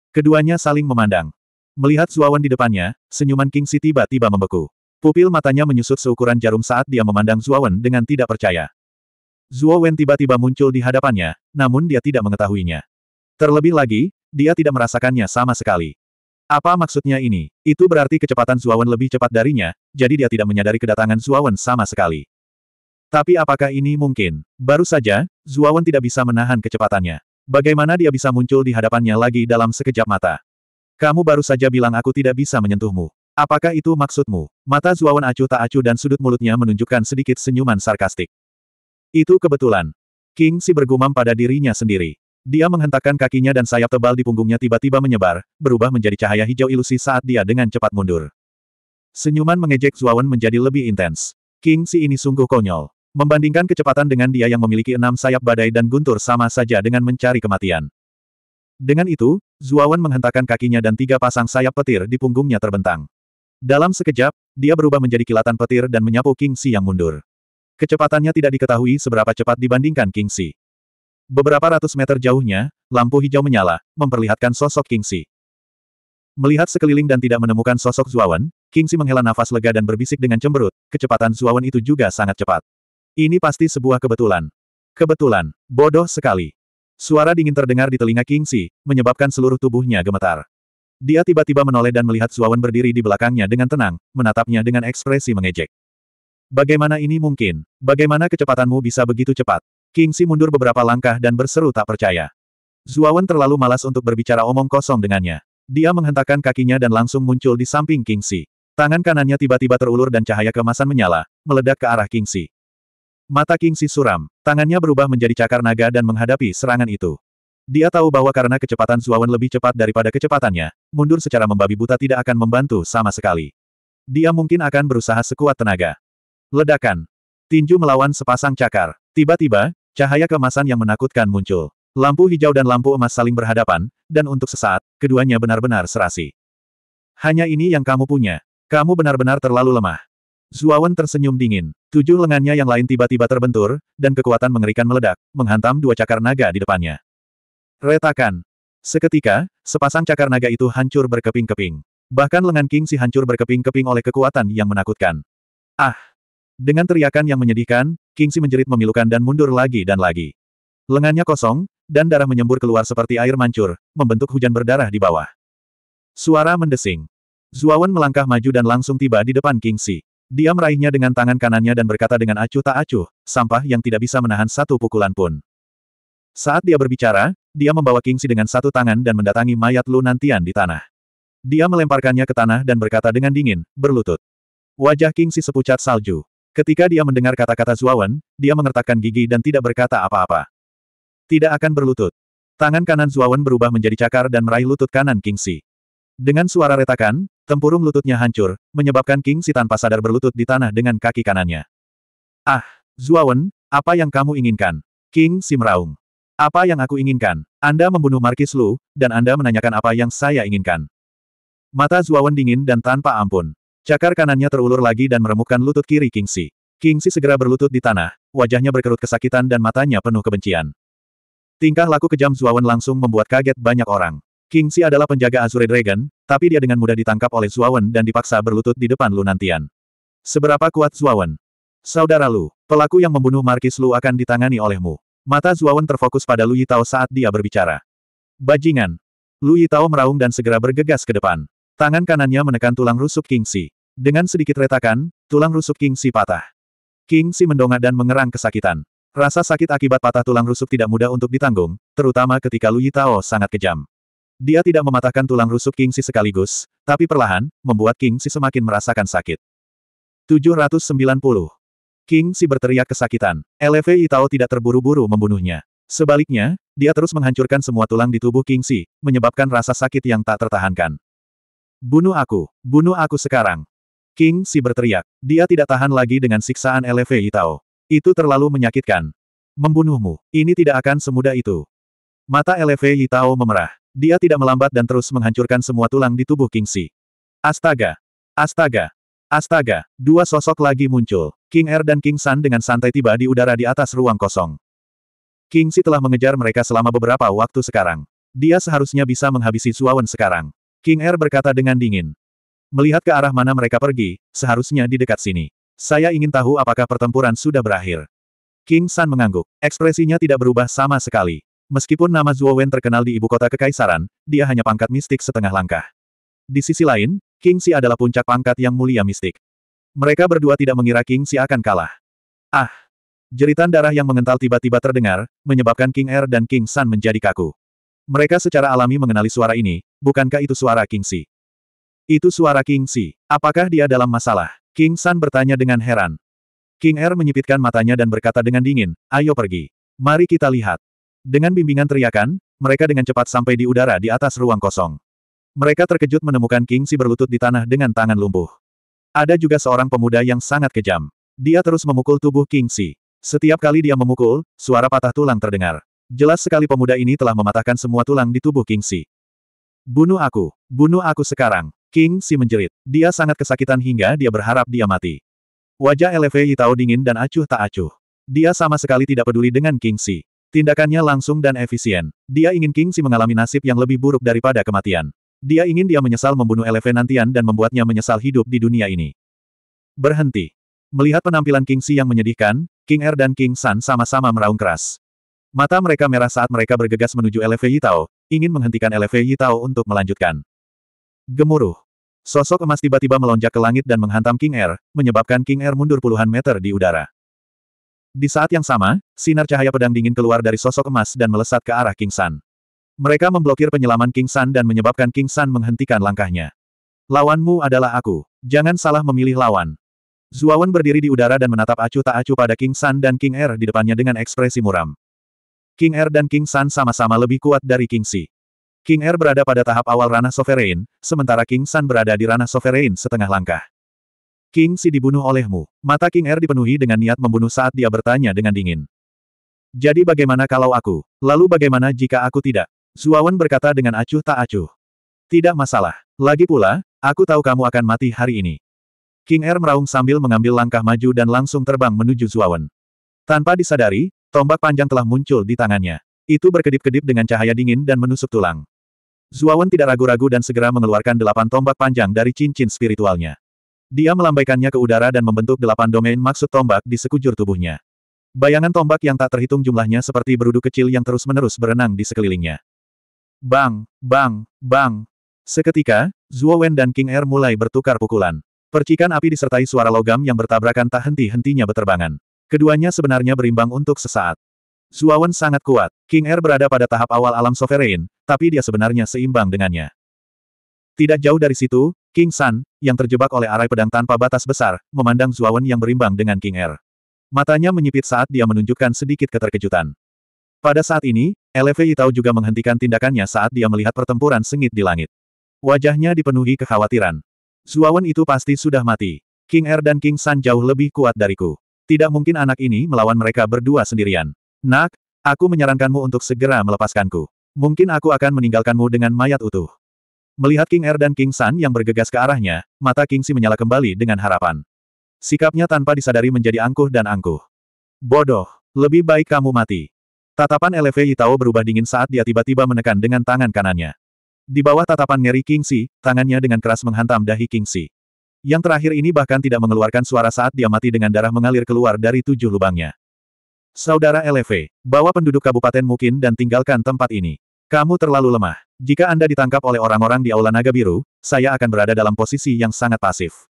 Keduanya saling memandang. Melihat Zuawan di depannya, senyuman King Si tiba-tiba membeku. Pupil matanya menyusut seukuran jarum saat dia memandang Zuawan dengan tidak percaya. Zuawan tiba-tiba muncul di hadapannya, namun dia tidak mengetahuinya. Terlebih lagi, dia tidak merasakannya sama sekali. Apa maksudnya ini? Itu berarti kecepatan Zuawan lebih cepat darinya, jadi dia tidak menyadari kedatangan Zuawan sama sekali. Tapi apakah ini mungkin? Baru saja, Zuawan tidak bisa menahan kecepatannya. Bagaimana dia bisa muncul di hadapannya lagi dalam sekejap mata? Kamu baru saja bilang aku tidak bisa menyentuhmu. Apakah itu maksudmu? Mata Zuawan acuh tak acuh dan sudut mulutnya menunjukkan sedikit senyuman sarkastik. Itu kebetulan. King Si bergumam pada dirinya sendiri. Dia menghentakkan kakinya dan sayap tebal di punggungnya tiba-tiba menyebar, berubah menjadi cahaya hijau ilusi saat dia dengan cepat mundur. Senyuman mengejek Zuawan menjadi lebih intens. King Si ini sungguh konyol. Membandingkan kecepatan dengan dia yang memiliki enam sayap badai dan guntur sama saja dengan mencari kematian. Dengan itu, Zuawan menghentakkan kakinya dan tiga pasang sayap petir di punggungnya terbentang. Dalam sekejap, dia berubah menjadi kilatan petir dan menyapu King Si yang mundur. Kecepatannya tidak diketahui seberapa cepat dibandingkan King Si. Beberapa ratus meter jauhnya, lampu hijau menyala, memperlihatkan sosok King Si. Melihat sekeliling dan tidak menemukan sosok Zuawan, King Si menghela nafas lega dan berbisik dengan cemberut, kecepatan Zuawan itu juga sangat cepat. Ini pasti sebuah kebetulan. Kebetulan, bodoh sekali. Suara dingin terdengar di telinga King Si, menyebabkan seluruh tubuhnya gemetar. Dia tiba-tiba menoleh dan melihat Suawan berdiri di belakangnya dengan tenang, menatapnya dengan ekspresi mengejek. Bagaimana ini mungkin? Bagaimana kecepatanmu bisa begitu cepat? King Si mundur beberapa langkah dan berseru tak percaya. Zuawan terlalu malas untuk berbicara omong kosong dengannya. Dia menghentakkan kakinya dan langsung muncul di samping King Si. Tangan kanannya tiba-tiba terulur dan cahaya kemasan menyala, meledak ke arah King Si. Mata King Si suram, tangannya berubah menjadi cakar naga dan menghadapi serangan itu. Dia tahu bahwa karena kecepatan Zuawan lebih cepat daripada kecepatannya, mundur secara membabi buta tidak akan membantu sama sekali. Dia mungkin akan berusaha sekuat tenaga. Ledakan. Tinju melawan sepasang cakar. Tiba-tiba, cahaya kemasan yang menakutkan muncul. Lampu hijau dan lampu emas saling berhadapan, dan untuk sesaat, keduanya benar-benar serasi. Hanya ini yang kamu punya. Kamu benar-benar terlalu lemah. Zuawan tersenyum dingin. Tujuh lengannya yang lain tiba-tiba terbentur, dan kekuatan mengerikan meledak, menghantam dua cakar naga di depannya. Retakan. Seketika, sepasang cakar naga itu hancur berkeping-keping. Bahkan lengan King Si hancur berkeping-keping oleh kekuatan yang menakutkan. Ah! Dengan teriakan yang menyedihkan, King Si menjerit memilukan dan mundur lagi dan lagi. Lengannya kosong, dan darah menyembur keluar seperti air mancur, membentuk hujan berdarah di bawah. Suara mendesing. Zuawan melangkah maju dan langsung tiba di depan King Si. Dia meraihnya dengan tangan kanannya dan berkata dengan acuh tak acuh, sampah yang tidak bisa menahan satu pukulan pun. Saat dia berbicara, dia membawa Kingsi dengan satu tangan dan mendatangi mayat Lu Nantian di tanah. Dia melemparkannya ke tanah dan berkata dengan dingin, berlutut. Wajah Kingsi sepucat salju. Ketika dia mendengar kata-kata Zuawan, dia mengertakkan gigi dan tidak berkata apa-apa. Tidak akan berlutut. Tangan kanan Zuawan berubah menjadi cakar dan meraih lutut kanan Kingsi. Dengan suara retakan, Tempurung lututnya hancur, menyebabkan King Si tanpa sadar berlutut di tanah dengan kaki kanannya. Ah, Zuawan, apa yang kamu inginkan? King Si meraung. Apa yang aku inginkan? Anda membunuh Markis Lu, dan Anda menanyakan apa yang saya inginkan. Mata Zuawan dingin dan tanpa ampun. Cakar kanannya terulur lagi dan meremukkan lutut kiri King Si. King Si segera berlutut di tanah, wajahnya berkerut kesakitan dan matanya penuh kebencian. Tingkah laku kejam Zuawan langsung membuat kaget banyak orang. King Si adalah penjaga Azure Dragon, tapi dia dengan mudah ditangkap oleh Zuawan dan dipaksa berlutut di depan Lunantian. Seberapa kuat Zuawan? Saudara Lu, pelaku yang membunuh Markis Lu akan ditangani olehmu. Mata Zuawan terfokus pada Lu Yitao saat dia berbicara. Bajingan! Lu Yitao meraung dan segera bergegas ke depan. Tangan kanannya menekan tulang rusuk King Si. Dengan sedikit retakan, tulang rusuk King Si patah. King Si mendongak dan mengerang kesakitan. Rasa sakit akibat patah tulang rusuk tidak mudah untuk ditanggung, terutama ketika Lu Yitao sangat kejam. Dia tidak mematahkan tulang rusuk King Si sekaligus, tapi perlahan, membuat King Si semakin merasakan sakit. 790. Si berteriak kesakitan. Eleve Itao tidak terburu-buru membunuhnya. Sebaliknya, dia terus menghancurkan semua tulang di tubuh King Si, menyebabkan rasa sakit yang tak tertahankan. Bunuh aku, bunuh aku sekarang. King Si berteriak. Dia tidak tahan lagi dengan siksaan Eleve Itao. Itu terlalu menyakitkan. Membunuhmu, ini tidak akan semudah itu. Mata Eleve Itao memerah. Dia tidak melambat dan terus menghancurkan semua tulang di tubuh King Si. Astaga! Astaga! Astaga! Dua sosok lagi muncul. King Er dan King San dengan santai tiba di udara di atas ruang kosong. King Si telah mengejar mereka selama beberapa waktu sekarang. Dia seharusnya bisa menghabisi Suawen sekarang. King Er berkata dengan dingin. Melihat ke arah mana mereka pergi, seharusnya di dekat sini. Saya ingin tahu apakah pertempuran sudah berakhir. King San mengangguk. Ekspresinya tidak berubah sama sekali. Meskipun nama Zhuo Wen terkenal di ibu kota kekaisaran, dia hanya pangkat mistik setengah langkah. Di sisi lain, King Xi adalah puncak pangkat yang mulia mistik. Mereka berdua tidak mengira King Xi akan kalah. Ah! Jeritan darah yang mengental tiba-tiba terdengar, menyebabkan King Er dan King San menjadi kaku. Mereka secara alami mengenali suara ini, bukankah itu suara King Xi? Itu suara King Xi. Apakah dia dalam masalah? King San bertanya dengan heran. King Er menyipitkan matanya dan berkata dengan dingin, ayo pergi. Mari kita lihat. Dengan bimbingan teriakan, mereka dengan cepat sampai di udara di atas ruang kosong. Mereka terkejut menemukan King Si berlutut di tanah dengan tangan lumpuh. Ada juga seorang pemuda yang sangat kejam. Dia terus memukul tubuh King Si. Setiap kali dia memukul, suara patah tulang terdengar. Jelas sekali pemuda ini telah mematahkan semua tulang di tubuh King Si. Bunuh aku, bunuh aku sekarang. King Si menjerit. Dia sangat kesakitan hingga dia berharap dia mati. Wajah LFA tahu dingin dan acuh tak acuh. Dia sama sekali tidak peduli dengan King Si. Tindakannya langsung dan efisien. Dia ingin King Si mengalami nasib yang lebih buruk daripada kematian. Dia ingin dia menyesal membunuh nantian dan membuatnya menyesal hidup di dunia ini. Berhenti. Melihat penampilan King Si yang menyedihkan, King Er dan King San sama-sama meraung keras. Mata mereka merah saat mereka bergegas menuju Eleve Yitao, ingin menghentikan Eleve Yitao untuk melanjutkan. Gemuruh. Sosok emas tiba-tiba melonjak ke langit dan menghantam King Er, menyebabkan King Er mundur puluhan meter di udara. Di saat yang sama, sinar cahaya pedang dingin keluar dari sosok emas dan melesat ke arah King San. Mereka memblokir penyelaman King San dan menyebabkan King San menghentikan langkahnya. Lawanmu adalah aku. Jangan salah memilih lawan. Zuawan berdiri di udara dan menatap acuh tak acuh pada King San dan King Er di depannya dengan ekspresi muram. King Er dan King San sama-sama lebih kuat dari King Si. King Er berada pada tahap awal ranah sovereign, sementara King San berada di ranah sovereign setengah langkah. King Si dibunuh olehmu. Mata King Er dipenuhi dengan niat membunuh saat dia bertanya dengan dingin. Jadi bagaimana kalau aku? Lalu bagaimana jika aku tidak? Zuawan berkata dengan acuh tak acuh. Tidak masalah. Lagi pula, aku tahu kamu akan mati hari ini. King Er meraung sambil mengambil langkah maju dan langsung terbang menuju Zuawan. Tanpa disadari, tombak panjang telah muncul di tangannya. Itu berkedip-kedip dengan cahaya dingin dan menusuk tulang. Zuawan tidak ragu-ragu dan segera mengeluarkan delapan tombak panjang dari cincin spiritualnya. Dia melambaikannya ke udara dan membentuk delapan domain maksud tombak di sekujur tubuhnya. Bayangan tombak yang tak terhitung jumlahnya seperti berudu kecil yang terus-menerus berenang di sekelilingnya. Bang, bang, bang. Seketika, Zuo Wen dan King Er mulai bertukar pukulan. Percikan api disertai suara logam yang bertabrakan tak henti-hentinya berterbangan. Keduanya sebenarnya berimbang untuk sesaat. Wen sangat kuat, King Er berada pada tahap awal alam sovereign, tapi dia sebenarnya seimbang dengannya. Tidak jauh dari situ, King San, yang terjebak oleh arai pedang tanpa batas besar, memandang Zuawan yang berimbang dengan King Er. Matanya menyipit saat dia menunjukkan sedikit keterkejutan. Pada saat ini, Elevei Itao juga menghentikan tindakannya saat dia melihat pertempuran sengit di langit. Wajahnya dipenuhi kekhawatiran. Zuawan itu pasti sudah mati. King Er dan King San jauh lebih kuat dariku. Tidak mungkin anak ini melawan mereka berdua sendirian. Nak, aku menyarankanmu untuk segera melepaskanku. Mungkin aku akan meninggalkanmu dengan mayat utuh. Melihat King Er dan King San yang bergegas ke arahnya, mata King Si menyala kembali dengan harapan. Sikapnya tanpa disadari menjadi angkuh dan angkuh. Bodoh, lebih baik kamu mati. Tatapan Eleve Itao berubah dingin saat dia tiba-tiba menekan dengan tangan kanannya. Di bawah tatapan ngeri King Si, tangannya dengan keras menghantam dahi King Si. Yang terakhir ini bahkan tidak mengeluarkan suara saat dia mati dengan darah mengalir keluar dari tujuh lubangnya. Saudara Eleve, bawa penduduk kabupaten mungkin dan tinggalkan tempat ini. Kamu terlalu lemah. Jika Anda ditangkap oleh orang-orang di Aula Naga Biru, saya akan berada dalam posisi yang sangat pasif.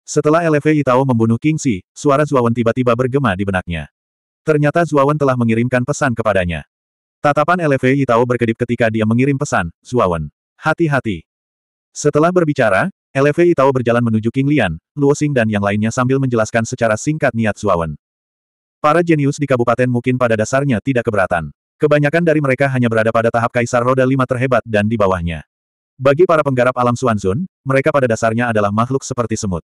Setelah LV Itao membunuh King Si, suara Zuawan tiba-tiba bergema di benaknya. Ternyata Zuawan telah mengirimkan pesan kepadanya. Tatapan LV Itao berkedip ketika dia mengirim pesan, Zuawan. Hati-hati. Setelah berbicara, LV Itao berjalan menuju King Lian, Luosing dan yang lainnya sambil menjelaskan secara singkat niat Zuawan. Para jenius di kabupaten mungkin pada dasarnya tidak keberatan. Kebanyakan dari mereka hanya berada pada tahap kaisar roda lima terhebat dan di bawahnya. Bagi para penggarap alam Suanzun, mereka pada dasarnya adalah makhluk seperti semut.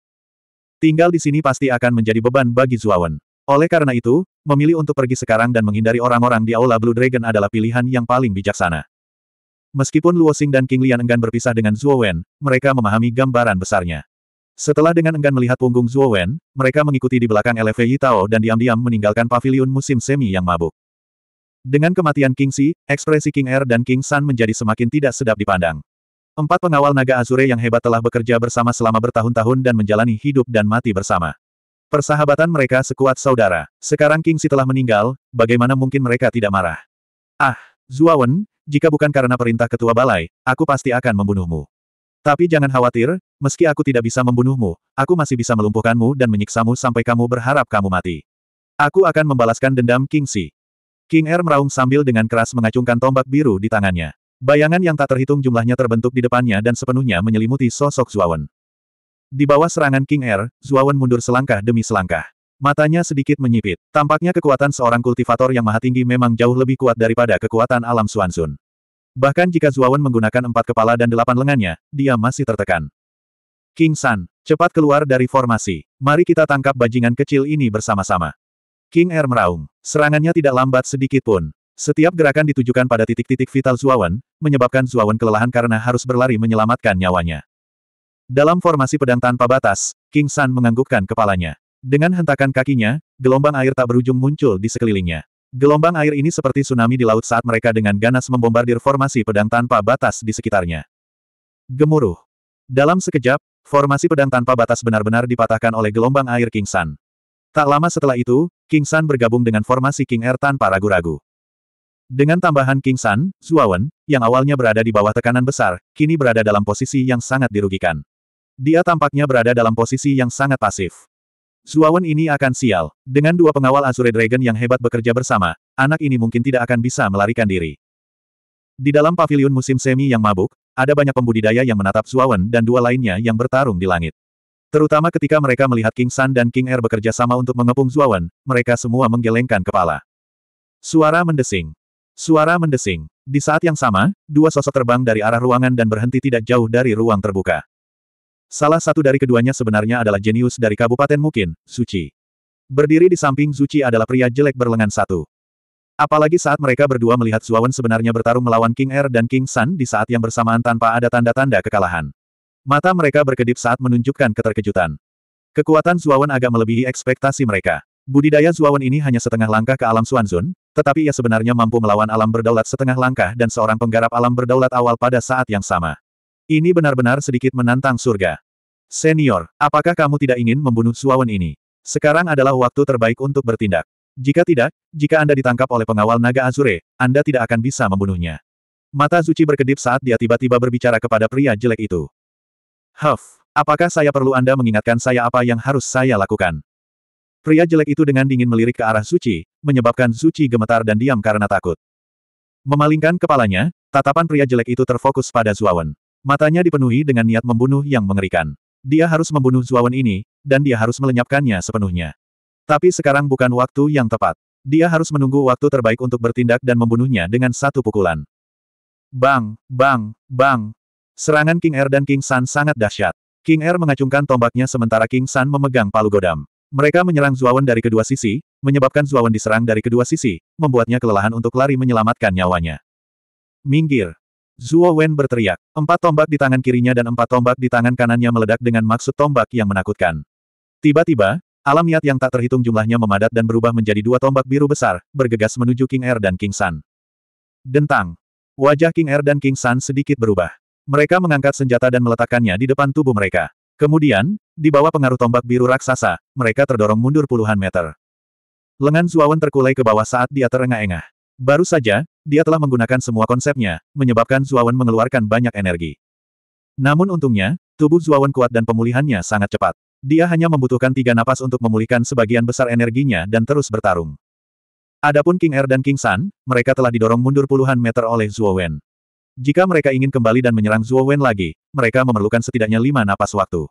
Tinggal di sini pasti akan menjadi beban bagi Zuawan. Oleh karena itu, memilih untuk pergi sekarang dan menghindari orang-orang di Aula Blue Dragon adalah pilihan yang paling bijaksana. Meskipun Luo Xing dan King Lian enggan berpisah dengan Zuo Wen, mereka memahami gambaran besarnya. Setelah dengan enggan melihat punggung Zuo Wen, mereka mengikuti di belakang LFE Yitao dan diam-diam meninggalkan paviliun musim semi yang mabuk. Dengan kematian King Si, ekspresi King Er dan King San menjadi semakin tidak sedap dipandang. Empat pengawal naga Azure yang hebat telah bekerja bersama selama bertahun-tahun dan menjalani hidup dan mati bersama. Persahabatan mereka sekuat saudara. Sekarang King Si telah meninggal, bagaimana mungkin mereka tidak marah? Ah, Zuawan, jika bukan karena perintah ketua balai, aku pasti akan membunuhmu. Tapi jangan khawatir, meski aku tidak bisa membunuhmu, aku masih bisa melumpuhkanmu dan menyiksamu sampai kamu berharap kamu mati. Aku akan membalaskan dendam King Si. King Air meraung sambil dengan keras mengacungkan tombak biru di tangannya. Bayangan yang tak terhitung jumlahnya terbentuk di depannya dan sepenuhnya menyelimuti sosok Zuawan. Di bawah serangan King Air, Zuawan mundur selangkah demi selangkah. Matanya sedikit menyipit. Tampaknya kekuatan seorang kultivator yang maha tinggi memang jauh lebih kuat daripada kekuatan alam Suansun. Bahkan jika Zuawan menggunakan empat kepala dan delapan lengannya, dia masih tertekan. King San, cepat keluar dari formasi. Mari kita tangkap bajingan kecil ini bersama-sama. King Air meraung. Serangannya tidak lambat sedikit pun. Setiap gerakan ditujukan pada titik-titik vital Zuawan, menyebabkan Zuawan kelelahan karena harus berlari menyelamatkan nyawanya. Dalam formasi pedang tanpa batas, King San menganggukkan kepalanya. Dengan hentakan kakinya, gelombang air tak berujung muncul di sekelilingnya. Gelombang air ini seperti tsunami di laut saat mereka dengan ganas membombardir formasi pedang tanpa batas di sekitarnya. Gemuruh. Dalam sekejap, formasi pedang tanpa batas benar-benar dipatahkan oleh gelombang air King San. Tak lama setelah itu, King San bergabung dengan formasi King Air tanpa ragu-ragu. Dengan tambahan King San, Zuawan, yang awalnya berada di bawah tekanan besar, kini berada dalam posisi yang sangat dirugikan. Dia tampaknya berada dalam posisi yang sangat pasif. Zuawan ini akan sial. Dengan dua pengawal Azure Dragon yang hebat bekerja bersama, anak ini mungkin tidak akan bisa melarikan diri. Di dalam Pavilion musim semi yang mabuk, ada banyak pembudidaya yang menatap Zuawan dan dua lainnya yang bertarung di langit. Terutama ketika mereka melihat King San dan King Er bekerja sama untuk mengepung Zuawan, mereka semua menggelengkan kepala. Suara mendesing. Suara mendesing. Di saat yang sama, dua sosok terbang dari arah ruangan dan berhenti tidak jauh dari ruang terbuka. Salah satu dari keduanya sebenarnya adalah jenius dari Kabupaten Mukin, Suci. Berdiri di samping Suci adalah pria jelek berlengan satu. Apalagi saat mereka berdua melihat Zuawan sebenarnya bertarung melawan King Er dan King San di saat yang bersamaan tanpa ada tanda-tanda kekalahan. Mata mereka berkedip saat menunjukkan keterkejutan. Kekuatan Zuawan agak melebihi ekspektasi mereka. Budidaya Zuawan ini hanya setengah langkah ke alam Suanzun, tetapi ia sebenarnya mampu melawan alam berdaulat setengah langkah dan seorang penggarap alam berdaulat awal pada saat yang sama. Ini benar-benar sedikit menantang surga. Senior, apakah kamu tidak ingin membunuh Zuawan ini? Sekarang adalah waktu terbaik untuk bertindak. Jika tidak, jika Anda ditangkap oleh pengawal naga Azure, Anda tidak akan bisa membunuhnya. Mata Zuci berkedip saat dia tiba-tiba berbicara kepada pria jelek itu. Huff, apakah saya perlu Anda mengingatkan saya apa yang harus saya lakukan? Pria jelek itu dengan dingin melirik ke arah Suci, menyebabkan Suci gemetar dan diam karena takut. Memalingkan kepalanya, tatapan pria jelek itu terfokus pada Zuawan. Matanya dipenuhi dengan niat membunuh yang mengerikan. Dia harus membunuh Zuawan ini, dan dia harus melenyapkannya sepenuhnya. Tapi sekarang bukan waktu yang tepat. Dia harus menunggu waktu terbaik untuk bertindak dan membunuhnya dengan satu pukulan. Bang, bang, bang, Serangan King Air dan King San sangat dahsyat. King Air mengacungkan tombaknya sementara King San memegang palu godam. Mereka menyerang Zuawan dari kedua sisi, menyebabkan Zuawan diserang dari kedua sisi, membuatnya kelelahan untuk lari menyelamatkan nyawanya. Minggir! Zuo Wen berteriak. Empat tombak di tangan kirinya dan empat tombak di tangan kanannya meledak dengan maksud tombak yang menakutkan. Tiba-tiba, alam niat yang tak terhitung jumlahnya memadat dan berubah menjadi dua tombak biru besar, bergegas menuju King Air dan King San. Dentang! Wajah King Air dan King San sedikit berubah. Mereka mengangkat senjata dan meletakkannya di depan tubuh mereka. Kemudian, di bawah pengaruh tombak biru raksasa, mereka terdorong mundur puluhan meter. Lengan Zuawan terkulai ke bawah saat dia terengah-engah. Baru saja, dia telah menggunakan semua konsepnya, menyebabkan Zuawan mengeluarkan banyak energi. Namun untungnya, tubuh Zuawan kuat dan pemulihannya sangat cepat. Dia hanya membutuhkan tiga napas untuk memulihkan sebagian besar energinya dan terus bertarung. Adapun King Er dan King San, mereka telah didorong mundur puluhan meter oleh Zuowen. Jika mereka ingin kembali dan menyerang Zhuo Wen lagi, mereka memerlukan setidaknya lima napas waktu.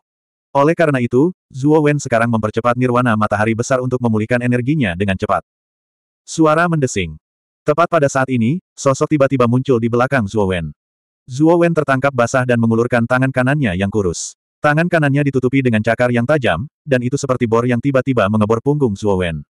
Oleh karena itu, Zhuo Wen sekarang mempercepat nirwana matahari besar untuk memulihkan energinya dengan cepat. Suara mendesing. Tepat pada saat ini, sosok tiba-tiba muncul di belakang Zhuo Wen. Zhuo Wen tertangkap basah dan mengulurkan tangan kanannya yang kurus. Tangan kanannya ditutupi dengan cakar yang tajam, dan itu seperti bor yang tiba-tiba mengebor punggung Zhuo Wen.